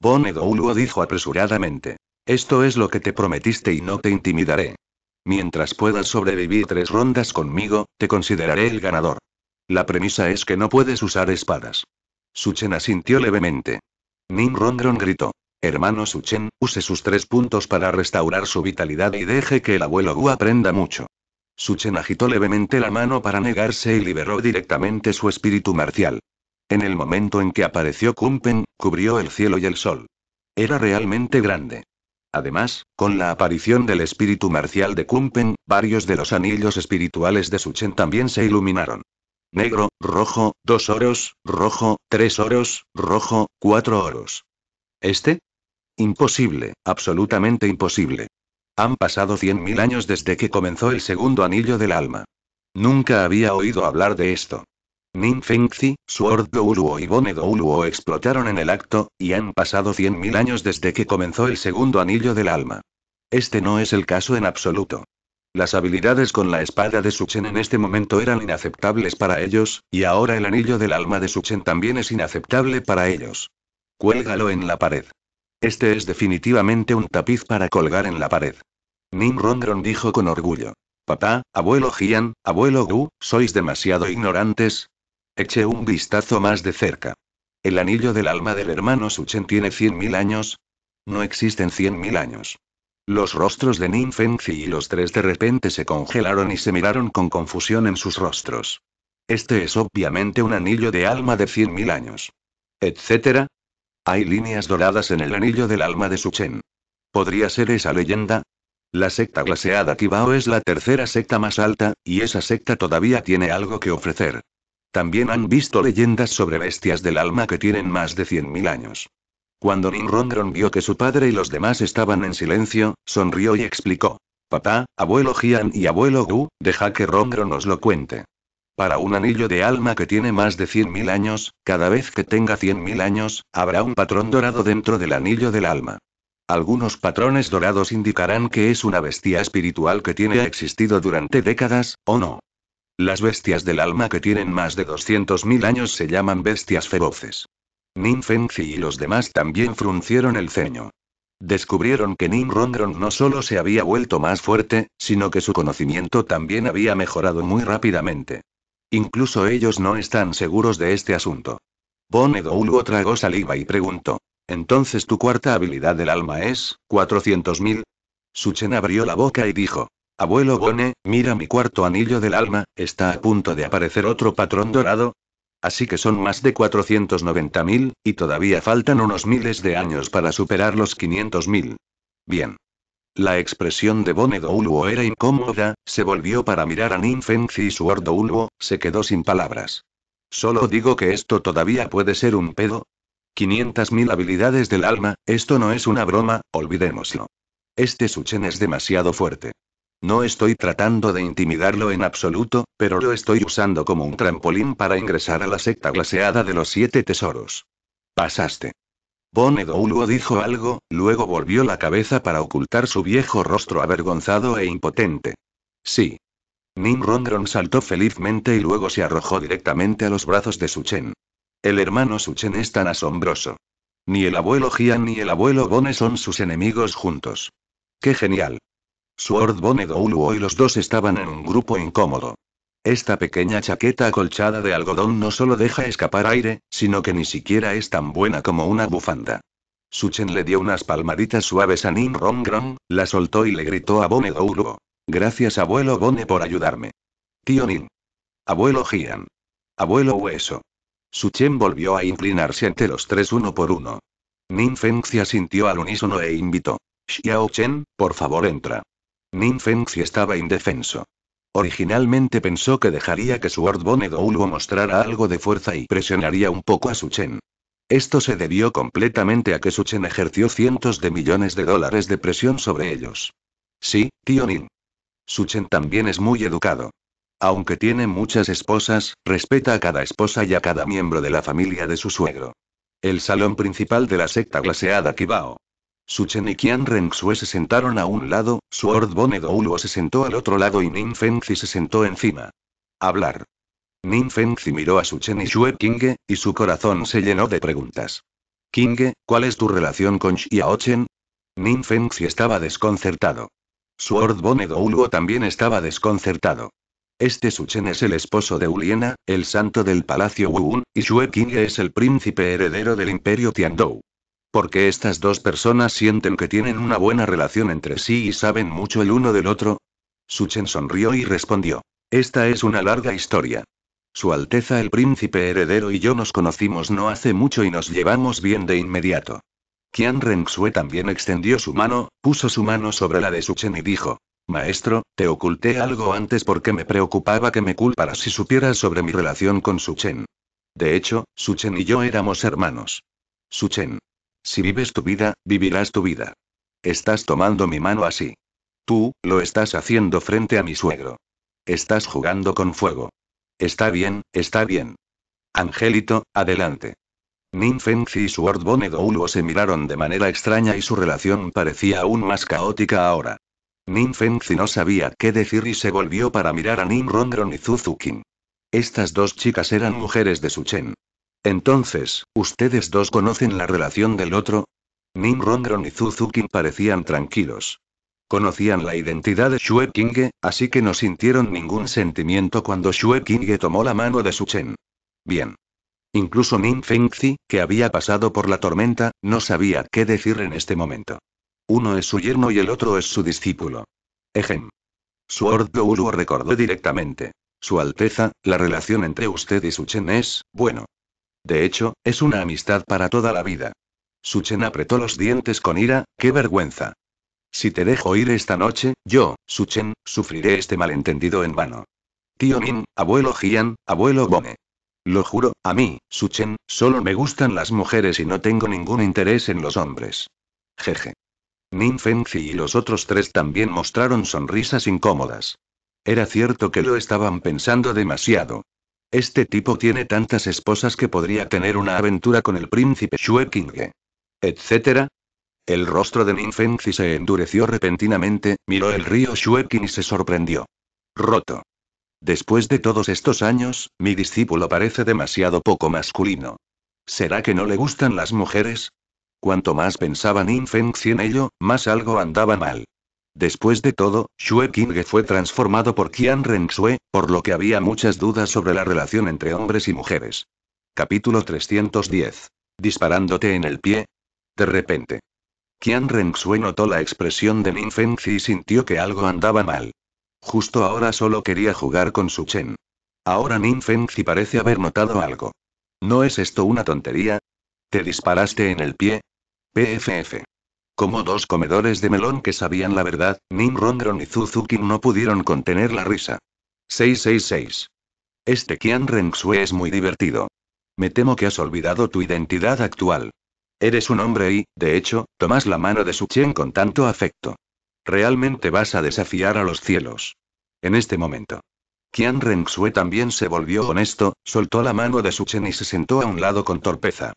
Bone Douluo dijo apresuradamente: esto es lo que te prometiste y no te intimidaré. Mientras puedas sobrevivir tres rondas conmigo, te consideraré el ganador. La premisa es que no puedes usar espadas. Suchen asintió levemente. Nim Rondron gritó. Hermano Suchen, use sus tres puntos para restaurar su vitalidad y deje que el abuelo Gu aprenda mucho. Suchen agitó levemente la mano para negarse y liberó directamente su espíritu marcial. En el momento en que apareció Kumpen, cubrió el cielo y el sol. Era realmente grande. Además, con la aparición del espíritu marcial de Kumpen, varios de los anillos espirituales de Suchen también se iluminaron. Negro, rojo, dos oros, rojo, tres oros, rojo, cuatro oros. ¿Este? Imposible, absolutamente imposible. Han pasado 100.000 años desde que comenzó el segundo anillo del alma. Nunca había oído hablar de esto. Nin Fengzi, Sword Douluo y Bone Douluo explotaron en el acto, y han pasado 100.000 años desde que comenzó el segundo anillo del alma. Este no es el caso en absoluto. Las habilidades con la espada de Suchen en este momento eran inaceptables para ellos, y ahora el anillo del alma de Suchen también es inaceptable para ellos. Cuélgalo en la pared. Este es definitivamente un tapiz para colgar en la pared. Ning Rondron dijo con orgullo. Papá, abuelo Gian, abuelo Gu, sois demasiado ignorantes, Eche un vistazo más de cerca. El anillo del alma del hermano Suchen tiene 100.000 años. No existen 100.000 años. Los rostros de Nin Fengzi y los tres de repente se congelaron y se miraron con confusión en sus rostros. Este es obviamente un anillo de alma de 100.000 años. Etcétera. Hay líneas doradas en el anillo del alma de Suchen. ¿Podría ser esa leyenda? La secta glaseada Kibao es la tercera secta más alta, y esa secta todavía tiene algo que ofrecer. También han visto leyendas sobre bestias del alma que tienen más de 100.000 años. Cuando Rongrong vio que su padre y los demás estaban en silencio, sonrió y explicó. Papá, abuelo Gian y abuelo Gu, deja que Rondron nos lo cuente. Para un anillo de alma que tiene más de 100.000 años, cada vez que tenga 100.000 años, habrá un patrón dorado dentro del anillo del alma. Algunos patrones dorados indicarán que es una bestia espiritual que tiene existido durante décadas, o no. Las bestias del alma que tienen más de 200.000 años se llaman bestias feroces. Nin Fengzi y los demás también fruncieron el ceño. Descubrieron que Nim Rondron no solo se había vuelto más fuerte, sino que su conocimiento también había mejorado muy rápidamente. Incluso ellos no están seguros de este asunto. Bonedo tragó saliva y preguntó. Entonces tu cuarta habilidad del alma es, 400.000. Suchen abrió la boca y dijo. Abuelo Bone, mira mi cuarto anillo del alma, está a punto de aparecer otro patrón dorado. Así que son más de 490.000, y todavía faltan unos miles de años para superar los 500.000. Bien. La expresión de Bone Douluo era incómoda, se volvió para mirar a Ninfenzi y su ordo se quedó sin palabras. Solo digo que esto todavía puede ser un pedo. 500.000 habilidades del alma, esto no es una broma, olvidémoslo. Este Suchen es demasiado fuerte. No estoy tratando de intimidarlo en absoluto, pero lo estoy usando como un trampolín para ingresar a la secta glaseada de los siete tesoros. Pasaste. Bone Douluo dijo algo, luego volvió la cabeza para ocultar su viejo rostro avergonzado e impotente. Sí. Nim Rondron saltó felizmente y luego se arrojó directamente a los brazos de Suchen. El hermano Suchen es tan asombroso. Ni el abuelo Gian ni el abuelo Bone son sus enemigos juntos. ¡Qué genial! bone Douluo y los dos estaban en un grupo incómodo. Esta pequeña chaqueta acolchada de algodón no solo deja escapar aire, sino que ni siquiera es tan buena como una bufanda. Suchen le dio unas palmaditas suaves a Nin Rongrong, la soltó y le gritó a Bone Gracias abuelo Bone por ayudarme. Tío Nin. Abuelo Gian. Abuelo Hueso. Suchen volvió a inclinarse ante los tres uno por uno. Ning Fengxia sintió asintió al unísono e invitó. Xiao Chen, por favor entra. Nin Fengxi estaba indefenso. Originalmente pensó que dejaría que su E Douluo mostrara algo de fuerza y presionaría un poco a Suchen. Esto se debió completamente a que Suchen ejerció cientos de millones de dólares de presión sobre ellos. Sí, tío Su Suchen también es muy educado. Aunque tiene muchas esposas, respeta a cada esposa y a cada miembro de la familia de su suegro. El salón principal de la secta glaseada Kibao. Suchen y Qian Renxue se sentaron a un lado, Suord Douluo se sentó al otro lado y Ning Fengzi se sentó encima. Hablar. Nin Fengzi miró a su y Xue y su corazón se llenó de preguntas. Qingge, ¿cuál es tu relación con Xiao Chen? Ning Fengzi estaba desconcertado. Suord Douluo también estaba desconcertado. Este Suchen es el esposo de Uliena, el santo del palacio Wuun, y Xue Qingge es el príncipe heredero del imperio Tiandou. Porque estas dos personas sienten que tienen una buena relación entre sí y saben mucho el uno del otro. Suchen sonrió y respondió. Esta es una larga historia. Su Alteza el Príncipe Heredero y yo nos conocimos no hace mucho y nos llevamos bien de inmediato. Qian Renxue también extendió su mano, puso su mano sobre la de Suchen y dijo. Maestro, te oculté algo antes porque me preocupaba que me culparas si supieras sobre mi relación con Suchen. De hecho, Suchen y yo éramos hermanos. Suchen, si vives tu vida, vivirás tu vida. Estás tomando mi mano así. Tú, lo estás haciendo frente a mi suegro. Estás jugando con fuego. Está bien, está bien. Angelito, adelante. Ninfenzi y su Ordbone se miraron de manera extraña y su relación parecía aún más caótica ahora. Ninfenzi no sabía qué decir y se volvió para mirar a Nin Rondron y Zuzukin. Estas dos chicas eran mujeres de Suchen. Entonces, ¿ustedes dos conocen la relación del otro? Rongron y Suzuki parecían tranquilos. Conocían la identidad de Shue Kinge, así que no sintieron ningún sentimiento cuando Shue tomó la mano de su Chen. Bien. Incluso Min Fengzi, que había pasado por la tormenta, no sabía qué decir en este momento. Uno es su yerno y el otro es su discípulo. Ejem. Sword Uru recordó directamente. Su Alteza, la relación entre usted y su Chen es, bueno, de hecho, es una amistad para toda la vida. Suchen apretó los dientes con ira, qué vergüenza. Si te dejo ir esta noche, yo, Suchen, sufriré este malentendido en vano. Tío Min, abuelo Gian, abuelo Bone. Lo juro, a mí, Suchen, solo me gustan las mujeres y no tengo ningún interés en los hombres. Jeje. Nin Fengzi y los otros tres también mostraron sonrisas incómodas. Era cierto que lo estaban pensando demasiado. Este tipo tiene tantas esposas que podría tener una aventura con el príncipe Shueking. Etcétera, el rostro de Ninfenzi se endureció repentinamente, miró el río Shueking y se sorprendió. Roto. Después de todos estos años, mi discípulo parece demasiado poco masculino. ¿Será que no le gustan las mujeres? Cuanto más pensaba Ninfenzi en ello, más algo andaba mal. Después de todo, Xue King fue transformado por Qian Xue, por lo que había muchas dudas sobre la relación entre hombres y mujeres. Capítulo 310. Disparándote en el pie. De repente. Qian Xue notó la expresión de Nin Fengzi y sintió que algo andaba mal. Justo ahora solo quería jugar con su Chen. Ahora Nin Fengzi parece haber notado algo. ¿No es esto una tontería? ¿Te disparaste en el pie? PFF. Como dos comedores de melón que sabían la verdad, Rongrong y Suzuki no pudieron contener la risa. 666. Este Qian Rengxue es muy divertido. Me temo que has olvidado tu identidad actual. Eres un hombre y, de hecho, tomas la mano de Su Chen con tanto afecto. Realmente vas a desafiar a los cielos. En este momento. Qian Xue también se volvió honesto, soltó la mano de Su Chen y se sentó a un lado con torpeza.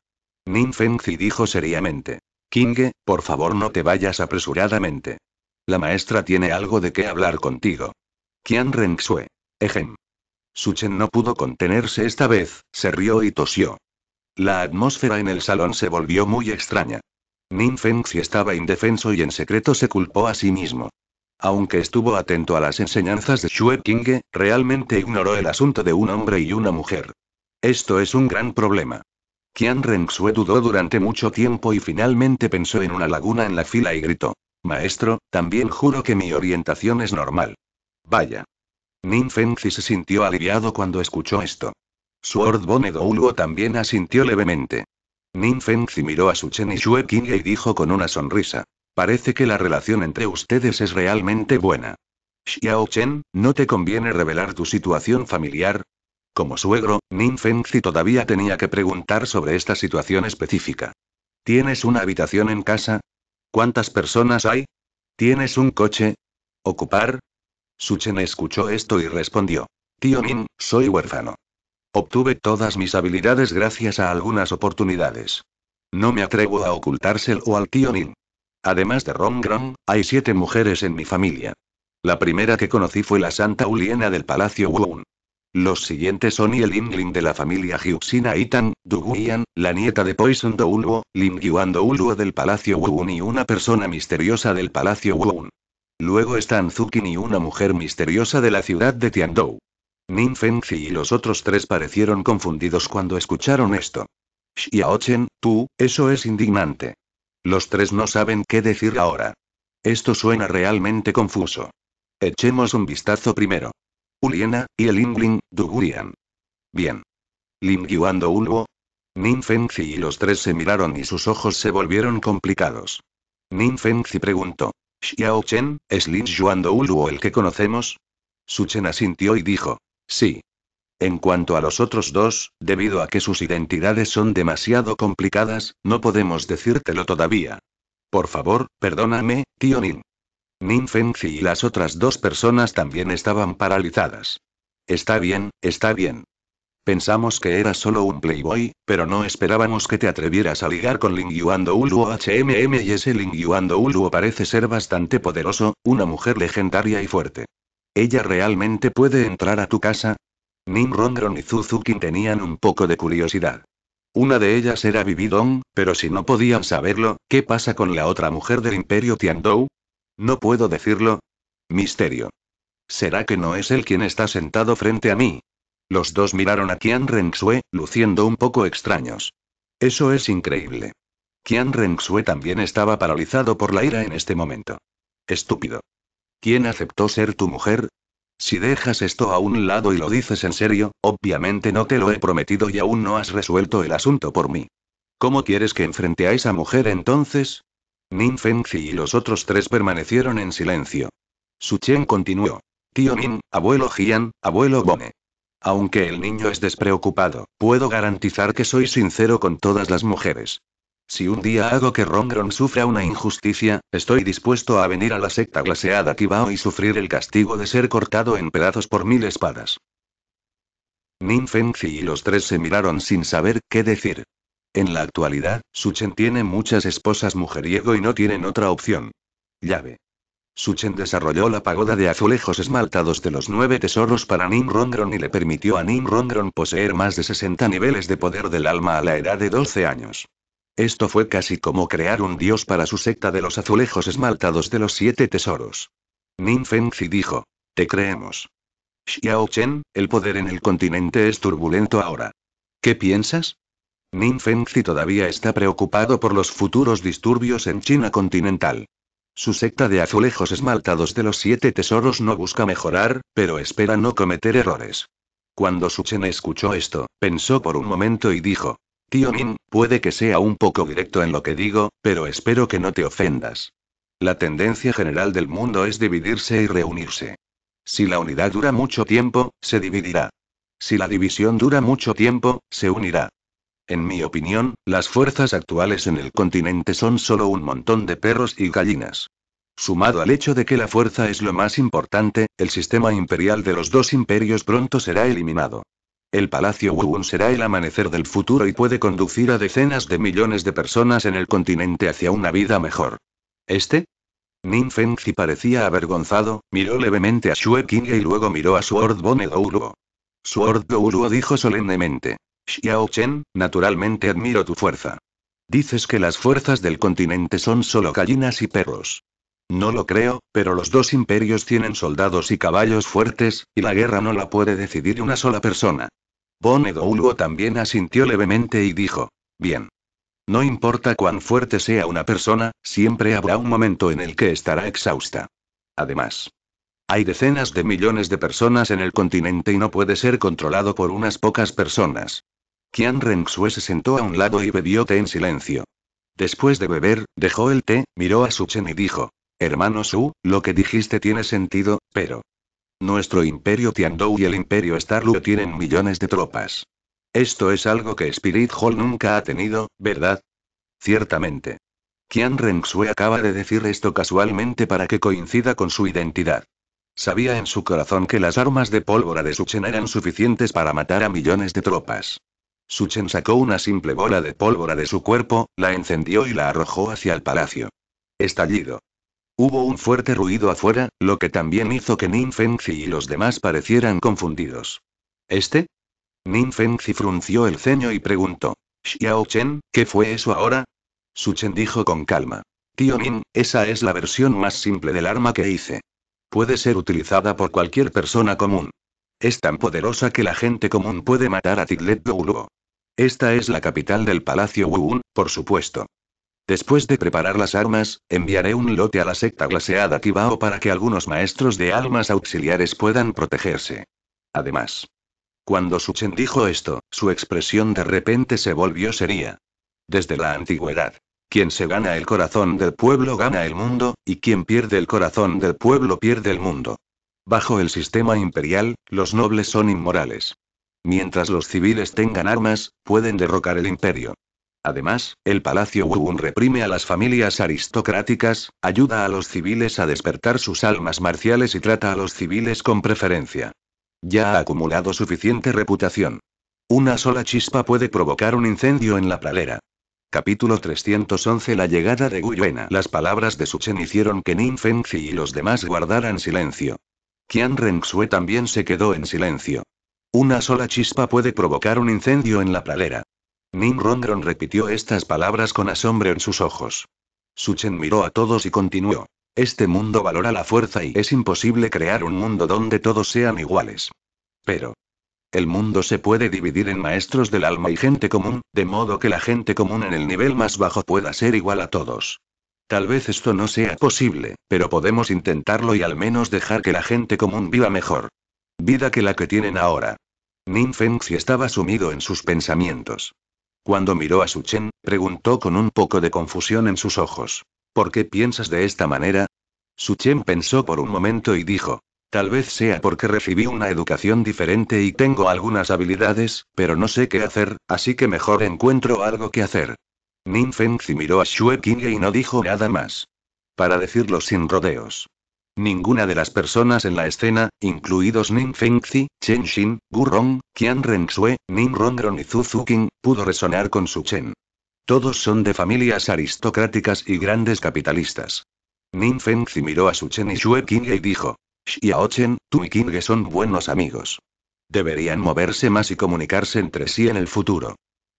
Nin Fengzi dijo seriamente. Kinge, por favor no te vayas apresuradamente. La maestra tiene algo de qué hablar contigo. Qian Renxue. Ejem. Suchen no pudo contenerse esta vez, se rió y tosió. La atmósfera en el salón se volvió muy extraña. Nin Fengxi estaba indefenso y en secreto se culpó a sí mismo. Aunque estuvo atento a las enseñanzas de Xue King, realmente ignoró el asunto de un hombre y una mujer. Esto es un gran problema. Qian renxue dudó durante mucho tiempo y finalmente pensó en una laguna en la fila y gritó. Maestro, también juro que mi orientación es normal. Vaya. Nin Fengzi se sintió aliviado cuando escuchó esto. Sword Bone Douluo también asintió levemente. Nin Fengzi miró a su Chen y Shue y dijo con una sonrisa. Parece que la relación entre ustedes es realmente buena. Xiao Chen, no te conviene revelar tu situación familiar, como suegro, Nin Fengzi todavía tenía que preguntar sobre esta situación específica. ¿Tienes una habitación en casa? ¿Cuántas personas hay? ¿Tienes un coche? ¿Ocupar? Suchen escuchó esto y respondió. Tío Nin, soy huérfano. Obtuve todas mis habilidades gracias a algunas oportunidades. No me atrevo a ocultárselo al tío Nin. Además de Rongrong, hay siete mujeres en mi familia. La primera que conocí fue la Santa Uliena del Palacio Wuun. Los siguientes son y el Lim de la familia Hyuxina Itan, Duguyan, la nieta de Poison Douluo, Yuan Douluo del Palacio Wuun y una persona misteriosa del Palacio Wuun. Luego están Zukin y una mujer misteriosa de la ciudad de Tiandou. Nin Fengzi y los otros tres parecieron confundidos cuando escucharon esto. Xiaochen, tú, eso es indignante. Los tres no saben qué decir ahora. Esto suena realmente confuso. Echemos un vistazo primero. Liena, y el Du Dugurian. Bien. Lingyuando Ulbo. Nin y los tres se miraron y sus ojos se volvieron complicados. Nin Fengzi preguntó. Xiao Chen, ¿es Lin Yuando el que conocemos? Su Chen asintió y dijo. Sí. En cuanto a los otros dos, debido a que sus identidades son demasiado complicadas, no podemos decírtelo todavía. Por favor, perdóname, tío Nin. Nin Fengzi y las otras dos personas también estaban paralizadas. Está bien, está bien. Pensamos que era solo un playboy, pero no esperábamos que te atrevieras a ligar con Ling Yuan Douluo HMM y ese Ling Yuan Douluo parece ser bastante poderoso, una mujer legendaria y fuerte. ¿Ella realmente puede entrar a tu casa? Nin Rongron y Zuzukin tenían un poco de curiosidad. Una de ellas era Vividong, pero si no podían saberlo, ¿qué pasa con la otra mujer del Imperio Tiandou? No puedo decirlo. Misterio. ¿Será que no es él quien está sentado frente a mí? Los dos miraron a Qian Rengxue, luciendo un poco extraños. Eso es increíble. Qian Rengxue también estaba paralizado por la ira en este momento. Estúpido. ¿Quién aceptó ser tu mujer? Si dejas esto a un lado y lo dices en serio, obviamente no te lo he prometido y aún no has resuelto el asunto por mí. ¿Cómo quieres que enfrente a esa mujer entonces? Nin Fengzi y los otros tres permanecieron en silencio. Su Chen continuó. Tío Min, abuelo Jian, abuelo Bone. Aunque el niño es despreocupado, puedo garantizar que soy sincero con todas las mujeres. Si un día hago que Rongron sufra una injusticia, estoy dispuesto a venir a la secta glaseada Kibao y sufrir el castigo de ser cortado en pedazos por mil espadas. Nin Fengzi y los tres se miraron sin saber qué decir. En la actualidad, Suchen tiene muchas esposas mujeriego y no tienen otra opción. Llave. Suchen desarrolló la pagoda de azulejos esmaltados de los nueve tesoros para Nimrondron y le permitió a Nimrondron poseer más de 60 niveles de poder del alma a la edad de 12 años. Esto fue casi como crear un dios para su secta de los azulejos esmaltados de los siete tesoros. Nin dijo: Te creemos. Xiao el poder en el continente es turbulento ahora. ¿Qué piensas? Ning Fengzi todavía está preocupado por los futuros disturbios en China continental. Su secta de azulejos esmaltados de los siete tesoros no busca mejorar, pero espera no cometer errores. Cuando Su Chen escuchó esto, pensó por un momento y dijo, Tío Min, puede que sea un poco directo en lo que digo, pero espero que no te ofendas. La tendencia general del mundo es dividirse y reunirse. Si la unidad dura mucho tiempo, se dividirá. Si la división dura mucho tiempo, se unirá. En mi opinión, las fuerzas actuales en el continente son solo un montón de perros y gallinas. Sumado al hecho de que la fuerza es lo más importante, el sistema imperial de los dos imperios pronto será eliminado. El Palacio Wuun será el amanecer del futuro y puede conducir a decenas de millones de personas en el continente hacia una vida mejor. ¿Este? Nin Fengzi parecía avergonzado, miró levemente a Shue King y luego miró a Sword Bone Douluo. Sword dijo solemnemente. Xiao Chen, naturalmente admiro tu fuerza. Dices que las fuerzas del continente son solo gallinas y perros. No lo creo, pero los dos imperios tienen soldados y caballos fuertes, y la guerra no la puede decidir una sola persona. Bonedo también asintió levemente y dijo, bien. No importa cuán fuerte sea una persona, siempre habrá un momento en el que estará exhausta. Además, hay decenas de millones de personas en el continente y no puede ser controlado por unas pocas personas. Qian Rengxue se sentó a un lado y bebió té en silencio. Después de beber, dejó el té, miró a Su Chen y dijo: Hermano Su, lo que dijiste tiene sentido, pero. Nuestro imperio Tiandou y el imperio Starlu tienen millones de tropas. Esto es algo que Spirit Hall nunca ha tenido, ¿verdad? Ciertamente. Qian Rengxue acaba de decir esto casualmente para que coincida con su identidad. Sabía en su corazón que las armas de pólvora de Suchen eran suficientes para matar a millones de tropas. Chen sacó una simple bola de pólvora de su cuerpo, la encendió y la arrojó hacia el palacio. Estallido. Hubo un fuerte ruido afuera, lo que también hizo que Nin Fengzi y los demás parecieran confundidos. ¿Este? Nin Fengzi frunció el ceño y preguntó. Xiao Chen, ¿qué fue eso ahora? Chen dijo con calma. Tío Nin, esa es la versión más simple del arma que hice. Puede ser utilizada por cualquier persona común. Es tan poderosa que la gente común puede matar a Tiglet Esta es la capital del Palacio Wuun, por supuesto. Después de preparar las armas, enviaré un lote a la secta glaseada Kibao para que algunos maestros de almas auxiliares puedan protegerse. Además. Cuando Suchen dijo esto, su expresión de repente se volvió seria. Desde la antigüedad. Quien se gana el corazón del pueblo gana el mundo, y quien pierde el corazón del pueblo pierde el mundo. Bajo el sistema imperial, los nobles son inmorales. Mientras los civiles tengan armas, pueden derrocar el imperio. Además, el Palacio Wuun reprime a las familias aristocráticas, ayuda a los civiles a despertar sus almas marciales y trata a los civiles con preferencia. Ya ha acumulado suficiente reputación. Una sola chispa puede provocar un incendio en la pradera. Capítulo 311 La llegada de Guyuena Las palabras de Suchen hicieron que Nin y los demás guardaran silencio. Qian Rengxue también se quedó en silencio. Una sola chispa puede provocar un incendio en la pradera. Ning Rongron repitió estas palabras con asombro en sus ojos. Suchen miró a todos y continuó. Este mundo valora la fuerza y es imposible crear un mundo donde todos sean iguales. Pero, el mundo se puede dividir en maestros del alma y gente común, de modo que la gente común en el nivel más bajo pueda ser igual a todos. Tal vez esto no sea posible, pero podemos intentarlo y al menos dejar que la gente común viva mejor. Vida que la que tienen ahora. Nin Fengxi estaba sumido en sus pensamientos. Cuando miró a Su Chen, preguntó con un poco de confusión en sus ojos. ¿Por qué piensas de esta manera? Su Chen pensó por un momento y dijo. Tal vez sea porque recibí una educación diferente y tengo algunas habilidades, pero no sé qué hacer, así que mejor encuentro algo que hacer. Ning Fengzi miró a Xue Qingye y no dijo nada más. Para decirlo sin rodeos. Ninguna de las personas en la escena, incluidos Ning Fengzi, Chen Xin, Rong, Qian Renxue, Ning Rongrong y Zhu Zuking, pudo resonar con su Chen. Todos son de familias aristocráticas y grandes capitalistas. Ning Fengzi miró a su Chen y Xue Qingye y dijo: Xiao Chen, tú y Qingye son buenos amigos. Deberían moverse más y comunicarse entre sí en el futuro.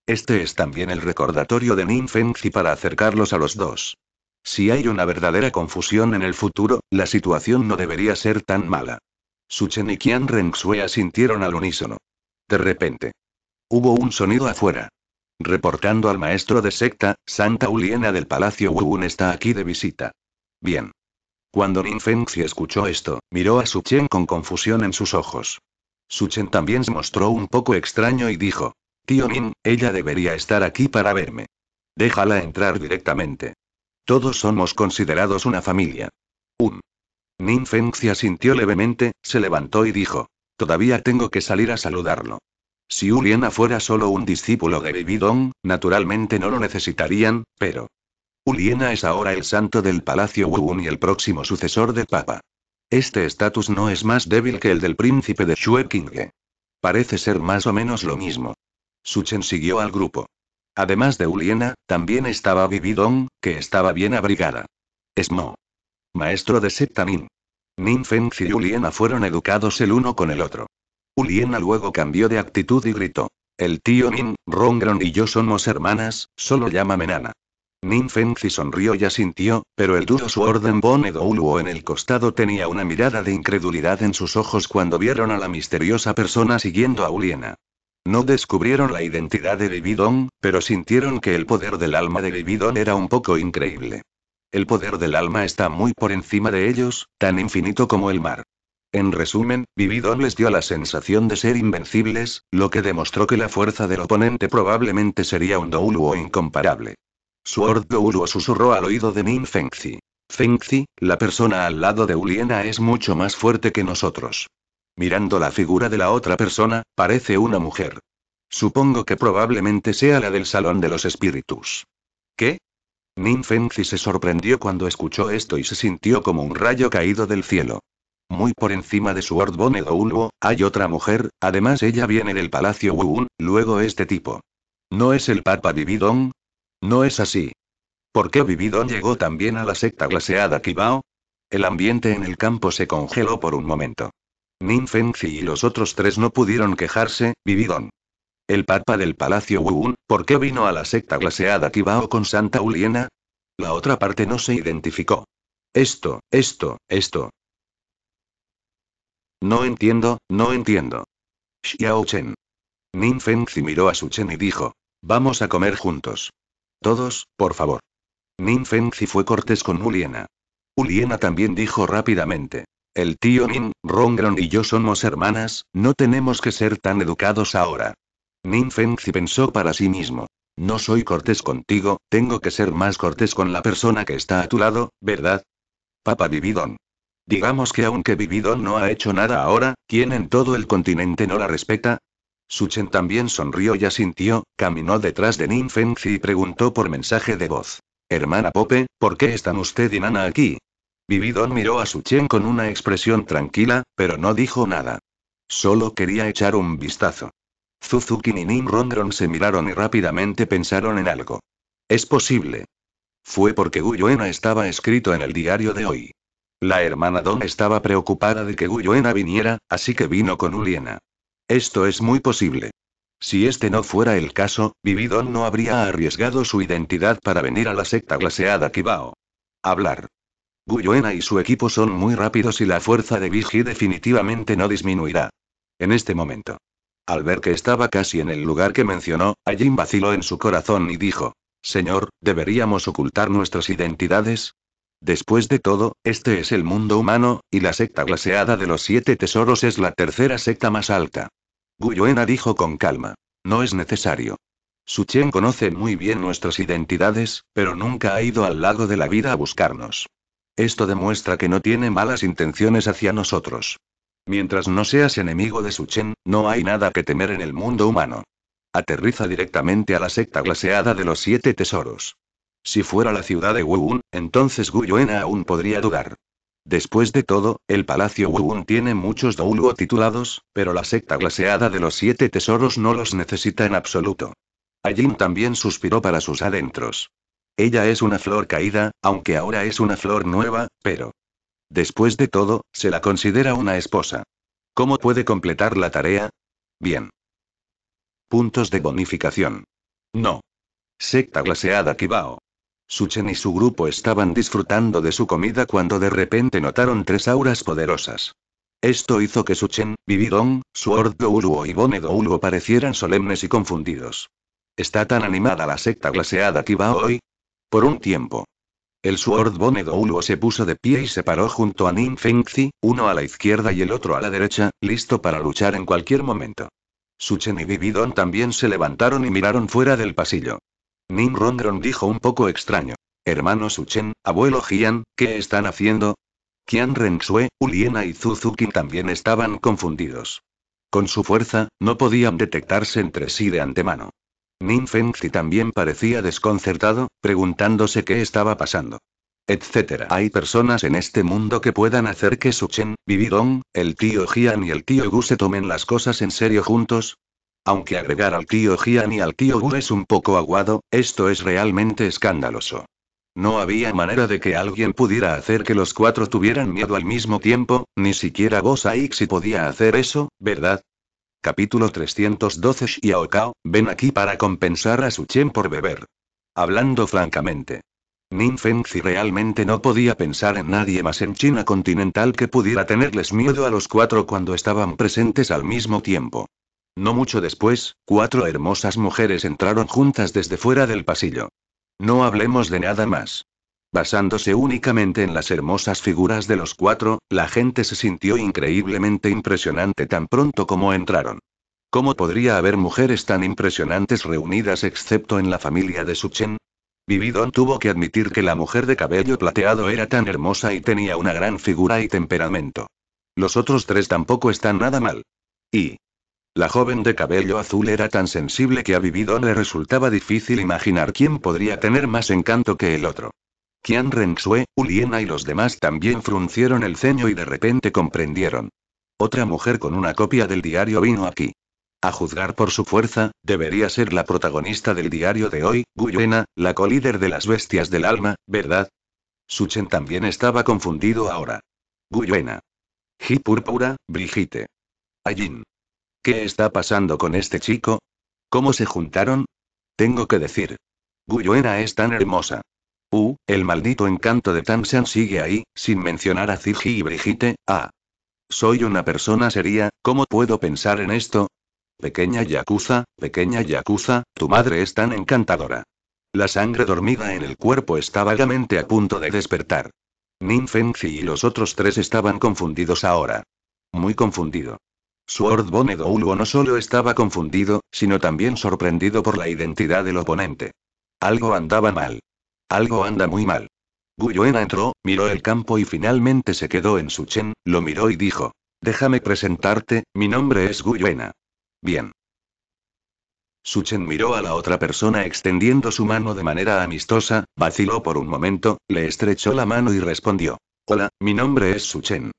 Este es también el recordatorio de Nin Fengzi para acercarlos a los dos. Si hay una verdadera confusión en el futuro, la situación no debería ser tan mala. Suchen y Qian Rengxue asintieron al unísono. De repente. Hubo un sonido afuera. Reportando al maestro de secta, Santa Uliena del Palacio Wuun está aquí de visita. Bien. Cuando Nin Fengzi escuchó esto, miró a Suchen con confusión en sus ojos. Suchen también se mostró un poco extraño y dijo, Tío Min, ella debería estar aquí para verme. Déjala entrar directamente. Todos somos considerados una familia. Un. Nin Fengxia sintió levemente, se levantó y dijo. Todavía tengo que salir a saludarlo. Si Uliena fuera solo un discípulo de Bibidong, naturalmente no lo necesitarían, pero... Uliena es ahora el santo del Palacio Wuun y el próximo sucesor de Papa. Este estatus no es más débil que el del príncipe de Shuekinge. Parece ser más o menos lo mismo. Suchen siguió al grupo. Además de Uliena, también estaba Vividon, que estaba bien abrigada. Smo. Maestro de Nin Fengzi y Uliena fueron educados el uno con el otro. Uliena luego cambió de actitud y gritó. El tío Nin, Rongron y yo somos hermanas, solo llámame Nana. Nin Fengzi sonrió y asintió, pero el duro su orden Bonedouluo en el costado tenía una mirada de incredulidad en sus ojos cuando vieron a la misteriosa persona siguiendo a Uliena. No descubrieron la identidad de Vividon, pero sintieron que el poder del alma de Vividon era un poco increíble. El poder del alma está muy por encima de ellos, tan infinito como el mar. En resumen, Vividon les dio la sensación de ser invencibles, lo que demostró que la fuerza del oponente probablemente sería un Douluo incomparable. Sword Douluo susurró al oído de Min Fengzi. Fengzi, la persona al lado de Uliena es mucho más fuerte que nosotros. Mirando la figura de la otra persona, parece una mujer. Supongo que probablemente sea la del Salón de los Espíritus. ¿Qué? Fengzi se sorprendió cuando escuchó esto y se sintió como un rayo caído del cielo. Muy por encima de su Ordbone Ulbo, hay otra mujer, además ella viene del Palacio Wuun, luego este tipo. ¿No es el Papa Vividon? No es así. ¿Por qué Vividon llegó también a la secta glaseada Kibao? El ambiente en el campo se congeló por un momento. Nin Fengzi y los otros tres no pudieron quejarse, vividón. El papa del palacio Wuun, ¿por qué vino a la secta glaseada Kibao con Santa Uliena? La otra parte no se identificó. Esto, esto, esto. No entiendo, no entiendo. Xiao Chen. Nin Fengzi miró a Su Chen y dijo: Vamos a comer juntos. Todos, por favor. Nin Fengzi fue cortés con Uliena. Uliena también dijo rápidamente: el tío Nin, Rongron y yo somos hermanas, no tenemos que ser tan educados ahora. Ning Fengzi pensó para sí mismo. No soy cortés contigo, tengo que ser más cortés con la persona que está a tu lado, ¿verdad? Papa Vividon. Digamos que aunque Vividon no ha hecho nada ahora, ¿quién en todo el continente no la respeta? Suchen también sonrió y asintió, caminó detrás de Nin Fengzi y preguntó por mensaje de voz. Hermana Pope, ¿por qué están usted y Nana aquí? Vividon miró a Suchen con una expresión tranquila, pero no dijo nada. Solo quería echar un vistazo. Suzuki y Rondron se miraron y rápidamente pensaron en algo. Es posible. Fue porque Guyuena estaba escrito en el diario de hoy. La hermana Don estaba preocupada de que Guyuena viniera, así que vino con Uliena. Esto es muy posible. Si este no fuera el caso, Vividon no habría arriesgado su identidad para venir a la secta glaseada Kibao. Hablar. Guyuena y su equipo son muy rápidos y la fuerza de Vigi definitivamente no disminuirá. En este momento. Al ver que estaba casi en el lugar que mencionó, Ajin vaciló en su corazón y dijo, Señor, ¿deberíamos ocultar nuestras identidades? Después de todo, este es el mundo humano, y la secta glaseada de los siete tesoros es la tercera secta más alta. Guyuena dijo con calma. No es necesario. Su Chen conoce muy bien nuestras identidades, pero nunca ha ido al lado de la vida a buscarnos. Esto demuestra que no tiene malas intenciones hacia nosotros. Mientras no seas enemigo de Suchen, no hay nada que temer en el mundo humano. Aterriza directamente a la secta glaseada de los siete tesoros. Si fuera la ciudad de Wuun, entonces Guyoena aún podría dudar. Después de todo, el Palacio Wuun tiene muchos Douluo titulados, pero la secta glaseada de los siete tesoros no los necesita en absoluto. Ajin también suspiró para sus adentros. Ella es una flor caída, aunque ahora es una flor nueva, pero... Después de todo, se la considera una esposa. ¿Cómo puede completar la tarea? Bien. Puntos de bonificación. No. Secta glaseada Kibao. Suchen y su grupo estaban disfrutando de su comida cuando de repente notaron tres auras poderosas. Esto hizo que Suchen, Vividong, Sword Douluo y Bone Douluo parecieran solemnes y confundidos. Está tan animada la secta glaseada Kibao hoy, por un tiempo. El Sword bonedo se puso de pie y se paró junto a Nin Fengzi, uno a la izquierda y el otro a la derecha, listo para luchar en cualquier momento. Suchen y Bibidon también se levantaron y miraron fuera del pasillo. Nin Rondron dijo un poco extraño. Hermano Suchen, abuelo Jian, ¿qué están haciendo? Qian Renxue, Uliena y Zuzukin también estaban confundidos. Con su fuerza, no podían detectarse entre sí de antemano. Min Fengxi también parecía desconcertado, preguntándose qué estaba pasando. Etcétera. Hay personas en este mundo que puedan hacer que Suchen, Vividong, el tío Jian y el tío Gu se tomen las cosas en serio juntos. Aunque agregar al tío Jian y al tío Gu es un poco aguado, esto es realmente escandaloso. No había manera de que alguien pudiera hacer que los cuatro tuvieran miedo al mismo tiempo, ni siquiera Vos Aixi podía hacer eso, ¿verdad? Capítulo 312 Cao, ven aquí para compensar a su Chen por beber. Hablando francamente. Nin Fengzi realmente no podía pensar en nadie más en China continental que pudiera tenerles miedo a los cuatro cuando estaban presentes al mismo tiempo. No mucho después, cuatro hermosas mujeres entraron juntas desde fuera del pasillo. No hablemos de nada más. Basándose únicamente en las hermosas figuras de los cuatro, la gente se sintió increíblemente impresionante tan pronto como entraron. ¿Cómo podría haber mujeres tan impresionantes reunidas excepto en la familia de Suchen? Vividon tuvo que admitir que la mujer de cabello plateado era tan hermosa y tenía una gran figura y temperamento. Los otros tres tampoco están nada mal. Y, la joven de cabello azul era tan sensible que a Vividon le resultaba difícil imaginar quién podría tener más encanto que el otro. Qian Renxue, Uliena y los demás también fruncieron el ceño y de repente comprendieron. Otra mujer con una copia del diario vino aquí. A juzgar por su fuerza, debería ser la protagonista del diario de hoy, Guyena, la colíder de las bestias del alma, ¿verdad? Suchen también estaba confundido ahora. Guyena. Hi Púrpura, Brigitte. Ayin. ¿Qué está pasando con este chico? ¿Cómo se juntaron? Tengo que decir. Guyena es tan hermosa. Uh, el maldito encanto de Tamsan sigue ahí, sin mencionar a Ziji y Brigitte, ah. Soy una persona seria, ¿cómo puedo pensar en esto? Pequeña Yakuza, pequeña Yakuza, tu madre es tan encantadora. La sangre dormida en el cuerpo está vagamente a punto de despertar. Ninfenzi y los otros tres estaban confundidos ahora. Muy confundido. Swordbone Boned no solo estaba confundido, sino también sorprendido por la identidad del oponente. Algo andaba mal. Algo anda muy mal. Guyuena entró, miró el campo y finalmente se quedó en Suchen, lo miró y dijo. Déjame presentarte, mi nombre es Guyuena. Bien. Suchen miró a la otra persona extendiendo su mano de manera amistosa, vaciló por un momento, le estrechó la mano y respondió. Hola, mi nombre es Suchen.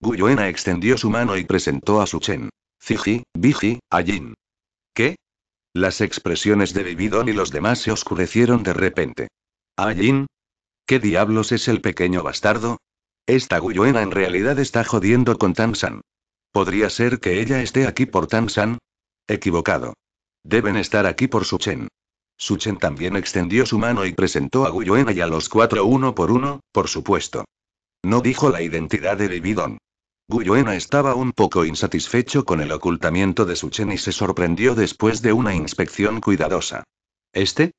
Guyuena extendió su mano y presentó a Suchen. Ziji, Biji, Jin". ¿Qué? Las expresiones de Bibidón y los demás se oscurecieron de repente. Jin? ¿Qué diablos es el pequeño bastardo? Esta Guyuena en realidad está jodiendo con San. ¿Podría ser que ella esté aquí por San? Equivocado. Deben estar aquí por Suchen. Suchen también extendió su mano y presentó a Guyuena y a los cuatro uno por uno, por supuesto. No dijo la identidad de dibidon Guyuena estaba un poco insatisfecho con el ocultamiento de Suchen y se sorprendió después de una inspección cuidadosa. ¿Este?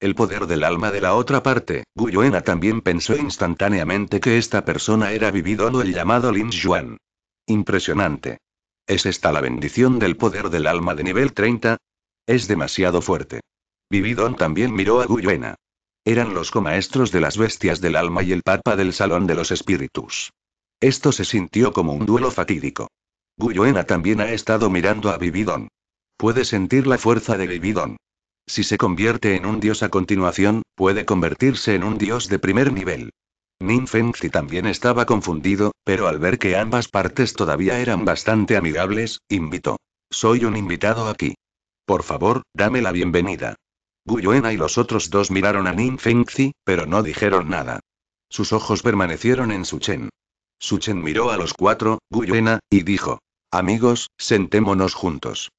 El poder del alma de la otra parte, Guyuena también pensó instantáneamente que esta persona era o el llamado Lin Yuan. Impresionante. ¿Es esta la bendición del poder del alma de nivel 30? Es demasiado fuerte. Vividon también miró a Guyuena. Eran los comaestros de las bestias del alma y el papa del salón de los espíritus. Esto se sintió como un duelo fatídico. Guyuena también ha estado mirando a Vividon. Puede sentir la fuerza de Vividon. Si se convierte en un dios a continuación, puede convertirse en un dios de primer nivel. Nin Fengzi también estaba confundido, pero al ver que ambas partes todavía eran bastante amigables, invitó. Soy un invitado aquí. Por favor, dame la bienvenida. Guyuena y los otros dos miraron a Nin Fengzi, pero no dijeron nada. Sus ojos permanecieron en Suchen. Suchen miró a los cuatro, Guyuena, y dijo. Amigos, sentémonos juntos.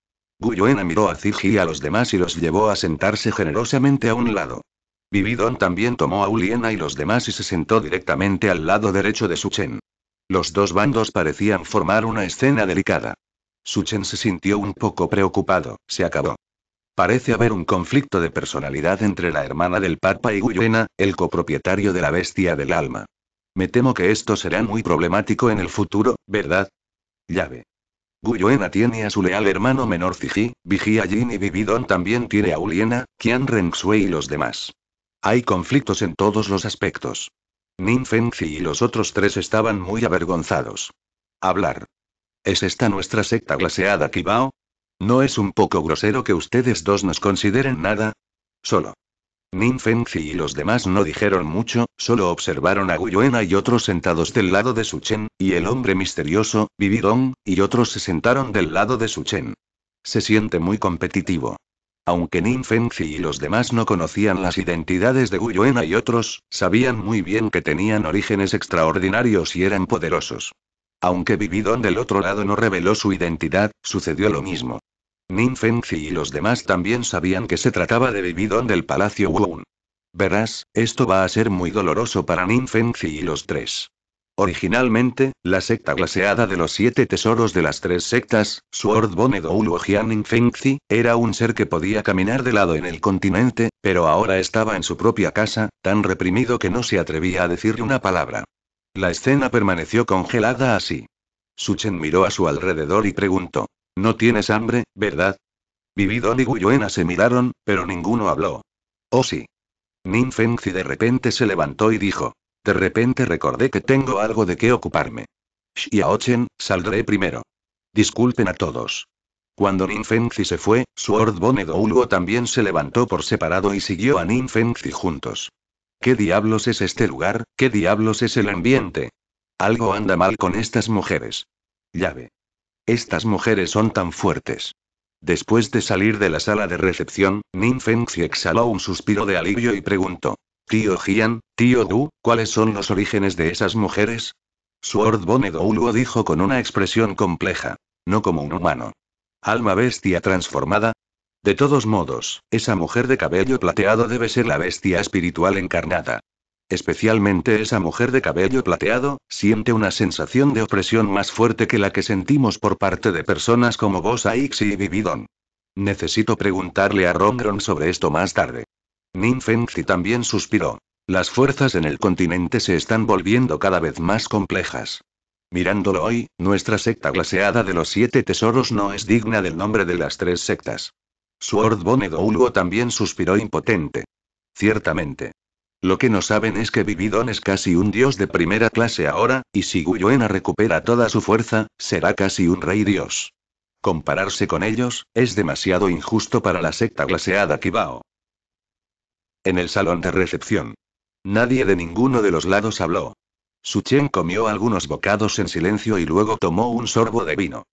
Guyuena miró a Ziji y a los demás y los llevó a sentarse generosamente a un lado. Vividon también tomó a Uliena y los demás y se sentó directamente al lado derecho de Suchen. Los dos bandos parecían formar una escena delicada. Suchen se sintió un poco preocupado, se acabó. Parece haber un conflicto de personalidad entre la hermana del Papa y Guyuena, el copropietario de la bestia del alma. Me temo que esto será muy problemático en el futuro, ¿verdad? Llave. Guyuena tiene a su leal hermano menor Ziji, a Jin y Vividon también tiene a Uliena, Qian Rengxue y los demás. Hay conflictos en todos los aspectos. Nin y los otros tres estaban muy avergonzados. Hablar. ¿Es esta nuestra secta glaseada Kibao? ¿No es un poco grosero que ustedes dos nos consideren nada? Solo. Nin Fengzi y los demás no dijeron mucho, solo observaron a Guyuena y otros sentados del lado de su Chen, y el hombre misterioso, Vividong, y otros se sentaron del lado de Suchen. Se siente muy competitivo. Aunque Nin Fengzi y los demás no conocían las identidades de Guyuena y otros, sabían muy bien que tenían orígenes extraordinarios y eran poderosos. Aunque Vividong del otro lado no reveló su identidad, sucedió lo mismo. Nin Fengzi y los demás también sabían que se trataba de vividón del Palacio Wun. Verás, esto va a ser muy doloroso para Nin Fengzi y los tres. Originalmente, la secta glaseada de los siete tesoros de las tres sectas, Sword Douluo Nin Feng Fengzi, era un ser que podía caminar de lado en el continente, pero ahora estaba en su propia casa, tan reprimido que no se atrevía a decir una palabra. La escena permaneció congelada así. Suchen miró a su alrededor y preguntó: no tienes hambre, ¿verdad? Vividón y Guyuena se miraron, pero ninguno habló. Oh sí. Nin de repente se levantó y dijo. De repente recordé que tengo algo de qué ocuparme. Xiaochen, saldré primero. Disculpen a todos. Cuando Nin se fue, su Bone Douluo también se levantó por separado y siguió a Nin juntos. ¿Qué diablos es este lugar? ¿Qué diablos es el ambiente? Algo anda mal con estas mujeres. Llave. Estas mujeres son tan fuertes. Después de salir de la sala de recepción, Nin Fengxi exhaló un suspiro de alivio y preguntó. Tío Jian, tío Du, ¿cuáles son los orígenes de esas mujeres? Sword Bone Douluo dijo con una expresión compleja. No como un humano. Alma bestia transformada. De todos modos, esa mujer de cabello plateado debe ser la bestia espiritual encarnada especialmente esa mujer de cabello plateado, siente una sensación de opresión más fuerte que la que sentimos por parte de personas como vos Aix y Vividon. Necesito preguntarle a Rongron sobre esto más tarde. Ninfenxi también suspiró. Las fuerzas en el continente se están volviendo cada vez más complejas. Mirándolo hoy, nuestra secta glaseada de los siete tesoros no es digna del nombre de las tres sectas. Swordbone Doulgo también suspiró impotente. Ciertamente. Lo que no saben es que Vividón es casi un dios de primera clase ahora, y si Guyuena recupera toda su fuerza, será casi un rey dios. Compararse con ellos, es demasiado injusto para la secta glaseada Kibao. En el salón de recepción. Nadie de ninguno de los lados habló. Chen comió algunos bocados en silencio y luego tomó un sorbo de vino.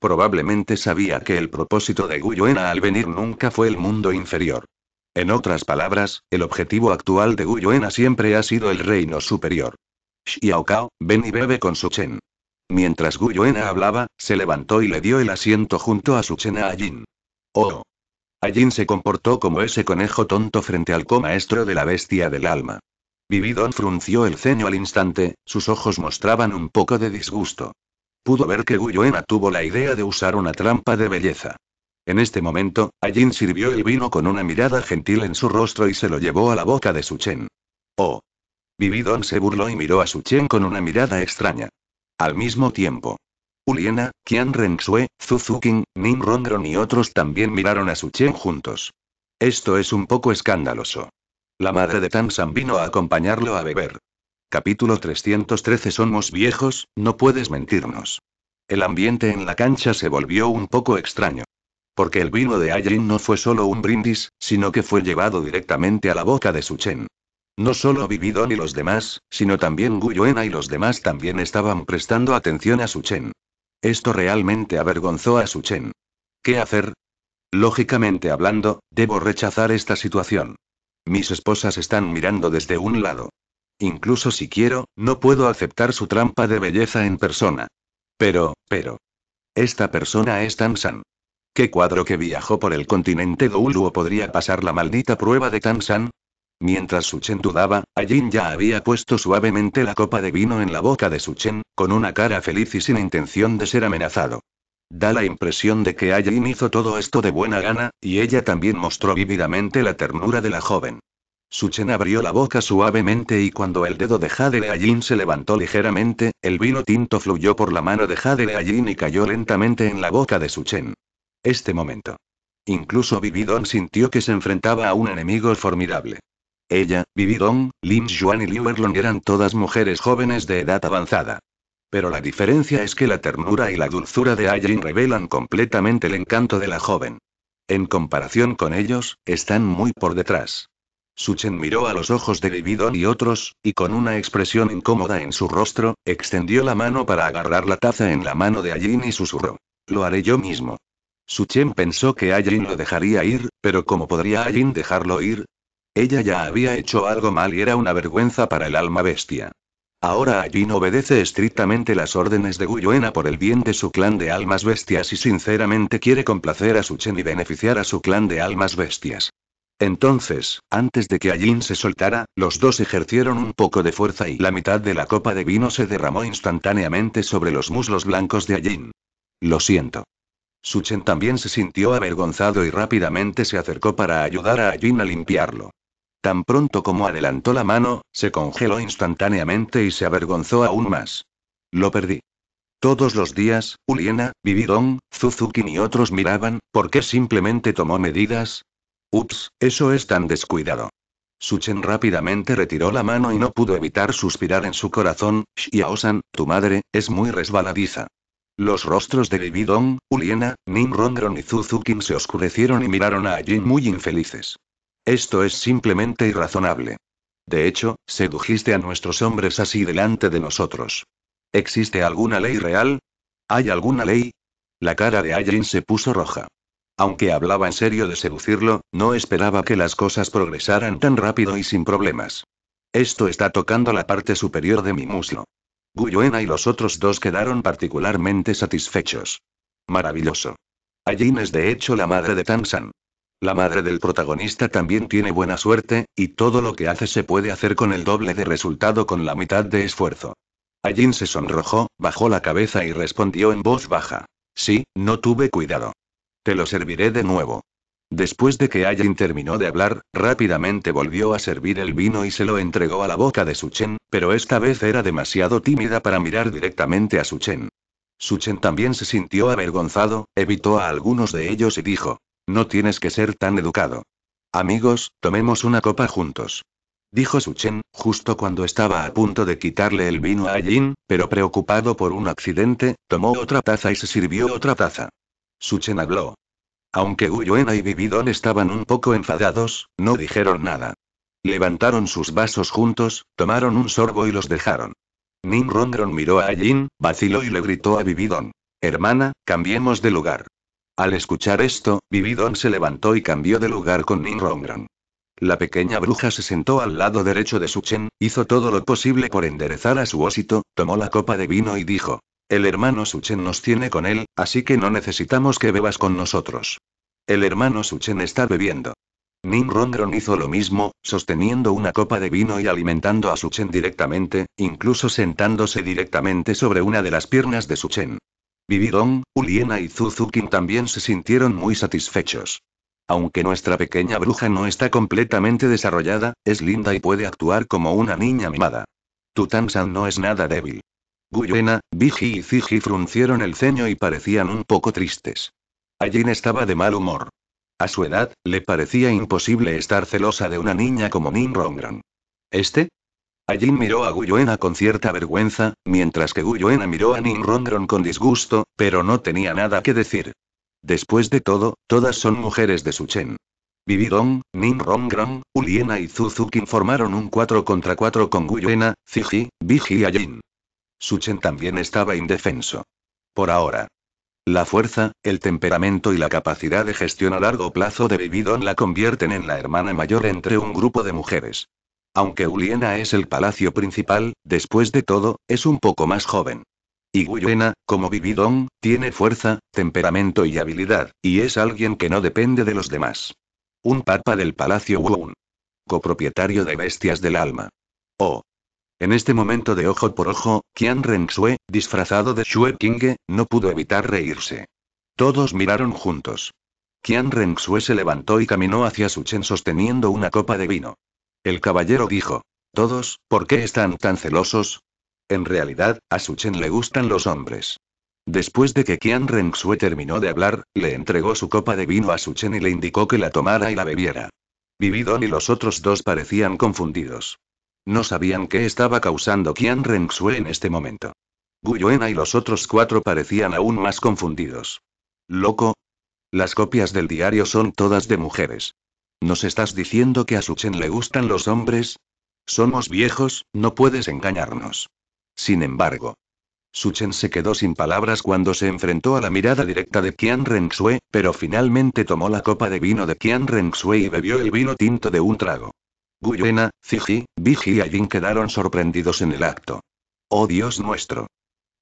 Probablemente sabía que el propósito de Guyuena al venir nunca fue el mundo inferior. En otras palabras, el objetivo actual de Guyuena siempre ha sido el reino superior. Xiaokao, ven y bebe con su Chen. Mientras Guyuena hablaba, se levantó y le dio el asiento junto a Suchen a Ajin. Oh. Ajin se comportó como ese conejo tonto frente al co-maestro de la bestia del alma. Vividon frunció el ceño al instante, sus ojos mostraban un poco de disgusto. Pudo ver que Guyuena tuvo la idea de usar una trampa de belleza. En este momento, Ajin sirvió el vino con una mirada gentil en su rostro y se lo llevó a la boca de Suchen. Oh. Vividon se burló y miró a Suchen con una mirada extraña. Al mismo tiempo. Uliena, Qian Renxue, Zuzukin, Nin Rongrong y otros también miraron a Suchen juntos. Esto es un poco escandaloso. La madre de San vino a acompañarlo a beber. Capítulo 313 Somos viejos, no puedes mentirnos. El ambiente en la cancha se volvió un poco extraño. Porque el vino de Aylin no fue solo un brindis, sino que fue llevado directamente a la boca de Suchen. No solo Vividon y los demás, sino también Guyuena y los demás también estaban prestando atención a Suchen. Esto realmente avergonzó a Suchen. ¿Qué hacer? Lógicamente hablando, debo rechazar esta situación. Mis esposas están mirando desde un lado. Incluso si quiero, no puedo aceptar su trampa de belleza en persona. Pero, pero. Esta persona es Tan San. ¿Qué cuadro que viajó por el continente Douluo podría pasar la maldita prueba de Tansan? Mientras Suchen dudaba, Ajin ya había puesto suavemente la copa de vino en la boca de Suchen, con una cara feliz y sin intención de ser amenazado. Da la impresión de que Ajin hizo todo esto de buena gana, y ella también mostró vívidamente la ternura de la joven. Suchen abrió la boca suavemente y cuando el dedo de Jadele Ajin se levantó ligeramente, el vino tinto fluyó por la mano de Jadele Ajin y cayó lentamente en la boca de Suchen este momento. Incluso Vividon sintió que se enfrentaba a un enemigo formidable. Ella, Vividon, Lin Juan y Liu Erlong eran todas mujeres jóvenes de edad avanzada. Pero la diferencia es que la ternura y la dulzura de Ayin revelan completamente el encanto de la joven. En comparación con ellos, están muy por detrás. Chen miró a los ojos de Vividon y otros, y con una expresión incómoda en su rostro, extendió la mano para agarrar la taza en la mano de Allin y susurró. Lo haré yo mismo. Suchen pensó que Ajin lo dejaría ir, pero ¿cómo podría Ajin dejarlo ir? Ella ya había hecho algo mal y era una vergüenza para el alma bestia. Ahora Ajin obedece estrictamente las órdenes de Guyuena por el bien de su clan de almas bestias y sinceramente quiere complacer a Suchen y beneficiar a su clan de almas bestias. Entonces, antes de que Ajin se soltara, los dos ejercieron un poco de fuerza y la mitad de la copa de vino se derramó instantáneamente sobre los muslos blancos de Ajin. Lo siento. Suchen también se sintió avergonzado y rápidamente se acercó para ayudar a Ajin a limpiarlo. Tan pronto como adelantó la mano, se congeló instantáneamente y se avergonzó aún más. Lo perdí. Todos los días, Uliena, Vividong, Suzuki y otros miraban, ¿por qué simplemente tomó medidas? Ups, eso es tan descuidado. Suchen rápidamente retiró la mano y no pudo evitar suspirar en su corazón, Xiaosan, tu madre, es muy resbaladiza. Los rostros de Ibidon, Uliena, Rondron y Zuzukin se oscurecieron y miraron a Ajin muy infelices. Esto es simplemente irrazonable. De hecho, sedujiste a nuestros hombres así delante de nosotros. ¿Existe alguna ley real? ¿Hay alguna ley? La cara de Ajin se puso roja. Aunque hablaba en serio de seducirlo, no esperaba que las cosas progresaran tan rápido y sin problemas. Esto está tocando la parte superior de mi muslo. Guyuena y los otros dos quedaron particularmente satisfechos. Maravilloso. Ajin es de hecho la madre de Tansan. La madre del protagonista también tiene buena suerte, y todo lo que hace se puede hacer con el doble de resultado con la mitad de esfuerzo. Ajin se sonrojó, bajó la cabeza y respondió en voz baja. Sí, no tuve cuidado. Te lo serviré de nuevo. Después de que Ayin terminó de hablar, rápidamente volvió a servir el vino y se lo entregó a la boca de Suchen, pero esta vez era demasiado tímida para mirar directamente a Suchen. Suchen también se sintió avergonzado, evitó a algunos de ellos y dijo, No tienes que ser tan educado. Amigos, tomemos una copa juntos. Dijo Suchen, justo cuando estaba a punto de quitarle el vino a Ayin, pero preocupado por un accidente, tomó otra taza y se sirvió otra taza. Suchen habló, aunque Guyuena y Vividón estaban un poco enfadados, no dijeron nada. Levantaron sus vasos juntos, tomaron un sorbo y los dejaron. Nin Rondron miró a Jin, vaciló y le gritó a Vividón. Hermana, cambiemos de lugar. Al escuchar esto, Vividón se levantó y cambió de lugar con Nim Rondron. La pequeña bruja se sentó al lado derecho de Suchen, hizo todo lo posible por enderezar a su ósito, tomó la copa de vino y dijo, el hermano Suchen nos tiene con él, así que no necesitamos que bebas con nosotros. El hermano Suchen está bebiendo. Nim Rondron hizo lo mismo, sosteniendo una copa de vino y alimentando a Suchen directamente, incluso sentándose directamente sobre una de las piernas de Suchen. Vividong, Uliena y Zuzukin también se sintieron muy satisfechos. Aunque nuestra pequeña bruja no está completamente desarrollada, es linda y puede actuar como una niña mimada. Tutansan no es nada débil. Guyuena, Biji y Ziji fruncieron el ceño y parecían un poco tristes. Allín estaba de mal humor. A su edad, le parecía imposible estar celosa de una niña como Nin Rongrong. ¿Este? Allín miró a Guyuena con cierta vergüenza, mientras que Guyuena miró a Nin Rongron con disgusto, pero no tenía nada que decir. Después de todo, todas son mujeres de Suchen. Vividong, Nin Rongron, Uliena y Zuzuki formaron un 4 contra 4 con Guyuena, Ziji, Biji y Jin. Suchen también estaba indefenso. Por ahora. La fuerza, el temperamento y la capacidad de gestión a largo plazo de Vividon la convierten en la hermana mayor entre un grupo de mujeres. Aunque Uliena es el palacio principal, después de todo, es un poco más joven. Y Guyena, como Vividon, tiene fuerza, temperamento y habilidad, y es alguien que no depende de los demás. Un papa del palacio Wun. Copropietario de Bestias del Alma. Oh, en este momento de ojo por ojo, Qian Renxue, disfrazado de Xue King, no pudo evitar reírse. Todos miraron juntos. Qian Renxue se levantó y caminó hacia Su Chen sosteniendo una copa de vino. El caballero dijo: Todos, ¿por qué están tan celosos? En realidad, a Suchen le gustan los hombres. Después de que Qian Renxue terminó de hablar, le entregó su copa de vino a Su Chen y le indicó que la tomara y la bebiera. Vividon y los otros dos parecían confundidos. No sabían qué estaba causando Qian Rengxue en este momento. Guyuena y los otros cuatro parecían aún más confundidos. ¿Loco? Las copias del diario son todas de mujeres. ¿Nos estás diciendo que a Suchen le gustan los hombres? Somos viejos, no puedes engañarnos. Sin embargo, Suchen se quedó sin palabras cuando se enfrentó a la mirada directa de Qian Rengxue, pero finalmente tomó la copa de vino de Qian Rengxue y bebió el vino tinto de un trago. Guyena, Ziji, Biji y Ajin quedaron sorprendidos en el acto. ¡Oh Dios nuestro!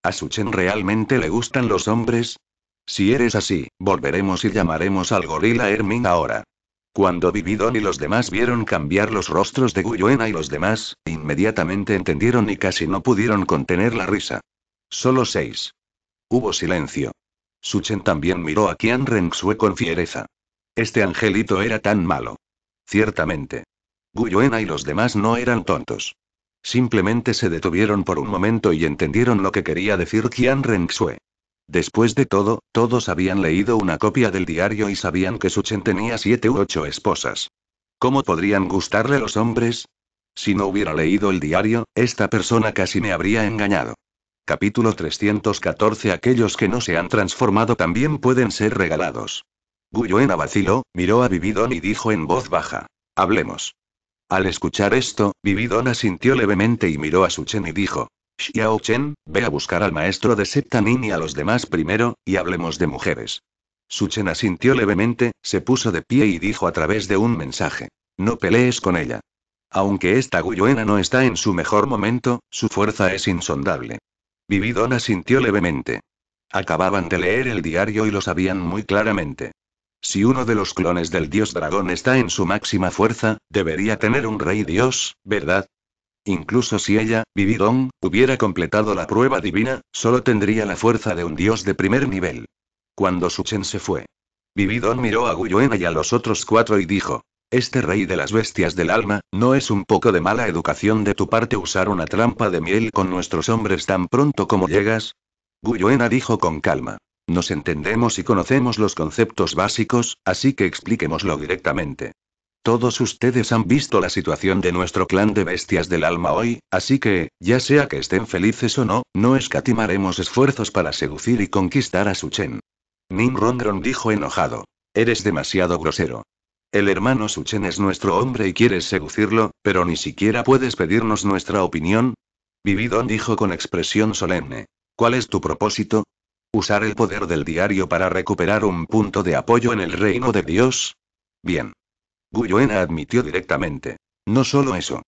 ¿A Suchen realmente le gustan los hombres? Si eres así, volveremos y llamaremos al gorila Hermin ahora. Cuando Vividon y los demás vieron cambiar los rostros de Guyuena y los demás, inmediatamente entendieron y casi no pudieron contener la risa. Solo seis. Hubo silencio. Suchen también miró a Qian Rengsue con fiereza. Este angelito era tan malo. Ciertamente. Guyuena y los demás no eran tontos. Simplemente se detuvieron por un momento y entendieron lo que quería decir Qian Renxue. Después de todo, todos habían leído una copia del diario y sabían que Suchen tenía siete u ocho esposas. ¿Cómo podrían gustarle los hombres? Si no hubiera leído el diario, esta persona casi me habría engañado. Capítulo 314 Aquellos que no se han transformado también pueden ser regalados. Guyuena vaciló, miró a Vivido y dijo en voz baja. Hablemos. Al escuchar esto, Vividona sintió levemente y miró a Su Chen y dijo: Xiao Chen, ve a buscar al maestro de Septanin y a los demás primero, y hablemos de mujeres. Su asintió levemente, se puso de pie y dijo a través de un mensaje: No pelees con ella. Aunque esta Guyuena no está en su mejor momento, su fuerza es insondable. Vividona sintió levemente. Acababan de leer el diario y lo sabían muy claramente. Si uno de los clones del dios dragón está en su máxima fuerza, debería tener un rey dios, ¿verdad? Incluso si ella, Vividon, hubiera completado la prueba divina, solo tendría la fuerza de un dios de primer nivel. Cuando Suchen se fue. Vividon miró a Guyuena y a los otros cuatro y dijo, este rey de las bestias del alma, ¿no es un poco de mala educación de tu parte usar una trampa de miel con nuestros hombres tan pronto como llegas? Guyuena dijo con calma. Nos entendemos y conocemos los conceptos básicos, así que expliquémoslo directamente. Todos ustedes han visto la situación de nuestro clan de bestias del alma hoy, así que, ya sea que estén felices o no, no escatimaremos esfuerzos para seducir y conquistar a Suchen. Nim Rondron dijo enojado. Eres demasiado grosero. El hermano Suchen es nuestro hombre y quieres seducirlo, pero ni siquiera puedes pedirnos nuestra opinión. Vividon dijo con expresión solemne. ¿Cuál es tu propósito? ¿Usar el poder del diario para recuperar un punto de apoyo en el reino de Dios? Bien. Guyuena admitió directamente. No solo eso.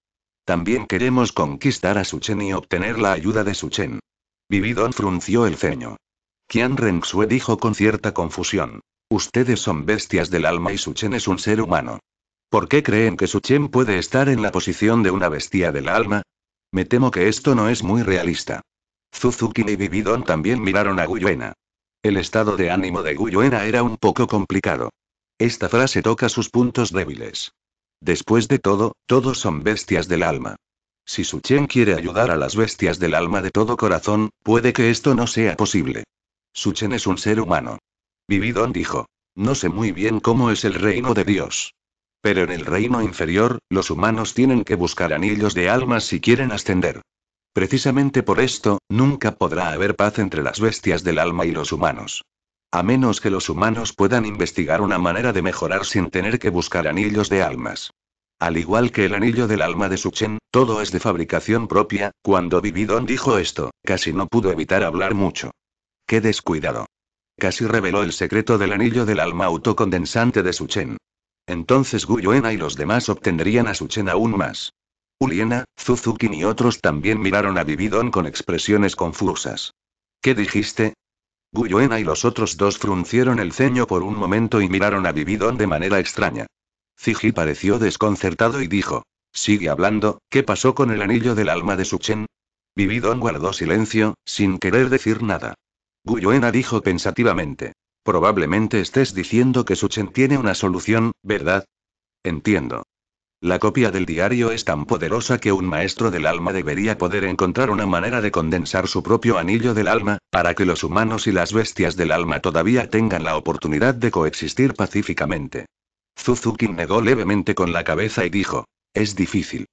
También queremos conquistar a Suchen y obtener la ayuda de Suchen. Vividon frunció el ceño. Qian Renxue dijo con cierta confusión. Ustedes son bestias del alma y Suchen es un ser humano. ¿Por qué creen que Suchen puede estar en la posición de una bestia del alma? Me temo que esto no es muy realista. Suzuki y Vividon también miraron a Guyuena. El estado de ánimo de Guyuena era un poco complicado. Esta frase toca sus puntos débiles. Después de todo, todos son bestias del alma. Si Suchen quiere ayudar a las bestias del alma de todo corazón, puede que esto no sea posible. Suchen es un ser humano. Vividon dijo. No sé muy bien cómo es el reino de Dios. Pero en el reino inferior, los humanos tienen que buscar anillos de almas si quieren ascender. Precisamente por esto, nunca podrá haber paz entre las bestias del alma y los humanos. A menos que los humanos puedan investigar una manera de mejorar sin tener que buscar anillos de almas. Al igual que el anillo del alma de Suchen, todo es de fabricación propia, cuando Vividon dijo esto, casi no pudo evitar hablar mucho. ¡Qué descuidado! Casi reveló el secreto del anillo del alma autocondensante de Suchen. Entonces Guyuena y los demás obtendrían a Suchen aún más. Uliena, Suzuki y otros también miraron a Vividon con expresiones confusas. ¿Qué dijiste? Guyuena y los otros dos fruncieron el ceño por un momento y miraron a Vividon de manera extraña. Ziji pareció desconcertado y dijo: Sigue hablando, ¿qué pasó con el anillo del alma de Suchen? Vividon guardó silencio, sin querer decir nada. Guyuena dijo pensativamente: Probablemente estés diciendo que Suchen tiene una solución, ¿verdad? Entiendo. La copia del diario es tan poderosa que un maestro del alma debería poder encontrar una manera de condensar su propio anillo del alma, para que los humanos y las bestias del alma todavía tengan la oportunidad de coexistir pacíficamente. Suzuki negó levemente con la cabeza y dijo, es difícil.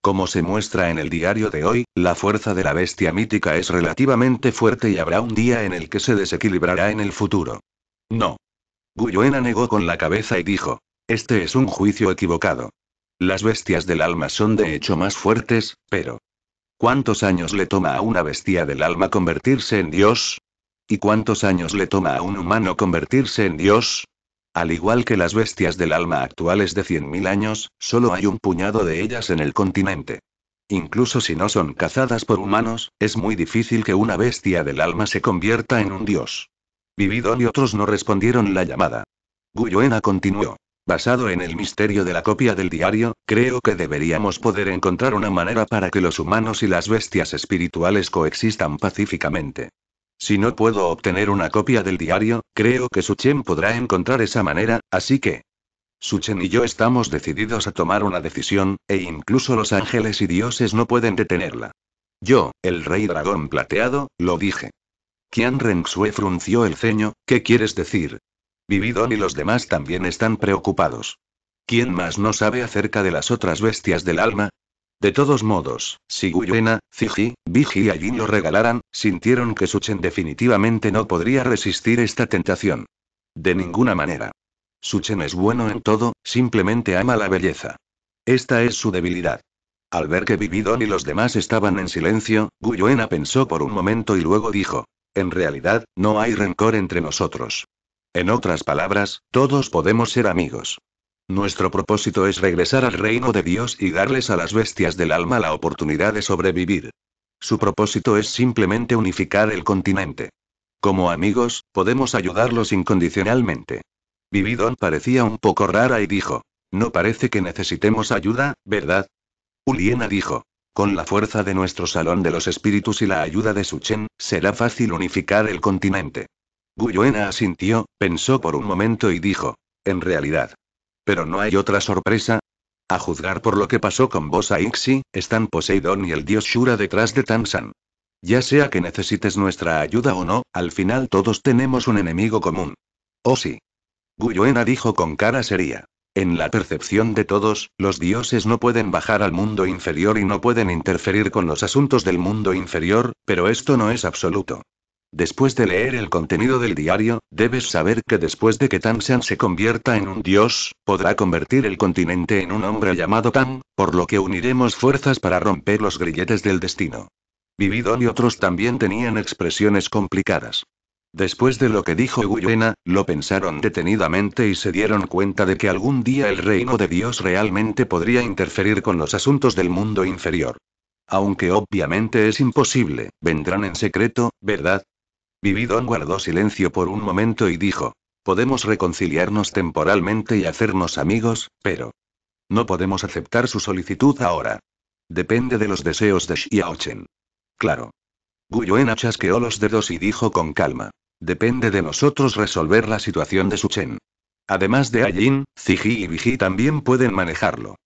Como se muestra en el diario de hoy, la fuerza de la bestia mítica es relativamente fuerte y habrá un día en el que se desequilibrará en el futuro. No. Guyuena negó con la cabeza y dijo, este es un juicio equivocado. Las bestias del alma son de hecho más fuertes, pero... ¿Cuántos años le toma a una bestia del alma convertirse en Dios? ¿Y cuántos años le toma a un humano convertirse en Dios? Al igual que las bestias del alma actuales de 100.000 años, solo hay un puñado de ellas en el continente. Incluso si no son cazadas por humanos, es muy difícil que una bestia del alma se convierta en un dios. Vividón y otros no respondieron la llamada. Guyuena continuó. Basado en el misterio de la copia del diario, creo que deberíamos poder encontrar una manera para que los humanos y las bestias espirituales coexistan pacíficamente. Si no puedo obtener una copia del diario, creo que Suchen podrá encontrar esa manera, así que... Suchen y yo estamos decididos a tomar una decisión, e incluso los ángeles y dioses no pueden detenerla. Yo, el rey dragón plateado, lo dije. Qian Renxue frunció el ceño, ¿qué quieres decir? Vividon y los demás también están preocupados. ¿Quién más no sabe acerca de las otras bestias del alma? De todos modos, si Guyena, Ziji, Vigi y Allí lo regalaran, sintieron que Suchen definitivamente no podría resistir esta tentación. De ninguna manera. Suchen es bueno en todo, simplemente ama la belleza. Esta es su debilidad. Al ver que Vividon y los demás estaban en silencio, Guyuena pensó por un momento y luego dijo: En realidad, no hay rencor entre nosotros. En otras palabras, todos podemos ser amigos. Nuestro propósito es regresar al reino de Dios y darles a las bestias del alma la oportunidad de sobrevivir. Su propósito es simplemente unificar el continente. Como amigos, podemos ayudarlos incondicionalmente. Vividon parecía un poco rara y dijo, No parece que necesitemos ayuda, ¿verdad? Uliena dijo, Con la fuerza de nuestro salón de los espíritus y la ayuda de Suchen, será fácil unificar el continente. Guyuena asintió, pensó por un momento y dijo. En realidad. Pero no hay otra sorpresa. A juzgar por lo que pasó con Bosa Ixi, están Poseidón y el dios Shura detrás de Tansan. Ya sea que necesites nuestra ayuda o no, al final todos tenemos un enemigo común. Oh sí. Guyuena dijo con cara seria. En la percepción de todos, los dioses no pueden bajar al mundo inferior y no pueden interferir con los asuntos del mundo inferior, pero esto no es absoluto. Después de leer el contenido del diario, debes saber que después de que Tan-san se convierta en un dios, podrá convertir el continente en un hombre llamado Tan, por lo que uniremos fuerzas para romper los grilletes del destino. Vividón y otros también tenían expresiones complicadas. Después de lo que dijo Guyena, lo pensaron detenidamente y se dieron cuenta de que algún día el reino de Dios realmente podría interferir con los asuntos del mundo inferior. Aunque obviamente es imposible, vendrán en secreto, ¿verdad? Vividon guardó silencio por un momento y dijo, podemos reconciliarnos temporalmente y hacernos amigos, pero... No podemos aceptar su solicitud ahora. Depende de los deseos de Xiaochen. Claro. Yuena chasqueó los dedos y dijo con calma. Depende de nosotros resolver la situación de Suchen. Además de Ayin, Ziji y Viji también pueden manejarlo.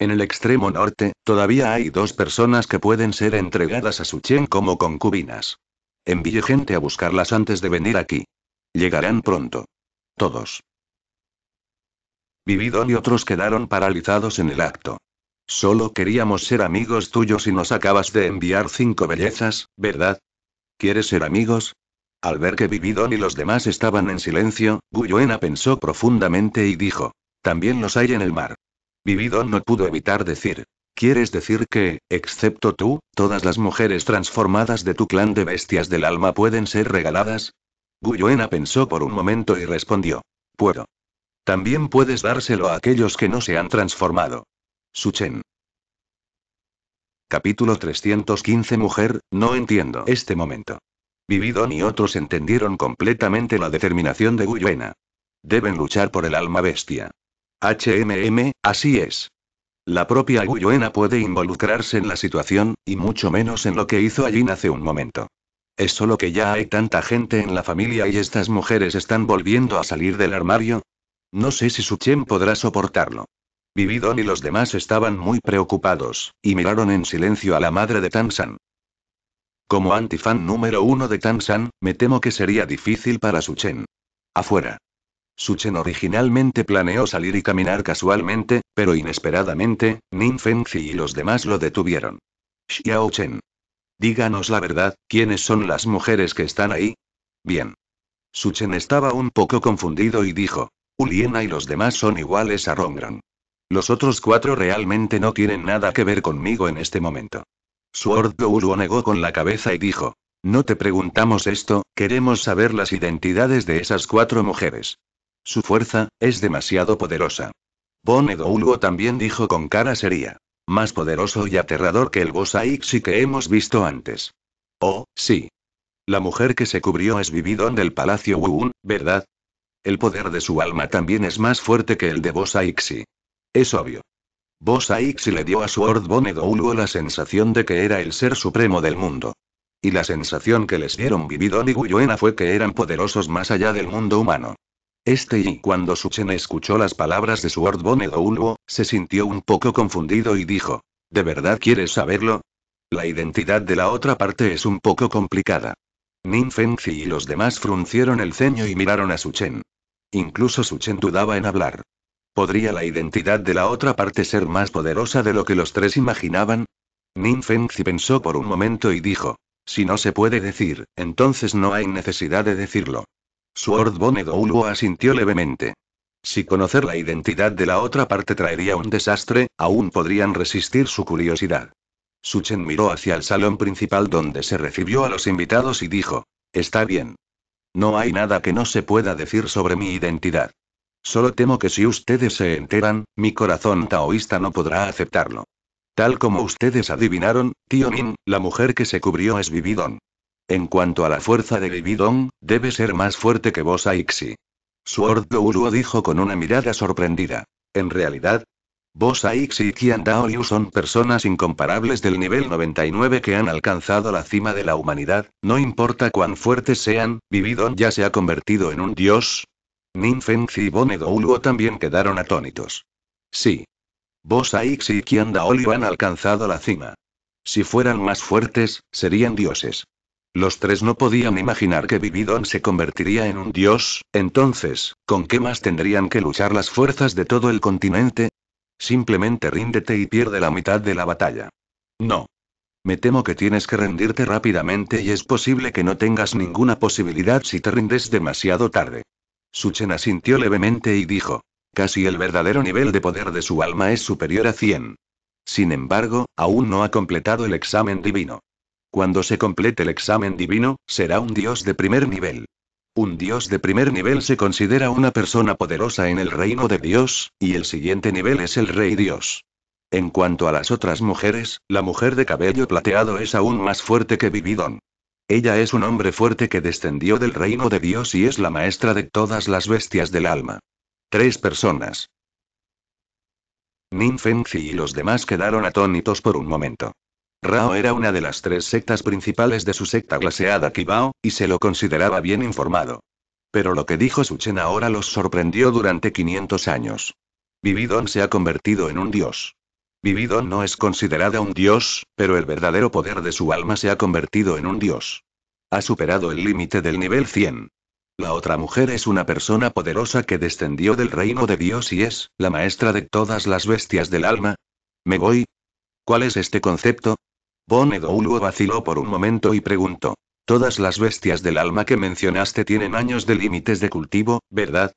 En el extremo norte, todavía hay dos personas que pueden ser entregadas a Suchen como concubinas. Envíe gente a buscarlas antes de venir aquí. Llegarán pronto. Todos. Vividón y otros quedaron paralizados en el acto. Solo queríamos ser amigos tuyos y nos acabas de enviar cinco bellezas, ¿verdad? ¿Quieres ser amigos? Al ver que Vividón y los demás estaban en silencio, Guyuena pensó profundamente y dijo. También los hay en el mar. Vividón no pudo evitar decir. ¿Quieres decir que, excepto tú, todas las mujeres transformadas de tu clan de bestias del alma pueden ser regaladas? Guyuena pensó por un momento y respondió. Puedo. También puedes dárselo a aquellos que no se han transformado. Suchen. Capítulo 315 Mujer, no entiendo este momento. Vividon y otros entendieron completamente la determinación de Guyuena. Deben luchar por el alma bestia. HMM, así es. La propia Guyuena puede involucrarse en la situación, y mucho menos en lo que hizo allí hace un momento. Es solo que ya hay tanta gente en la familia y estas mujeres están volviendo a salir del armario. No sé si Suchen podrá soportarlo. Vividon y los demás estaban muy preocupados, y miraron en silencio a la madre de San. Como antifan número uno de Tansan, me temo que sería difícil para Suchen. Afuera. Chen originalmente planeó salir y caminar casualmente, pero inesperadamente, Nin y los demás lo detuvieron. Xiao Chen. Díganos la verdad, ¿quiénes son las mujeres que están ahí? Bien. Suchen estaba un poco confundido y dijo. Uliena y los demás son iguales a Rongran. Los otros cuatro realmente no tienen nada que ver conmigo en este momento. Sword lo negó con la cabeza y dijo. No te preguntamos esto, queremos saber las identidades de esas cuatro mujeres. Su fuerza, es demasiado poderosa. Bonedo también dijo con cara seria. Más poderoso y aterrador que el Bosaixi que hemos visto antes. Oh, sí. La mujer que se cubrió es Vividon del Palacio Wuun, ¿verdad? El poder de su alma también es más fuerte que el de Bosaixi. Es obvio. Bosaixi le dio a Sword Bonedo Ulgo la sensación de que era el ser supremo del mundo. Y la sensación que les dieron Vividon y Guyuena fue que eran poderosos más allá del mundo humano. Este y cuando Suchen escuchó las palabras de su Boned Douluo, se sintió un poco confundido y dijo: ¿De verdad quieres saberlo? La identidad de la otra parte es un poco complicada. Nin Fengzi y los demás fruncieron el ceño y miraron a Suchen. Incluso Suchen dudaba en hablar. ¿Podría la identidad de la otra parte ser más poderosa de lo que los tres imaginaban? Nin Fengzi pensó por un momento y dijo: Si no se puede decir, entonces no hay necesidad de decirlo. Bonedou Luo asintió levemente. Si conocer la identidad de la otra parte traería un desastre, aún podrían resistir su curiosidad. Suchen miró hacia el salón principal donde se recibió a los invitados y dijo, Está bien. No hay nada que no se pueda decir sobre mi identidad. Solo temo que si ustedes se enteran, mi corazón taoísta no podrá aceptarlo. Tal como ustedes adivinaron, Tio Min, la mujer que se cubrió es Vividon. En cuanto a la fuerza de Vividon, debe ser más fuerte que vos Aixi. Sword Gourou dijo con una mirada sorprendida. En realidad, Vos Aixi y Qian son personas incomparables del nivel 99 que han alcanzado la cima de la humanidad, no importa cuán fuertes sean, Vividon ya se ha convertido en un dios. Ninfenzi y Douluo también quedaron atónitos. Sí. Vos Aixi y Qian han alcanzado la cima. Si fueran más fuertes, serían dioses. Los tres no podían imaginar que Vividon se convertiría en un dios, entonces, ¿con qué más tendrían que luchar las fuerzas de todo el continente? Simplemente ríndete y pierde la mitad de la batalla. No. Me temo que tienes que rendirte rápidamente y es posible que no tengas ninguna posibilidad si te rindes demasiado tarde. Suchen asintió levemente y dijo. Casi el verdadero nivel de poder de su alma es superior a 100. Sin embargo, aún no ha completado el examen divino. Cuando se complete el examen divino, será un dios de primer nivel. Un dios de primer nivel se considera una persona poderosa en el reino de Dios, y el siguiente nivel es el rey dios. En cuanto a las otras mujeres, la mujer de cabello plateado es aún más fuerte que Vividon. Ella es un hombre fuerte que descendió del reino de Dios y es la maestra de todas las bestias del alma. Tres personas. Ninfenzi y los demás quedaron atónitos por un momento. Rao era una de las tres sectas principales de su secta glaseada Kibao, y se lo consideraba bien informado. Pero lo que dijo Suchen ahora los sorprendió durante 500 años. Vividon se ha convertido en un dios. Vividon no es considerada un dios, pero el verdadero poder de su alma se ha convertido en un dios. Ha superado el límite del nivel 100. La otra mujer es una persona poderosa que descendió del reino de Dios y es, la maestra de todas las bestias del alma. ¿Me voy? ¿Cuál es este concepto? Douluo vaciló por un momento y preguntó. Todas las bestias del alma que mencionaste tienen años de límites de cultivo, ¿verdad?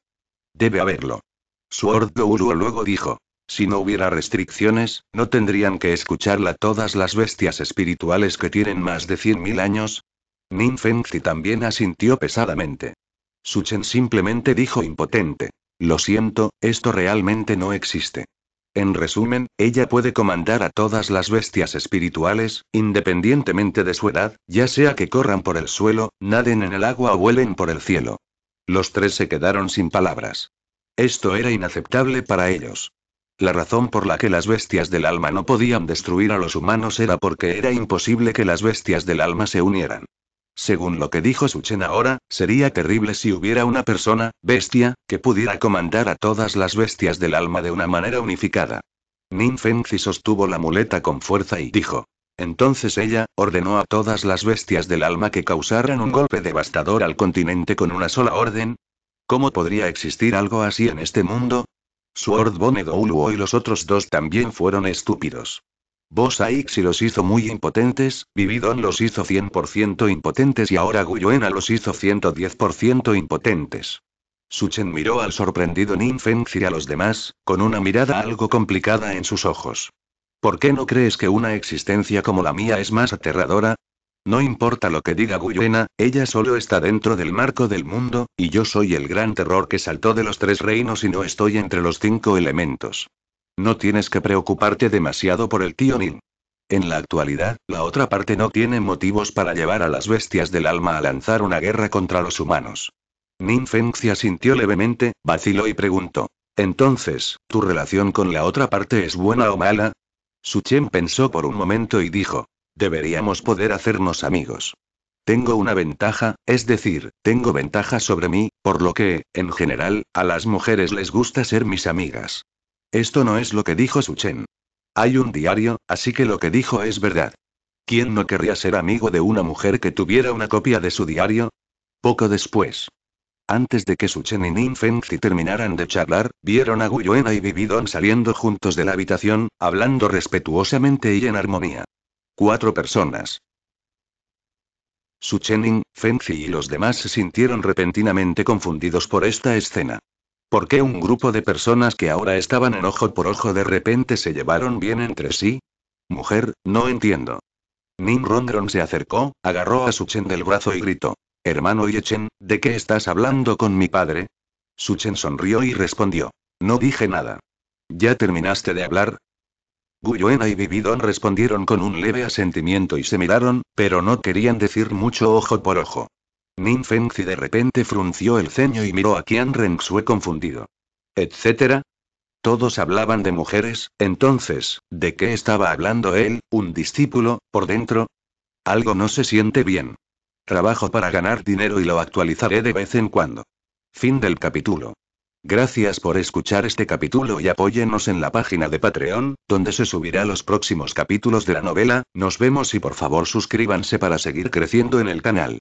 Debe haberlo. Sword Douluo luego dijo. Si no hubiera restricciones, no tendrían que escucharla todas las bestias espirituales que tienen más de 100.000 años. Nin Fengzi también asintió pesadamente. Suchen simplemente dijo impotente. Lo siento, esto realmente no existe. En resumen, ella puede comandar a todas las bestias espirituales, independientemente de su edad, ya sea que corran por el suelo, naden en el agua o vuelen por el cielo. Los tres se quedaron sin palabras. Esto era inaceptable para ellos. La razón por la que las bestias del alma no podían destruir a los humanos era porque era imposible que las bestias del alma se unieran. Según lo que dijo Suchen ahora, sería terrible si hubiera una persona, bestia, que pudiera comandar a todas las bestias del alma de una manera unificada. Nin sostuvo la muleta con fuerza y dijo. Entonces ella, ordenó a todas las bestias del alma que causaran un golpe devastador al continente con una sola orden. ¿Cómo podría existir algo así en este mundo? Sword Bone Douluo y los otros dos también fueron estúpidos. Vos Aixi los hizo muy impotentes, Vividon los hizo 100% impotentes y ahora Guyuena los hizo 110% impotentes. Suchen miró al sorprendido Ninfenx y a los demás, con una mirada algo complicada en sus ojos. ¿Por qué no crees que una existencia como la mía es más aterradora? No importa lo que diga Guyuena, ella solo está dentro del marco del mundo, y yo soy el gran terror que saltó de los tres reinos y no estoy entre los cinco elementos. No tienes que preocuparte demasiado por el tío Nin. En la actualidad, la otra parte no tiene motivos para llevar a las bestias del alma a lanzar una guerra contra los humanos. Nin Fengxia sintió levemente, vaciló y preguntó. Entonces, ¿tu relación con la otra parte es buena o mala? Su Chen pensó por un momento y dijo. Deberíamos poder hacernos amigos. Tengo una ventaja, es decir, tengo ventaja sobre mí, por lo que, en general, a las mujeres les gusta ser mis amigas. Esto no es lo que dijo Suchen. Hay un diario, así que lo que dijo es verdad. ¿Quién no querría ser amigo de una mujer que tuviera una copia de su diario? Poco después. Antes de que Suchen y Nin Fengzi terminaran de charlar, vieron a Guyuena y Bibidon saliendo juntos de la habitación, hablando respetuosamente y en armonía. Cuatro personas. Su Feng Fengzi y los demás se sintieron repentinamente confundidos por esta escena. ¿Por qué un grupo de personas que ahora estaban en ojo por ojo de repente se llevaron bien entre sí? Mujer, no entiendo. Nim Rondron se acercó, agarró a Suchen del brazo y gritó. Hermano Yechen, ¿de qué estás hablando con mi padre? Suchen sonrió y respondió. No dije nada. ¿Ya terminaste de hablar? Guyuena y Vividon respondieron con un leve asentimiento y se miraron, pero no querían decir mucho ojo por ojo. Min Fengzi de repente frunció el ceño y miró a Qian Xue confundido. ¿Etcétera? Todos hablaban de mujeres, entonces, ¿de qué estaba hablando él, un discípulo, por dentro? Algo no se siente bien. Trabajo para ganar dinero y lo actualizaré de vez en cuando. Fin del capítulo. Gracias por escuchar este capítulo y apóyenos en la página de Patreon, donde se subirá los próximos capítulos de la novela, nos vemos y por favor suscríbanse para seguir creciendo en el canal.